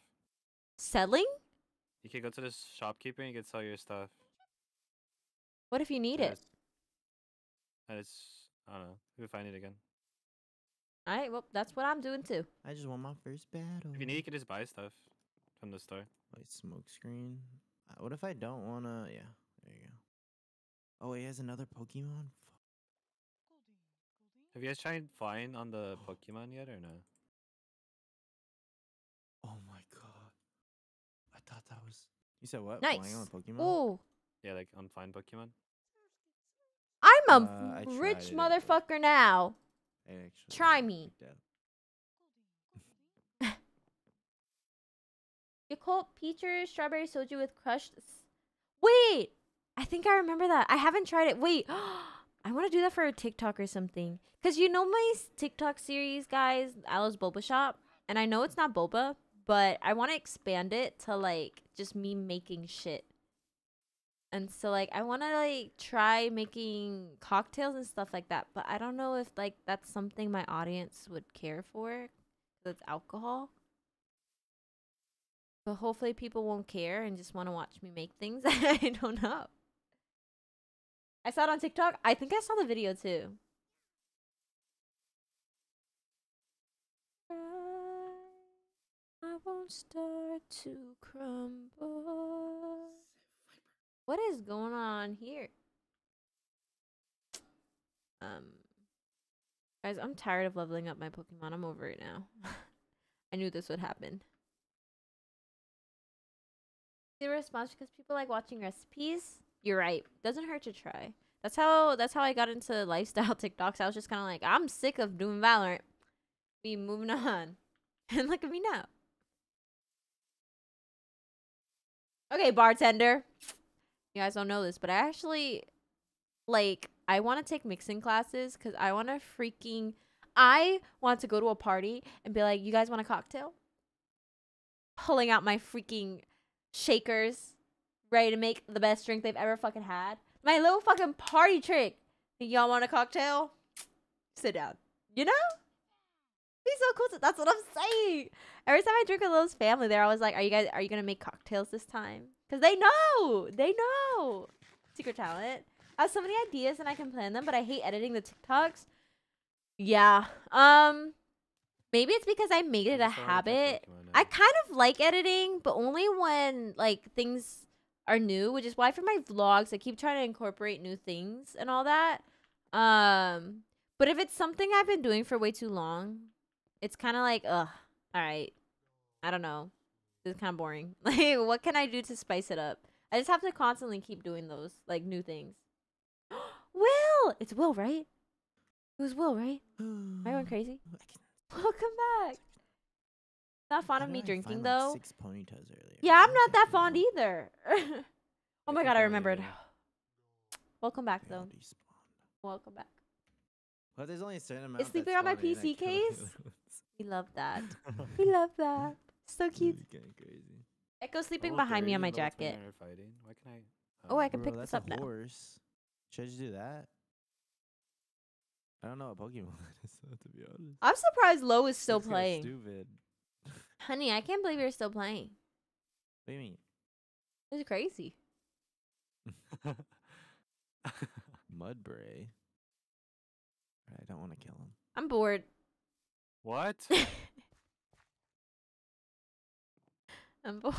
Selling? You can go to the shopkeeper and you can sell your stuff. What if you need it? I just, I don't know. Maybe if I need it again. All right, well, that's what I'm doing too. I just want my first battle. If you need, you can just buy stuff from the store. Like smoke screen. Uh, what if I don't wanna? Yeah, there you go. Oh, he has another Pokemon. Have you guys tried flying on the Pokemon yet or no? thought that was. You said what? Nice. on Pokemon? Oh. Yeah, like on fine Pokemon. I'm a uh, rich it, motherfucker it. now. Try me. You call peaches, strawberry soju with crushed. Wait, I think I remember that. I haven't tried it. Wait, I want to do that for a TikTok or something. Cause you know my TikTok series, guys, Alice Boba Shop, and I know it's not boba, but I want to expand it to like just me making shit. And so like I want to like try making cocktails and stuff like that, but I don't know if like that's something my audience would care for cuz it's alcohol. But hopefully people won't care and just want to watch me make things. I don't know. I saw it on TikTok. I think I saw the video too won't start to crumble. What is going on here? Um, guys, I'm tired of leveling up my Pokemon. I'm over it now. I knew this would happen. The response because people like watching recipes. You're right. Doesn't hurt to try. That's how that's how I got into lifestyle TikToks. I was just kind of like, I'm sick of doing Valorant. We moving on, and look at me now. Okay, bartender. You guys don't know this, but I actually, like, I want to take mixing classes because I want to freaking, I want to go to a party and be like, you guys want a cocktail? Pulling out my freaking shakers, ready to make the best drink they've ever fucking had. My little fucking party trick. Y'all want a cocktail? Sit down. You know? be so cool. To, that's what I'm saying. Every time I drink with Lil's family, they're always like, "Are you guys? Are you gonna make cocktails this time?" Because they know. They know. Secret talent. I have so many ideas and I can plan them, but I hate editing the TikToks. Yeah. Um. Maybe it's because I made it a habit. I kind of like editing, but only when like things are new, which is why for my vlogs I keep trying to incorporate new things and all that. Um, but if it's something I've been doing for way too long, it's kind of like, ugh, all right. I don't know. It's kind of boring. Like, what can I do to spice it up? I just have to constantly keep doing those, like, new things. Will! It's Will, right? It was Will, right? Am I going crazy? Welcome back. Not fond of me drinking, find, though. Like, six ponytails earlier. Yeah, I'm not that fond either. oh my god, I remembered. Welcome back, though. Welcome back. Well, there's only a certain amount. It's sleeping on my PC case. We love that. we love that. So cute. Getting crazy. Echo sleeping level behind me on my jacket. fighting. Why can I? Oh, I can pick this up now. horse. Should I just do that? I don't know what Pokemon is. to be honest. I'm surprised Lo is still playing. Stupid. Honey, I can't believe you're still playing. What do you mean? This is crazy. Mudbray. I don't want to kill him. I'm bored. What? I'm bored.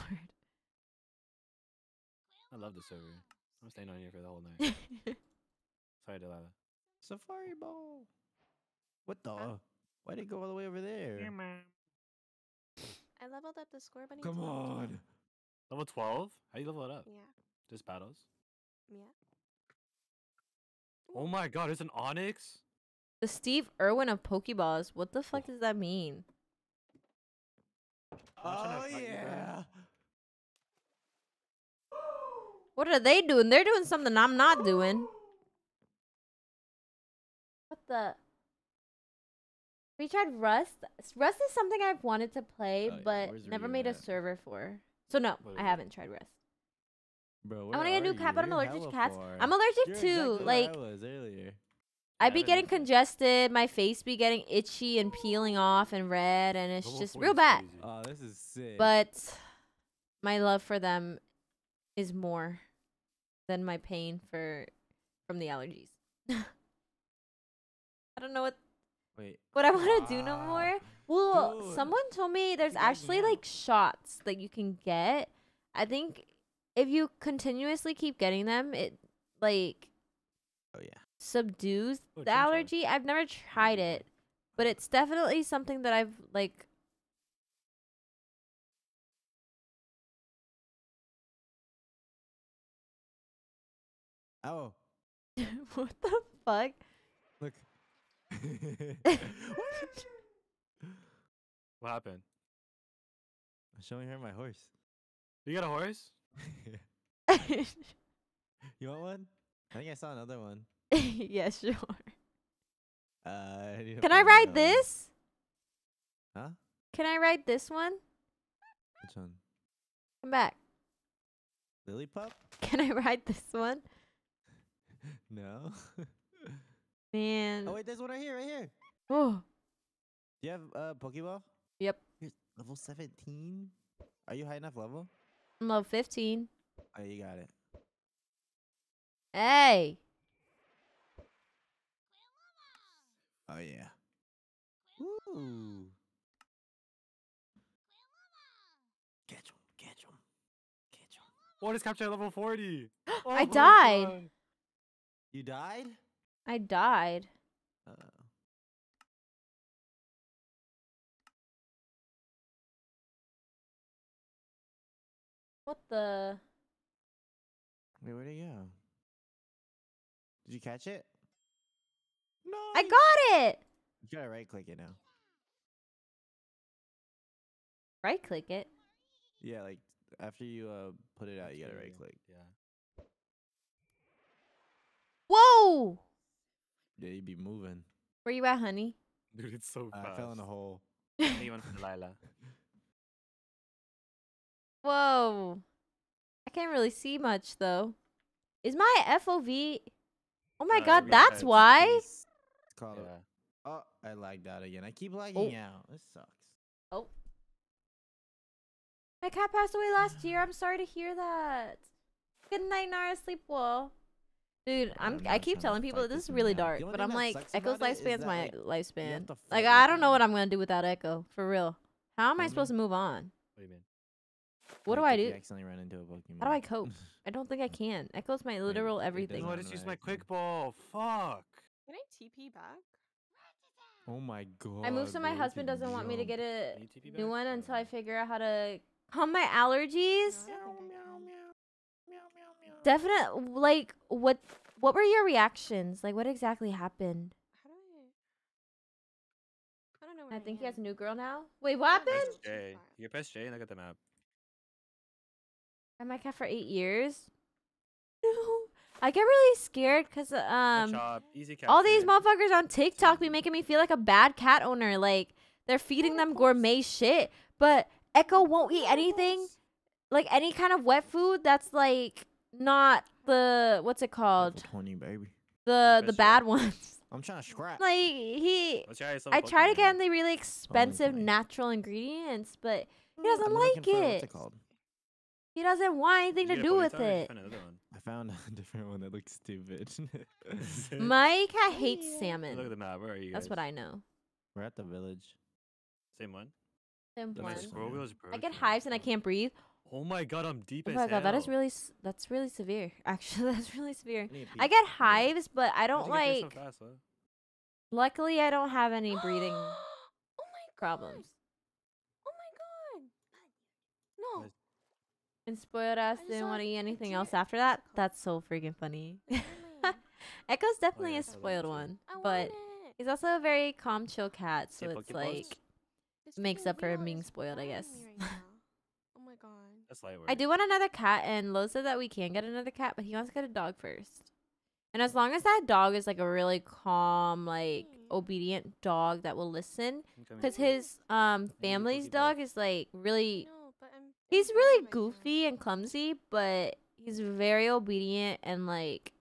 I love the server. I'm staying on here for the whole night. Sorry, Delilah. Safari ball. What the? Uh, why did it go all the way over there? Yeah, I leveled up the score bunny. Come on. Level 12? How do you level it up? Yeah. Just battles? Yeah. Oh my god, it's an onyx? The Steve Irwin of Pokeballs. What the fuck does that mean? Oh yeah. What are they doing? They're doing something I'm not doing. What the? We tried Rust. Rust is something I've wanted to play, oh, but never made at? a server for. So no, I haven't tried Rust. Bro, I want to get a new cat, but I'm allergic to cats. I'm allergic You're to exactly like. I'd be getting congested. My face be getting itchy and peeling off and red, and it's just real bad. Oh, this is sick. But my love for them is more than my pain for from the allergies. I don't know what wait, what I want to do no more. Well, Dude. someone told me there's actually like shots that you can get. I think if you continuously keep getting them, it like oh yeah, subdues oh, the allergy. I've never tried mm-hmm. it, but it's definitely something that I've like. Oh. what the fuck? Look. what happened? I'm showing her my horse. You got a horse? you want one? I think I saw another one. yeah, sure. Uh, Can I ride this? Huh? Can I ride this one? Which one? Come back. Lily Pup? Can I ride this one? no. Man. Oh wait, there's one right here, right here. Oh. Do you have a uh, Pokeball? Yep. You're level 17? Are you high enough level? I'm level 15. Oh, you got it. Hey. Oh yeah. Ooh. Catch him! Catch him! Catch him! What oh, is capture level forty? Oh, I died. God. You died? I died. Uh What the? Wait, where'd he go? Did you catch it? No. I got it. You gotta right click it now. Right click it. Yeah, like after you uh put it out, you gotta right click. Yeah. Whoa. Yeah, you be moving. Where you at, honey? Dude, it's so uh, fast. I fell in a hole. Anyone from Lila? Whoa. I can't really see much though. Is my FOV? Oh my uh, god, that's why. Yeah. Oh, I lagged out again. I keep lagging oh. out. This sucks. Oh. My cat passed away last year. I'm sorry to hear that. Good night, Nara. Sleep well. Dude, I'm. I keep telling people this is really dark, but I'm like, Echo's lifespan's my like, lifespan. Like, I don't know what I'm gonna do without Echo, for real. How am I mm-hmm. supposed to move on? What do you mean? What do I do? Accidentally ran into a Pokemon. How do I cope? I don't think I can. Echo's my literal everything. Oh, I just used my quick ball. Fuck. Can I TP back? Oh my god. I moved so my husband doesn't want me to get a new one until I figure out how to calm my allergies. Definitely, like, what what were your reactions? Like, what exactly happened? I don't know. I think I he has a new girl now. Wait, what happened? J. You press J and look at the map. I'm my cat for eight years. No. I get really scared because um, all these motherfuckers on TikTok be making me feel like a bad cat owner. Like they're feeding them gourmet shit, but Echo won't eat anything, like any kind of wet food that's like not the what's it called? Honey baby. The the bad ones. I'm trying to scrap. Like he, I try to get him the really expensive natural ingredients, but he hmm, doesn't like it. What's it called? He doesn't want anything to do with it. I found a different one that looks stupid. Mike, I hate yeah. salmon. Look at the map. Where are you? Guys? That's what I know. We're at the village. Same one. Same one. I get hives and I can't breathe. Oh my god, I'm deep. Oh my god, hell. that is really that's really severe. Actually, that's really severe. I, I get hives, but I don't like. So fast, huh? Luckily, I don't have any breathing oh problems. And Spoiled didn't want to eat anything else after that. That's so freaking funny. Echo's definitely oh, a spoiled one, but he's also a very calm, chill cat, so it's like makes up for him being spoiled, I guess. oh my god. That's I do want another cat, and Lo said that we can get another cat, but he wants to get a dog first. And as long as that dog is like a really calm, like obedient dog that will listen, because his um family's dog is like really He's really goofy and clumsy, but he's very obedient and like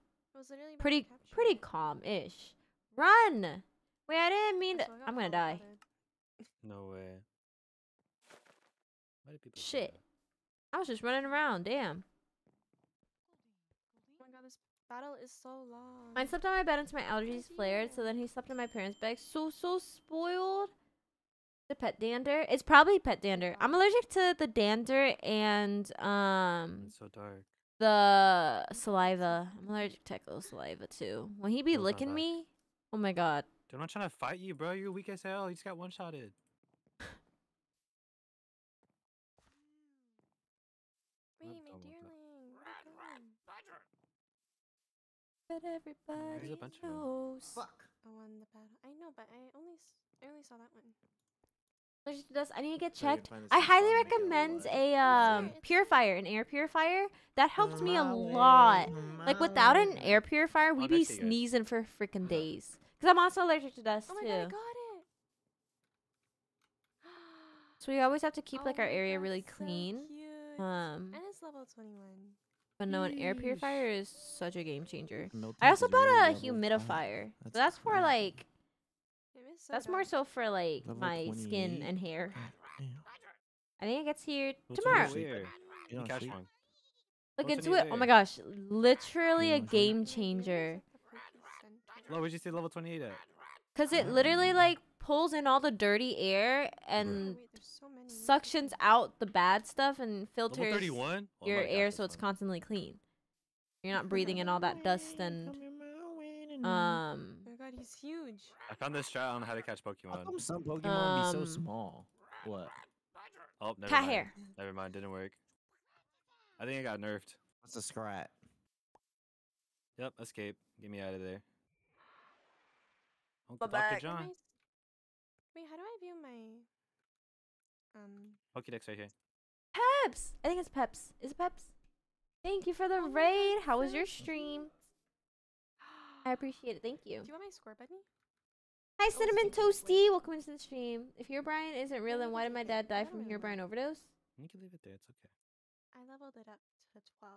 pretty pretty calm ish. Run! Wait, I didn't mean to. I'm gonna die. No way. Shit. I was just running around. Damn. Oh my god, this battle is so long. I slept on my bed until my allergies flared, so then he slept in my parents' bed. So, so spoiled. The pet dander. It's probably pet dander. I'm allergic to the dander and um. It's so dark. The saliva. I'm allergic to Echo's saliva too. When he be Those licking me, oh my god. Dude, I'm not trying to fight you, bro. You're weak as hell. You just got one shotted. But everybody There's a bunch knows. Of Fuck. I won the battle. I know, but I only, I only saw that one. I I need to get checked. I highly recommend a um, purifier, an air purifier. That helped me a lot. Like without an mm-hmm. air purifier, we'd be sneezing for freaking mm-hmm. days. Cause I'm also allergic to dust oh my God, so we always have to keep oh like our area really clean. um, and it's level 21. But no, an air purifier is such a game changer. Milton I also bought a humidifier. That's, that's for like soda. That's more so for like Level my skin and hair. I think it gets here tomorrow. Look into it. Oh my gosh. Literally a game changer. What would you say level 28 at? Because it literally like pulls in all the dirty air and suctions out the bad stuff and filters oh your air so it's constantly clean. You're not breathing in all that dust and um god, he's huge. I found this chat on how to catch Pokemon. How come some Pokemon um, be so um, small? What? Oh, never Cat mind. hair. Never mind, didn't work. I think I got nerfed. What's a scrat? Yep, escape. Get me out of there. Oh, Dr. John. I... Wait, how do I view my um Pokédex right here? Peps! I think it's Peps. Is it Peps? Thank you for the raid. How was your stream? I appreciate it. Thank you. Do you want my score, buddy? Hi, oh, Cinnamon Toasty. Welcome into the stream. If your Brian isn't real, then why did my dad die from your Brian overdose? You can leave it there. It's okay. I leveled it up to 12.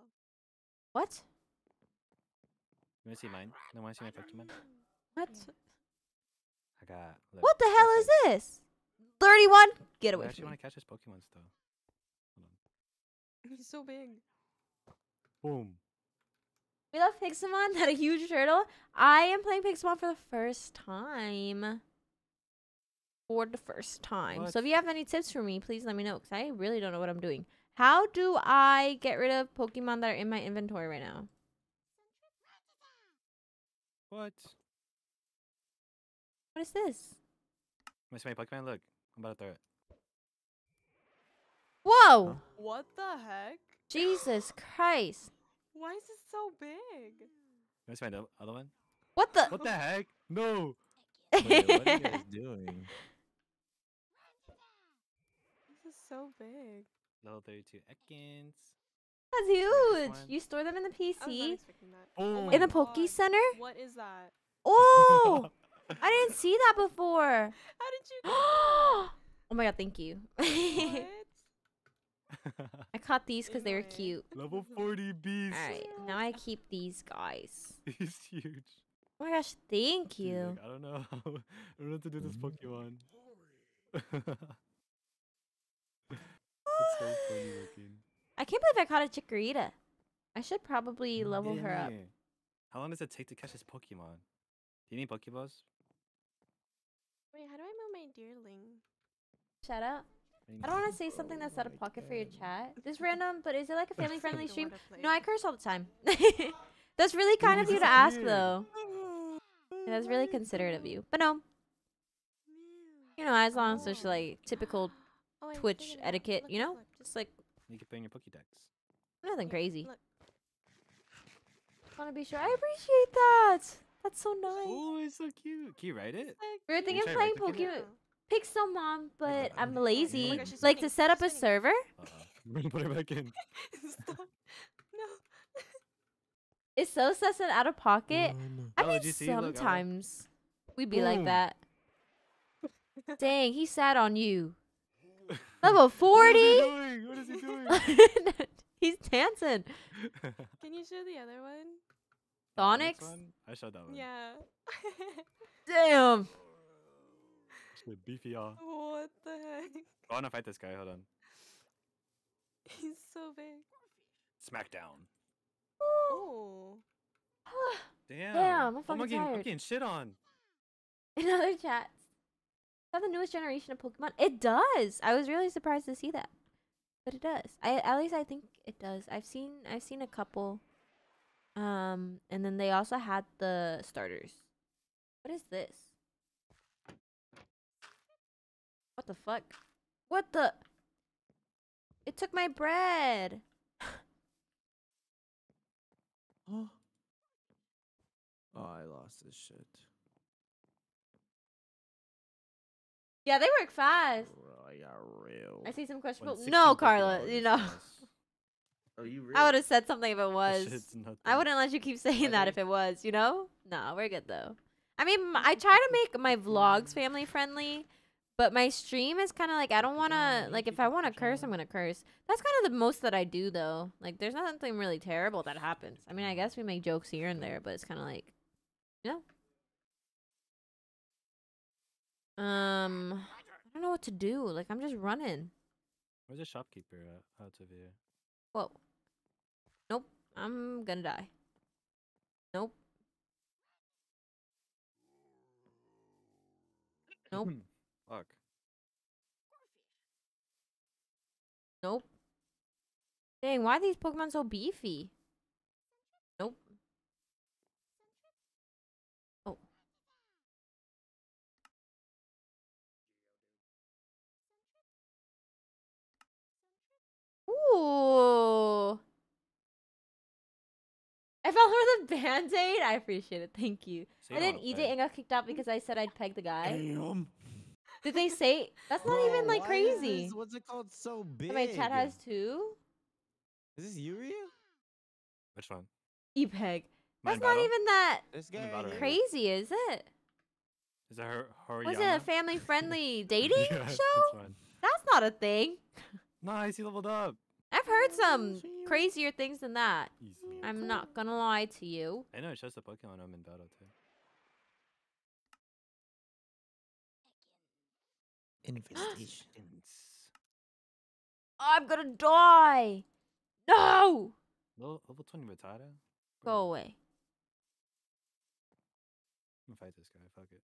What? You want to see mine? No, want to see my Pokemon? What? I got. Look, what the hell is this? 31? Get away I actually want to catch this Pokemon, though. He's so big. Boom. We love Pixelmon, not a huge turtle. I am playing Pixelmon for the first time. For the first time. What? So if you have any tips for me, please let me know. Because I really don't know what I'm doing. How do I get rid of Pokemon that are in my inventory right now? What? What is this? Miss me, Pokemon, look. I'm about to throw it. Whoa! Huh? What the heck? Jesus Christ. Why is it so big? You guys find the other one? What the? What the heck? No. Wait, what are you guys doing? This is so big. Level 32 Ekans. That's huge. You store them in the PC. Oh, oh in the Poke God. Center? What is that? Oh! I didn't see that before. How did you? oh my god! Thank you. I caught these because they were cute. Level 40 beast. Alright, now I keep these guys. He's huge. Oh my gosh, thank you. I don't know. I don't know to do this mm-hmm. Pokemon. so I can't believe I caught a Chikorita. I should probably level yeah. her up. How long does it take to catch this Pokemon? Do you need Pokeballs? Wait, how do I move my deerling? Shut up. I don't want to say something that's out of oh pocket for your chat. Just random, but is it like a family friendly stream? No, I curse all the time. that's really kind of you to ask, though. Yeah, that's really considerate of you. But no. You know, as long as it's like typical oh, Twitch etiquette, you know? Just like. You can put in your Pokedex. Nothing crazy. Want to be sure. I appreciate that. That's so nice. Oh, it's so cute. Can you write it? We were thinking of playing Pokemon. Pixel mom, but I'm lazy. Oh God, like to set up a She's spinning. server. Uh-huh. I'm gonna put it back in. It's so sus and out of pocket. Um, I oh, mean, did you Look, I like- sometimes we be like that. Dang, he sat on you. Level What is he 40? doing? What is he doing? He's dancing. Can you show the other one? Sonics? Next I shot that one. Yeah. Damn the beefy R. What the heck? I oh, wanna fight this guy. Hold on. He's so big. Smackdown. Oh. Damn. Damn, I'm fucking I'm getting, tired. I'm getting shit on. In other chats. Is that the newest generation of Pokemon? It does. I was really surprised to see that, but it does. I at least I think it does. I've seen I've seen a couple. Um, and then they also had the starters. What is this? What the fuck? What the? It took my bread! oh, I lost this shit. Yeah, they work fast. I got real. I see some questionable. No, Carla, you know. Are you real? I would have said something if it was. I wouldn't let you keep saying that if it was, you know? No, we're good though. I mean, I try to make my vlogs family friendly but my stream is kind of like I don't want to like if I want to curse, I'm gonna curse. That's kind of the most that I do though. Like there's nothing really terrible that happens. I mean, I guess we make jokes here and there, but it's kind of like, you know. Um, I don't know what to do. Like I'm just running. Where's the shopkeeper at? Out oh, of here. Whoa. Nope. I'm gonna die. Nope. Nope. Fuck. Nope. Dang, why are these Pokemon so beefy? Nope. Oh. Ooh. I fell for the band-aid. I appreciate it. Thank you. So and then EJ got kicked out because I said I'd peg the guy. Damn. Did they say that's not Bro, even like crazy? what's it called? So big. my chat has two. Is this Yuria? Which one? Epeg. That's not even that crazy, is it? Is that her? Was it a family-friendly dating yeah, show? That's, not a thing. Nice, he leveled up. I've heard some crazier things than that. I'm not gonna lie to you. I know it shows the Pokemon I'm in battle too. Investigations. I'm gonna die. No. Level, 20 Go away. I'm gonna fight this guy. Fuck it.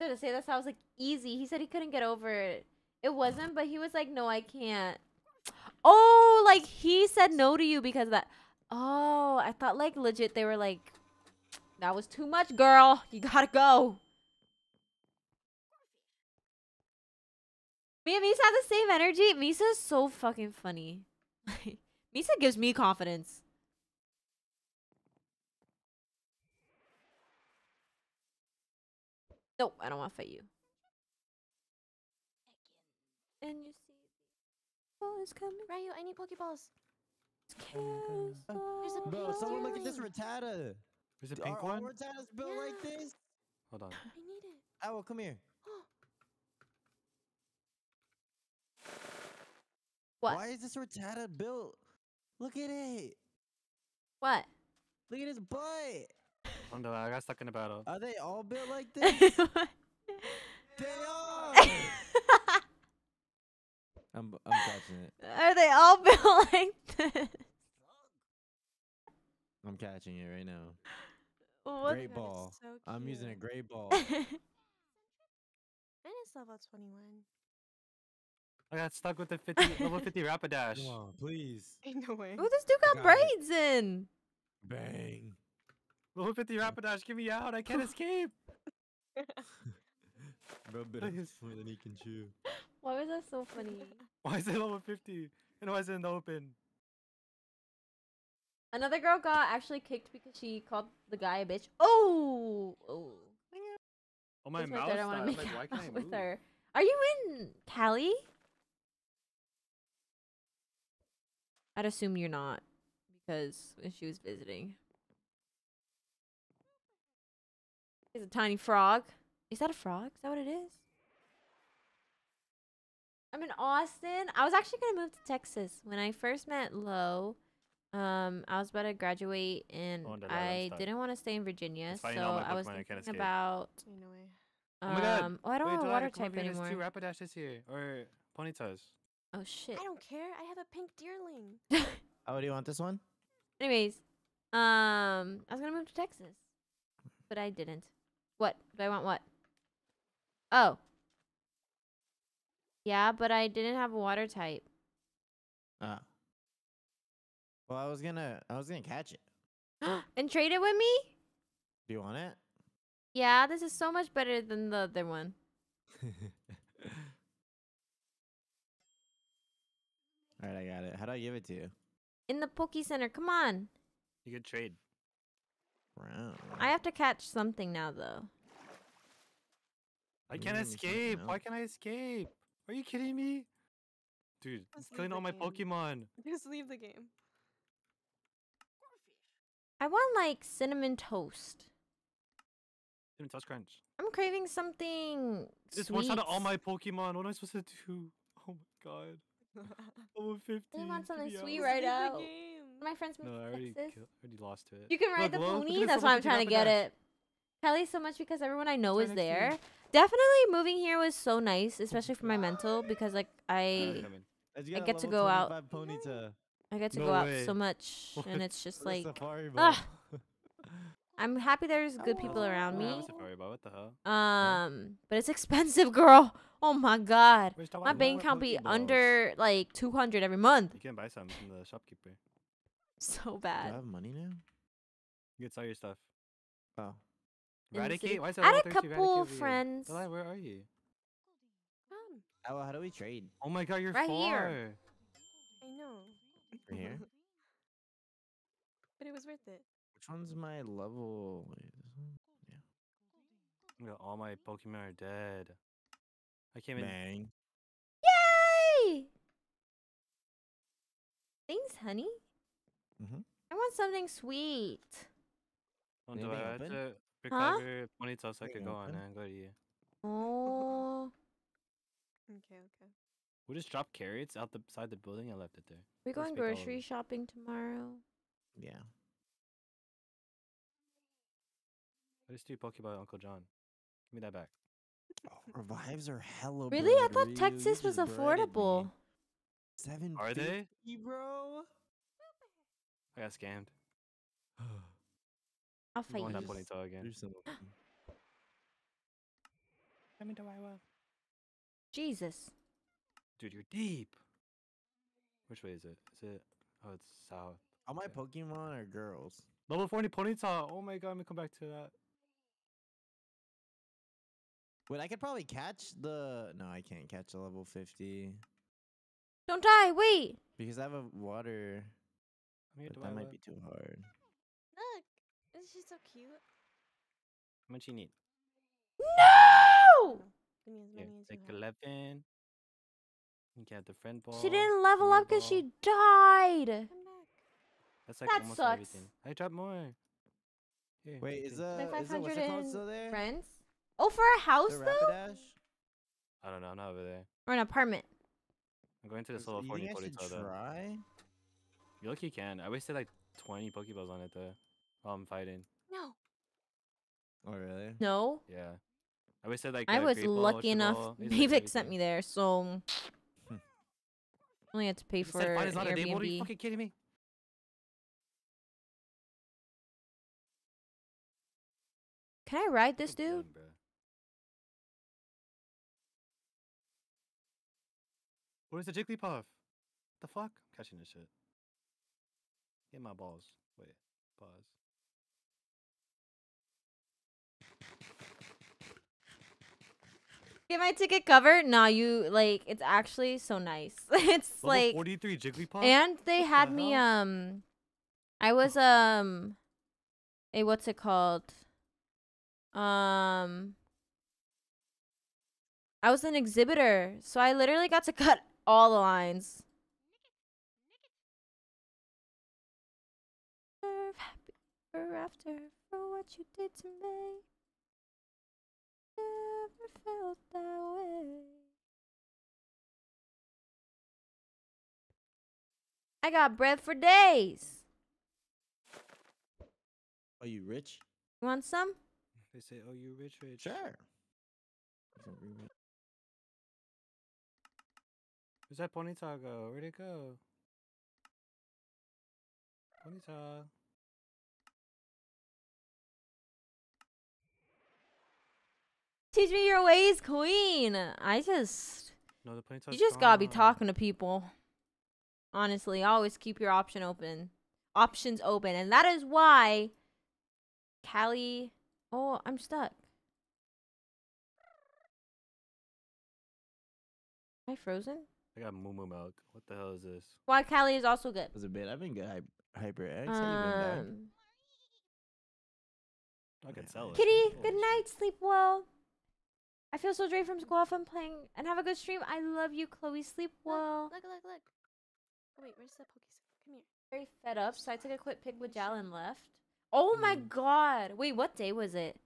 I was gonna say that sounds like easy. He said he couldn't get over it. It wasn't, but he was like, no, I can't. Oh, like he said no to you because that. Oh, I thought like legit they were like, that was too much, girl. You gotta go. Me and Misa have the same energy. Misa is so fucking funny. Misa gives me confidence. Nope, I don't want to fight you. And you see, oh, it's coming. Ryu, I need Pokeballs. Oh There's a Bro, someone look at this Rattata. There's a pink Are one. Rattatas built yeah. like this. Hold on. I need it. Oh, come here. What? Why is this rotata built? Look at it. What? Look at his butt. Onda, I got stuck in a battle. Are they all built like this? they are. I'm I'm catching it. Are they all built like this? I'm catching it right now. What? Great ball. So I'm using a great ball. I just level 21. I got stuck with the 50 level 50 Rapidash. Come on, please. Ain't no way. Oh, this dude got, got braids it. in. Bang. Level 50 Rapidash, get me out. I can't escape. Bro, bit of more than he can chew. Why was that so funny? Why is it level 50? And why is it in the open? Another girl got actually kicked because she called the guy a bitch. Oh! Oh, oh my god! I don't want to make like, out with her. Are you in Cali? I'd assume you're not because when she was visiting. Is a tiny frog. Is that a frog? Is that what it is? I'm in Austin. I was actually going to move to Texas. When I first met Lo, um, I was about to graduate and I didn't want to stay in Virginia. so I was thinking about... Um, oh, my God. Um, oh, I don't Wait, have water type anymore. There's two rapidashes here. Or Ponytas. Oh shit. I don't care. I have a pink deerling. Oh, oh, do you want this one? Anyways, um, I was gonna move to Texas, but I didn't. What do I want? What? Oh. Yeah, but I didn't have a water type. Oh. Well, I was gonna, I was gonna catch it. and trade it with me? Do you want it? Yeah, this is so much better than the other one. All right, I got it. How do I give it to you? In the Poke Center. Come on. You could trade. Round. I have to catch something now, though. I can't escape. Why can't I escape? Are you kidding me? Dude, Just it's killing all my game. Pokemon. Just leave the game. I want like cinnamon toast. Cinnamon toast crunch. I'm craving something. This one shot all my Pokemon. What am I supposed to do? Oh my god. Level 15. I want something sweet right out. My friends moved no, I already, kill, already lost to it. You can ride look, the well, pony. That's why I'm trying to get it. Kelly so much because everyone I know is there. Definitely moving here was so nice, especially for my mental because like I I get to go out. I get to go out so much, what? and it's just like I'm happy there's good people oh, around me. Um, but it's expensive, girl. Oh my god. My bank account be under like 200 every month. You can buy some from the shopkeeper. So bad. Do I have money now? You can sell your stuff. Oh. Eradicate? Why is that I had a couple friends. where are you? Come. Um. Oh, how do we trade? Oh my god, you're right far. Here. I know. Right here? but it was worth it. Which one's my level? Yeah. yeah all my Pokemon are dead. I came in. Bang. Yay! Thanks, honey. Mm -hmm. I want something sweet. Oh, do I have to recover huh? 20 so I could go on and go to you? Oh. okay, okay. We just dropped carrots out the side the building. I left it there. we going grocery shopping tomorrow. Yeah. Those two Pokeball Uncle John. Give me that back. Oh, revives are hella. Really? I thought Texas was affordable. Seven. Are they? Bro. I got scammed. I'll fight you. That ponytail again. Come into Iowa. Jesus. Dude, you're deep. Which way is it? Is it? Oh, it's south. All my Pokemon are girls. Level 40 ponytail. Oh my god, let me come back to that. Wait, I could probably catch the... No, I can't catch a level 50. Don't die, wait! Because I have a water... that might be too hard. Look! Isn't she so cute? How much you need? No! Take like 11. You got the friend ball. She didn't level up because she died! That's like that almost sucks. everything. I dropped more. Here, Wait, is the, is the what's it called still there? Friends? Oh, for a house the though? Rapidash? I don't know. I'm not over there. Or an apartment. I'm going to this little 40 you think You should try? You look, you can. I wasted like 20 Pokeballs on it though. While I'm fighting. No. Oh really? No. Yeah. I wasted like. I was lucky enough. Vivek sent me there, so. Hmm. only had to pay for it. Like, Airbnb. Are you fucking kidding me? Can I ride this dude? What is a Jigglypuff? What the fuck? I'm catching this shit. Get my balls. Wait, pause. Get my ticket covered? Nah, you like it's actually so nice. it's Level like 43 Jigglypuff. And they what had the me hell? um I was um a what's it called? Um I was an exhibitor, so I literally got to cut all the lines. Happy ever after for what you did to me. Never felt that way. I got bread for days. Are you rich? You want some? They say, "Oh, you rich, rich." Sure. Where's that Ponyta go? Where'd it go? Ponyta. Teach me your ways, queen. I just. No, the Ponyta's You just gotta be talking to people. Honestly, always keep your option open. Options open. And that is why Callie. Oh, I'm stuck. Am I frozen? I got moo moo milk. What the hell is this? Why Cali is also good. It Was a bit. I've been good. Hyper been, Um, I can sell it. Kitty, oh, good night. Sleep well. I feel so drained from school. I'm playing and have a good stream. I love you, Chloe. Sleep well. Look, look, look. Oh, wait, where's the Pokey? Come here. Very fed up, so I took a quick pic with Jal and left. Oh mm. my god. Wait, what day was it?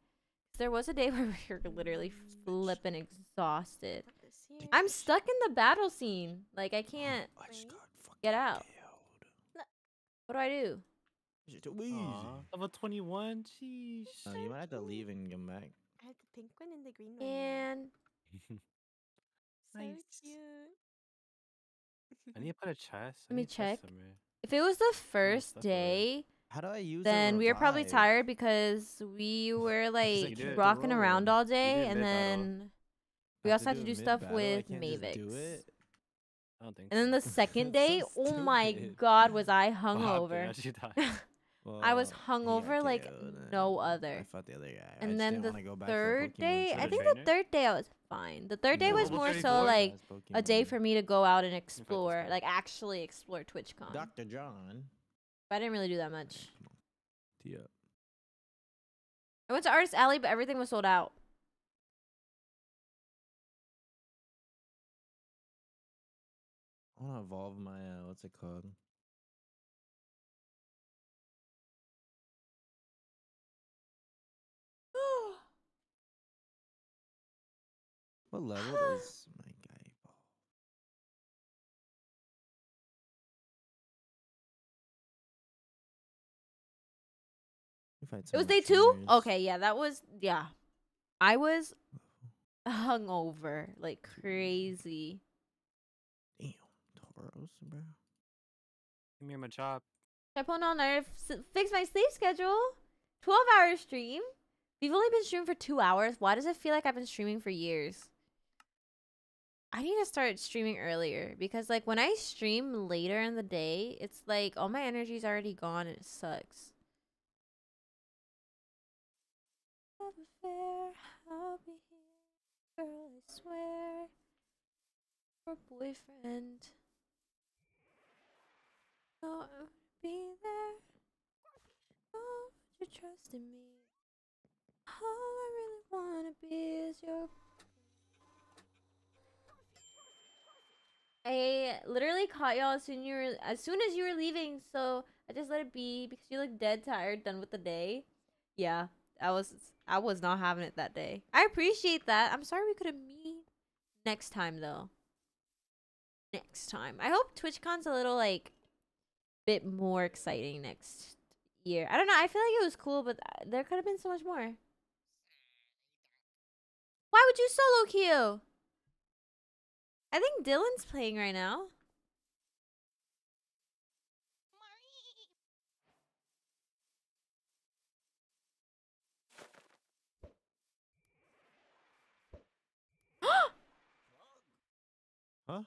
There was a day where we were literally flipping exhausted here. I'm stuck in the battle scene. Like I oh, can't I get out. What do I do? It's Level 21, jeez. Oh, you might have to leave and come back. I have the pink one and the green one. And... so nice. cute. I need to put a chest. Let me check. If it was the first day, how do I use? Then we were probably tired because we were like rocking around all day, and then we also had to do, stuff with Mavix. I don't think. And then the second day, so oh my god, was I hungover? well, I was hungover yeah, like no other. I the other guy. And then the third day, I think the third day I was fine. The third day was more so like a day for me to go out and explore, like actually explore TwitchCon. Dr. John. But I didn't really do that much. Yeah. I went to Artist Alley, but everything was sold out. I want to evolve my uh, what's it called? what level is my guy evolve? it was day two. Okay, yeah, that was yeah. I was hungover like crazy. Ouroboros, bro. Give me my chop. I put on there fix my sleep schedule. 12 hour stream. We've only been streaming for two hours. Why does it feel like I've been streaming for years? I need to start streaming earlier because, like, when I stream later in the day, it's like all my energy's already gone and it sucks. I'll be here, girl, I swear. Her boyfriend know i be there. Oh, you trust in me. All I really wanna be is your. I literally caught y'all as soon you were as soon as you were leaving, so I just let it be because you look dead tired, done with the day. Yeah, I was I was not having it that day. I appreciate that. I'm sorry we couldn't meet next time though. Next time. I hope TwitchCon's a little like bit more exciting next year. I don't know. I feel like it was cool, but uh, there could have been so much more. Why would you solo queue? I think Dylan's playing right now. huh?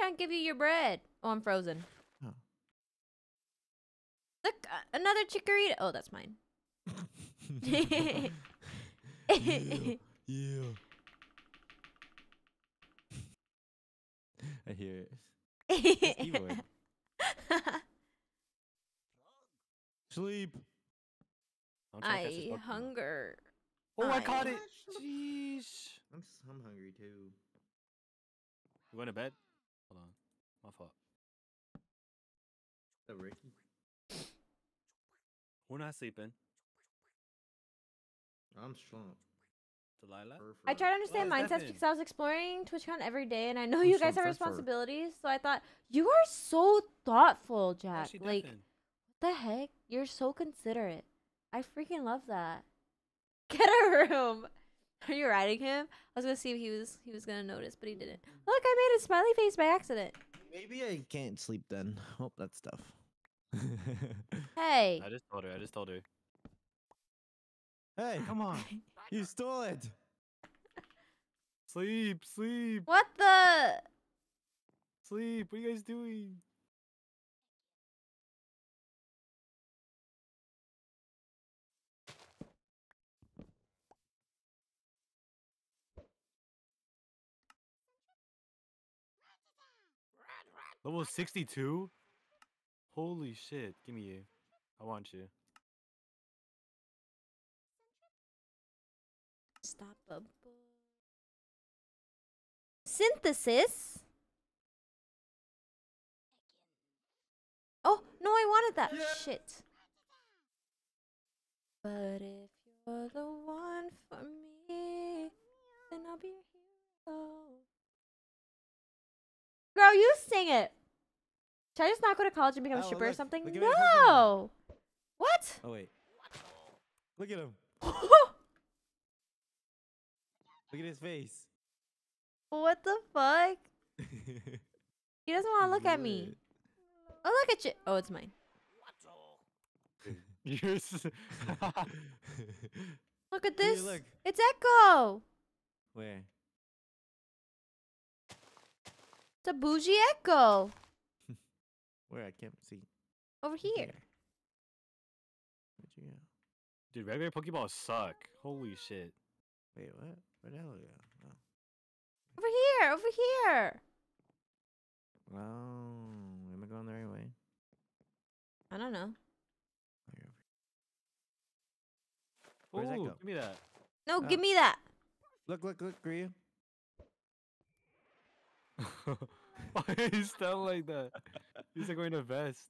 Can't give you your bread. Oh, I'm frozen. Look, uh, another Chikorita. Oh, that's mine. yeah, yeah. I hear it. Sleep. I hunger. Oh, I, I caught it. Jeez. I'm I'm hungry too. You going to bed? Hold on. My fault. The Ricky? We're not sleeping. I'm strong. Delilah? I try to understand mindsets because I was exploring TwitchCon every day, and I know I'm you guys have responsibilities. So I thought you are so thoughtful, Jack. Like, what the heck? You're so considerate. I freaking love that. Get a room. Are you riding him? I was gonna see if he was he was gonna notice, but he didn't. Mm. Look, I made a smiley face by accident. Maybe I can't sleep then. Hope that's tough. hey. I just told her. I just told her. Hey, come on. you stole it. Sleep, sleep. What the? Sleep. What are you guys doing? Level 62? Holy shit, give me you. I want you. Stop Synthesis? Oh, no, I wanted that. Yeah. Shit. But if you're the one for me, then I'll be here. hero. Girl, you sing it. Should I just not go to college and become oh, a stripper look, or something? No. What? Oh wait. Look at him. look at his face. What the fuck? he doesn't want to look at me. Oh look at you. Oh, it's mine. Yours. look at this. Look. It's Echo. Where? It's a bougie Echo. Where I can't see. Over here. Where'd you go? Dude, regular Pokeballs suck. Holy shit. Wait, what? Where'd Ella go? Oh. Over here! Over here! Oh, am I going the right way? I don't know. Where's Ooh, that go? Give me that. No, oh. give ah. me that. Look, look, look, Gria. Why are you stunned like that? He's like wearing a vest.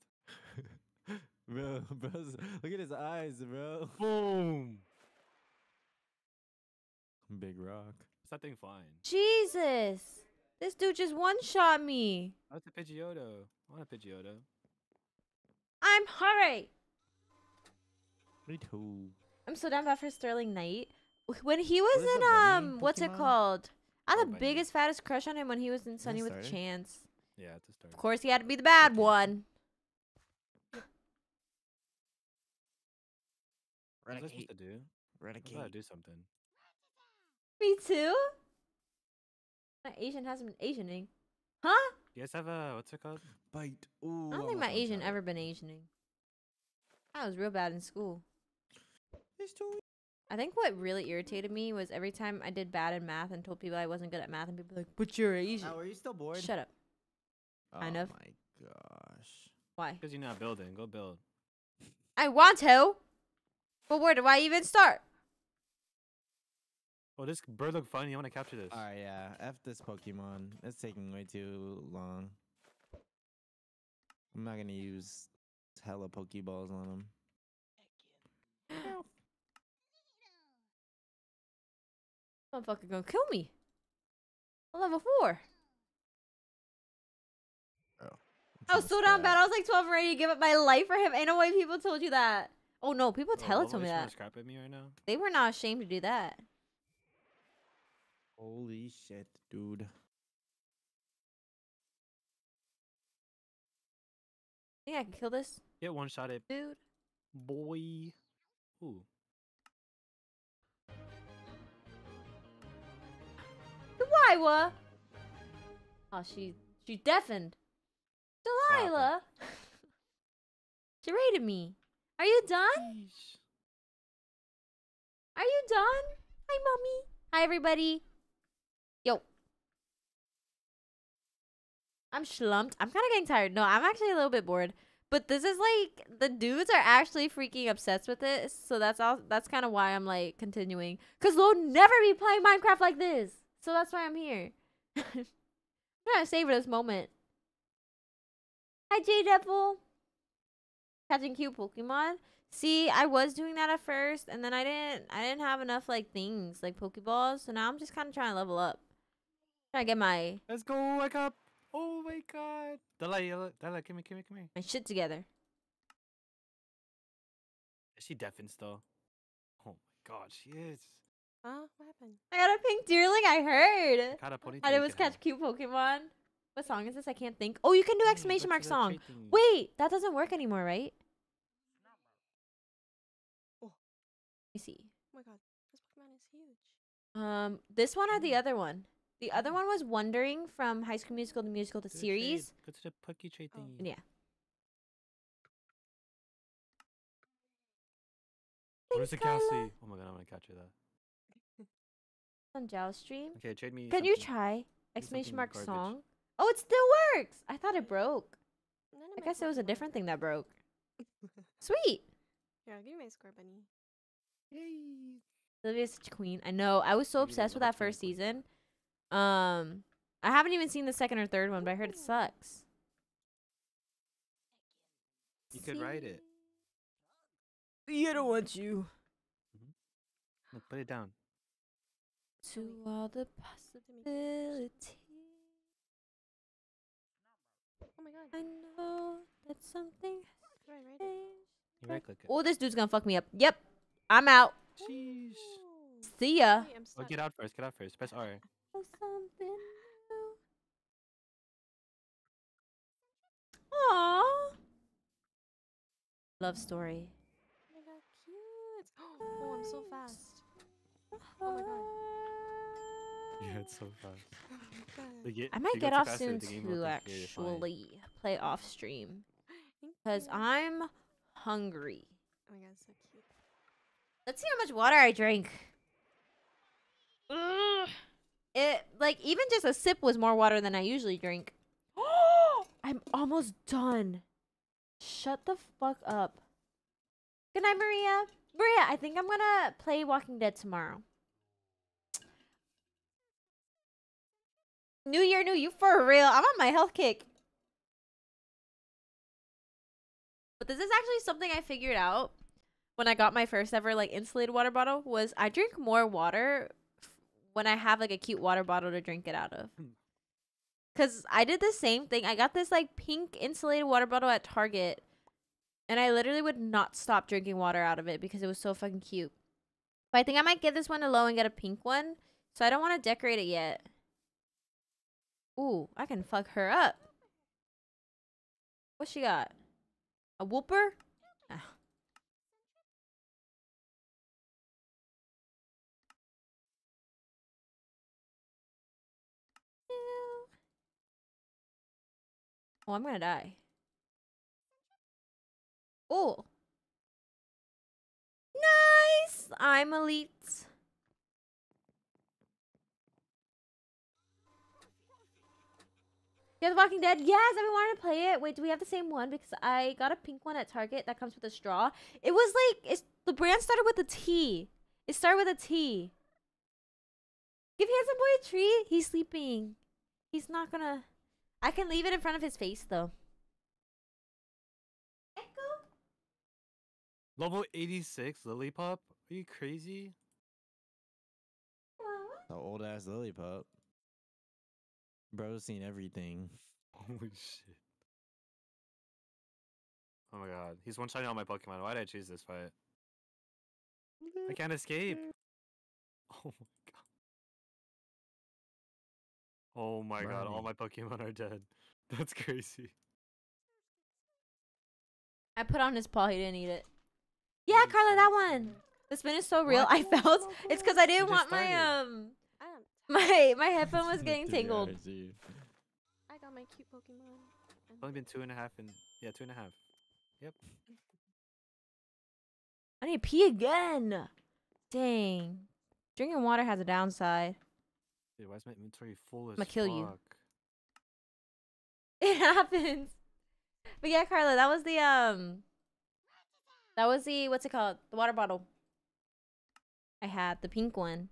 Bro, bro's, look at his eyes, bro. Boom. Big rock. Something that thing flying? Jesus! This dude just one shot me. That's a Pidgeotto. I want a Pidgeotto. I'm hurry. Me too. I'm so damn bad for Sterling Knight. When he was in um, what's it called? I had the biggest, fattest crush on him when he was in Sunny with a Chance. Yeah, it's a start. Of course, he had to be the bad one. Renegade. What I supposed to do? Renegade. I do something. Me too. My Asian hasn't been Asianing. Huh? You guys have a what's it called? Bite. Ooh. I don't think my Asian ever been Asianing. I was real bad in school. It's too I think what really irritated me was every time I did bad in math and told people I wasn't good at math, and people were like, "But you're Asian." Oh, are you still bored? Shut up. Oh kind of. my gosh. Why? Because you're not building. Go build. I want to, but where do I even start? Well, oh, this bird look funny. I want to capture this. All right, yeah. F this Pokemon. It's taking way too long. I'm not gonna use hella Pokeballs on him. Motherfucker gonna kill me. I'm level four. Oh, I was so down bad. I was like 12 ready to give up my life for him. Ain't no way people told you that. Oh no, people tell it to me that. at me right now. They were not ashamed to do that. Holy shit, dude. Think I can kill this? Get one shot at dude. Boy. Ooh. Delilah! Oh, she, deafened. Delilah! she raided me. Are you done? Jeez. Are you done? Hi, mommy. Hi, everybody. Yo. I'm slumped. I'm kind of getting tired. No, I'm actually a little bit bored. But this is like the dudes are actually freaking obsessed with this, So that's all. That's kind of why I'm like continuing. Cause they'll never be playing Minecraft like this. So that's why I'm here. I'm trying to savor this moment. Hi, J-Devil. Catching cute Pokemon. See, I was doing that at first, and then I didn't I didn't have enough like things, like Pokeballs, so now I'm just kinda trying to level up. Trying to get my Let's go, wake up! Oh my god. Delilah, Delilah, come here, come here, come here. My shit together. Is she deafened though? Oh my god, she is. Huh? What happened? I got a pink deerling. I heard. Got a ponytail. I always catch cute Pokemon. What song is this? I can't think. Oh, you can do exclamation mark song. Wait, that doesn't work anymore, right? Oh. Let me see. Oh my god, this Pokemon is huge. Um, this one or the mm. other one? The other one was Wondering from High School Musical to Musical to Series. Go to the Poke Trade oh. thingy. Yeah. Where's the Cassie? Oh my god, I'm gonna catch you there on Jail stream. Okay, trade me. Can you try? Exclamation mark garbage. song. Oh, it still works. I thought it broke. I guess it was a different thing that broke. Sweet. Yeah, give me my score, bunny. Yay. Olivia's queen. I know. I was so obsessed with that first season. Um, I haven't even seen the second or third one, but I heard it sucks. You could write it. You don't want you. Mm -hmm. put it down to all the possibilities. Oh my god. I know that something has changed. Right click Oh, this dude's gonna fuck me up. Yep. I'm out. Jeez. See ya. Hey, oh, get out first. Get out first. Press R. Something new. Aww. Love story. Oh my god, cute. Oh, I'm so fast. Oh my god. Yeah, it's so fast. Oh I might get off soon too, actually. Play off stream. Because I'm hungry. Oh my god, so cute. Let's see how much water I drink. It, like, even just a sip was more water than I usually drink. I'm almost done. Shut the fuck up. Good night, Maria. Maria, I think I'm gonna play Walking Dead tomorrow. New year, new you for real. I'm on my health kick. But this is actually something I figured out when I got my first ever like insulated water bottle was I drink more water when I have like a cute water bottle to drink it out of. Hmm. Cause I did the same thing. I got this like pink insulated water bottle at Target and I literally would not stop drinking water out of it because it was so fucking cute. But I think I might get this one to low and get a pink one. So I don't want to decorate it yet. Ooh, I can fuck her up. What she got? A whooper? Ah. Oh, I'm gonna die. Oh! Nice! I'm elite. the Walking Dead. Yes, I've been wanting to play it. Wait, do we have the same one? Because I got a pink one at Target that comes with a straw. It was like it's the brand started with a T. It started with a T. Give handsome boy a treat. He's sleeping. He's not gonna. I can leave it in front of his face though. Echo. Level eighty six Lily pop. Are you crazy? The old ass Lily pop. Bro's seen everything. Holy shit. Oh my god. He's one shotting all my Pokemon. Why did I choose this fight? I can't escape. Oh my god. Oh my god, all my Pokemon are dead. That's crazy. I put on his paw, he didn't eat it. Yeah, Carla, that one. The spin is so real. What? I felt it's because I didn't want my um My my headphone was getting tangled. I got my cute Pokemon. It's only been two and a half and yeah, two and a half. Yep. I need to pee again. Dang. Drinking water has a downside. Dude, why is my inventory full as I'm gonna kill fuck? you. It happens. But yeah, Carla, that was the um that was the what's it called? The water bottle. I had the pink one.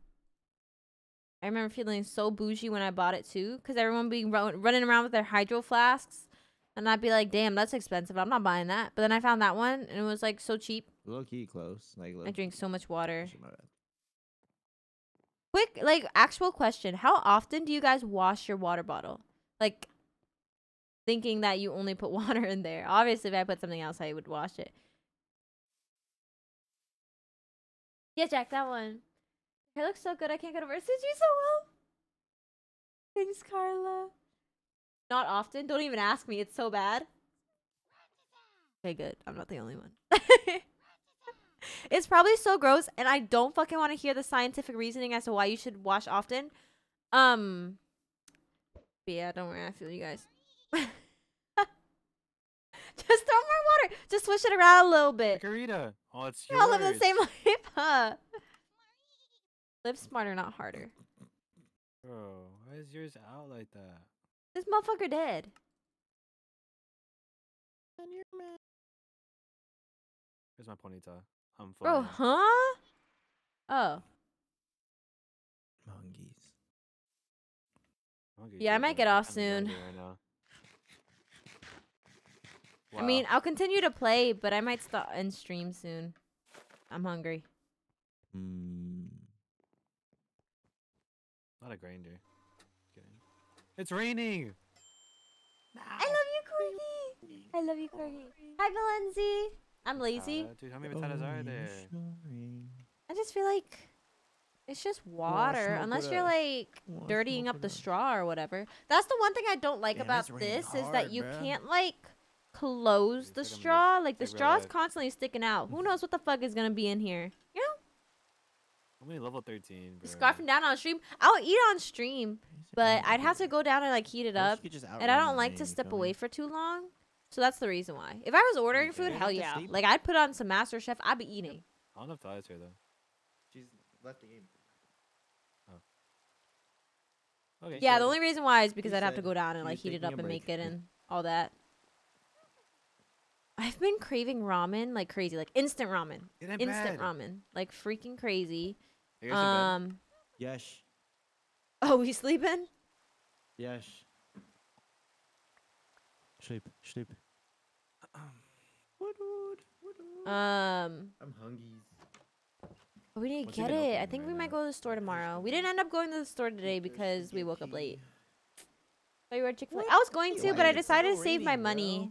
I remember feeling so bougie when I bought it too, because everyone be running around with their hydro flasks, and I'd be like, "Damn, that's expensive. I'm not buying that." But then I found that one, and it was like so cheap. Low key close. Like low I drink so much water. Quick, like actual question: How often do you guys wash your water bottle? Like, thinking that you only put water in there. Obviously, if I put something else, I would wash it. Yeah, Jack, that one. Hair looks so good, I can't get over it. Suits you so well. Thanks, Carla. Not often. Don't even ask me. It's so bad. Okay, good. I'm not the only one. it's probably so gross, and I don't fucking want to hear the scientific reasoning as to why you should wash often. Um. yeah, don't worry. I feel you guys. Just throw more water. Just swish it around a little bit. Margarita. Oh, it's yours. All live the same life, huh? Live smarter, not harder. Bro, why is yours out like that? This motherfucker dead. Here's my ponytail. I'm flying. Bro, huh? Oh. Monkeys. yeah, I might get off I'm soon. wow. I mean, I'll continue to play, but I might stop and stream soon. I'm hungry. Mm. Not a grinder. It's raining! I love you, Corgi! I love you, Corgi. Hi, Valenzi! I'm lazy. Uh, dude, how many Batatas are there? I just feel like it's just water, unless you're like dirtying up the straw or whatever. That's the one thing I don't like Damn, about this hard, is that you man. can't like close the straw. Like the straw is constantly sticking out. Who knows what the fuck is gonna be in here? I'm only level 13, bro. Scarfing down on stream? I'll eat on stream, but I'd have to go down and like heat it up. And I don't like to step going. away for too long. So that's the reason why. If I was ordering food, hell yeah. Like I'd put on some Master Chef, I'd be eating. I don't know if Talia's here though. She's left the game. Oh. Okay. Yeah, the only reason why is because I'd have to go down and like heat it up and make it and all that. I've been craving ramen like crazy, like instant ramen, instant bad. ramen, like freaking crazy um. Yes. Oh, we sleeping? Yes. Sleep, sleep. Um. I'm hungry. We need to What's get it. I think right we now? might go to the store tomorrow. We didn't end up going to the store today because we woke up late. So oh, you were Chick Fil A. I was going to, but I decided to save my money.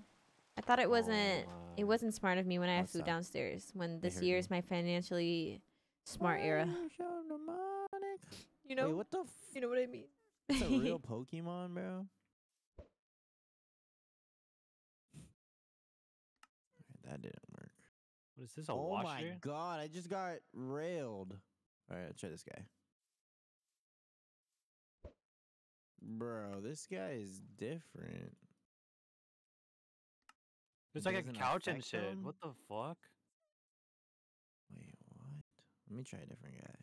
I thought it wasn't. It wasn't smart of me when I had food downstairs. When this year is my financially Smart era. You know. Wait, what the? you know what I mean. It's a real Pokemon, bro. that didn't work. What is this? A oh washer? my god! I just got railed. All right, let's try this guy. Bro, this guy is different. It's like a couch and shit. Him? What the fuck? Let me try a different guy.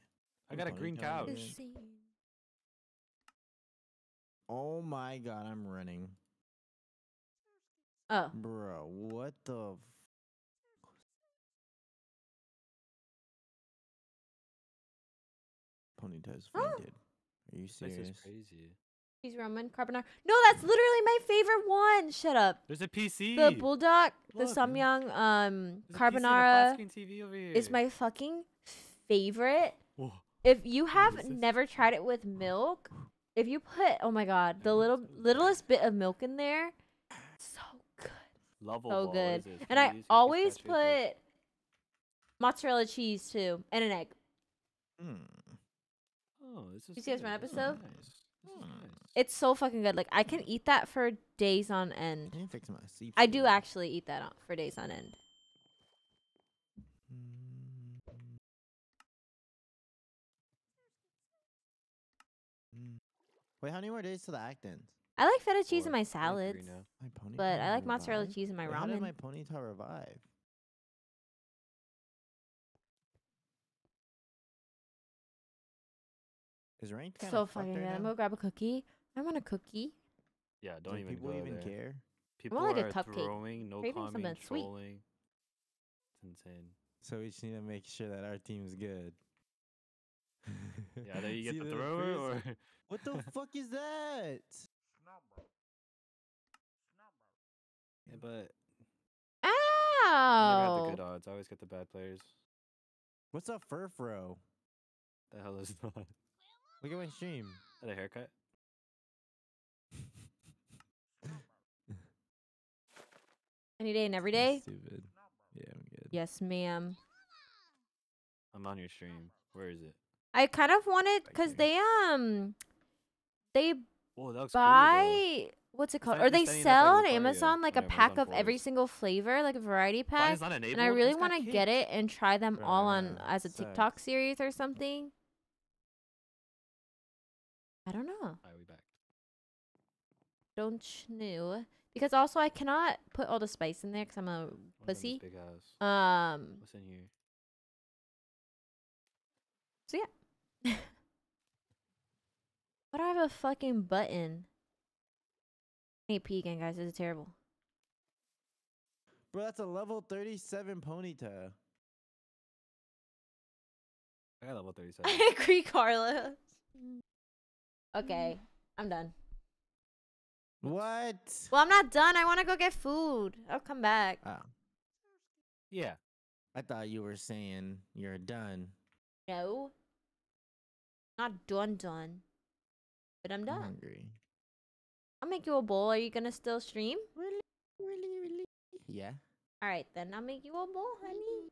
I got a green couch. Oh my god, I'm running. Oh. Bro, what the Ponytail's fainted. Oh. Are you serious? This is crazy. Cheese Roman carbonara. No, that's literally my favorite one. Shut up. There's a PC. The bulldog, Look. the samyang, um, There's carbonara. A PC TV over here. Is my fucking favorite. If you have never tried it with milk, if you put oh my god, the little littlest bit of milk in there, so good. Lovable, so good. And I always put mozzarella cheese too and an egg. Mm. Oh, this is you see this one episode? Oh, nice. It's so fucking good. Like I can eat that for days on end. I, I do actually eat that on, for days on end. Wait, how many more days to the Actons? I like feta cheese in my salads, my but I like mozzarella cheese in my ramen. How did my ponytail revive? Is ranked so fucking good. I'm gonna grab a cookie. I want a cookie. Yeah, don't do even. People even there. care. People are want like a cupcake. Throwing, no Craving something trolling. sweet. It's insane. So we just need to make sure that our team is good. yeah, there you get the thrower or What the fuck is that? Yeah, but I never had the good odds. I always get the bad players. What's up, Furfro? The hell is that? Look at my stream. Had a haircut? Any day and every day? Stupid. Yeah, I'm good. Yes, ma'am. I'm on your stream. Where is it? I kind of wanted cuz they um they Whoa, that looks buy cool, what's it called? Or they sell on uh, Amazon like a pack of every single flavor, like a variety pack. and I really want to get it and try them all on as a TikTok series or something. I don't know. back? Don't know because also I cannot put all the spice in there because I'm a pussy. Big ass. Um. What's in here? So yeah. But do I have a fucking button? I hate peeking, guys. This is terrible. Bro, that's a level 37 ponytail. I got level 37. I agree, Carlos. Okay, mm. I'm done. What? Well, I'm not done. I want to go get food. I'll come back. Oh. Yeah. I thought you were saying you're done. No. Not done done. But I'm done. I'm hungry. I'll make you a bowl. Are you gonna still stream? Really, really, really. Yeah. All right, then I'll make you a bowl, honey.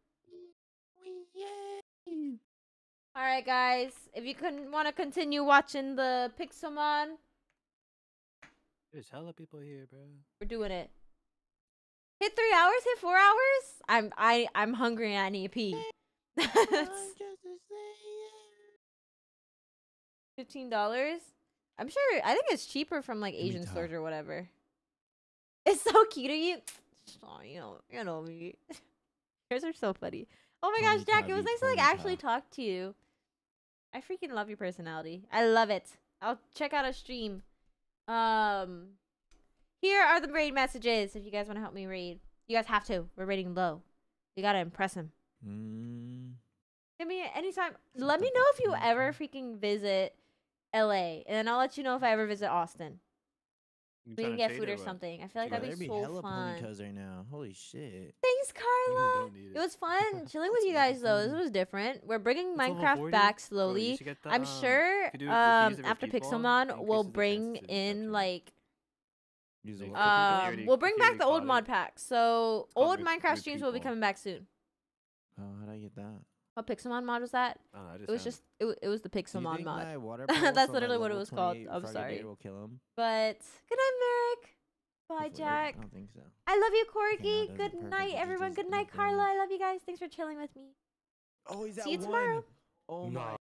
Yay! All right, guys. If you can want to continue watching the Pixelmon, there's hella people here, bro. We're doing it. Hit three hours. Hit four hours. I'm I I'm hungry. I need pee. Fifteen dollars. I'm sure. I think it's cheaper from like Asian stores or whatever. It's so cute of you. Oh, you know, you know me. Yours are so funny. Oh my oh gosh, Jack! It was nice to like actually talk to you. I freaking love your personality. I love it. I'll check out a stream. Um, here are the raid messages. If you guys want to help me raid, you guys have to. We're reading low. You gotta impress him. Mm. Give me anytime. Let me know if you ever freaking visit LA, and I'll let you know if I ever visit Austin. we can get food or, something. I feel like yeah, that'd be, so hella fun. Ponytas right now. Holy shit! Thanks, Carla. It. it. was fun chilling with you guys though. This was different. We're bringing Minecraft back slowly. Bro, the, I'm um, sure um, after Pixelmon, we'll bring in like um, we'll bring back the old mod packs. So old Minecraft streams will be coming back soon. Oh, how do I get that? What Pixelmon mod was that? Uh, it was just it, w- it was the Pixelmon mod. That's literally what it was called. I'm Froggy sorry. Will kill him. But good night, Merrick. Bye, Hopefully, Jack. I don't think so. I love you, Corgi. good night, everyone. Good night, Carla. I love you guys. Thanks for chilling with me. Oh, he's See you one? tomorrow. Oh no. my.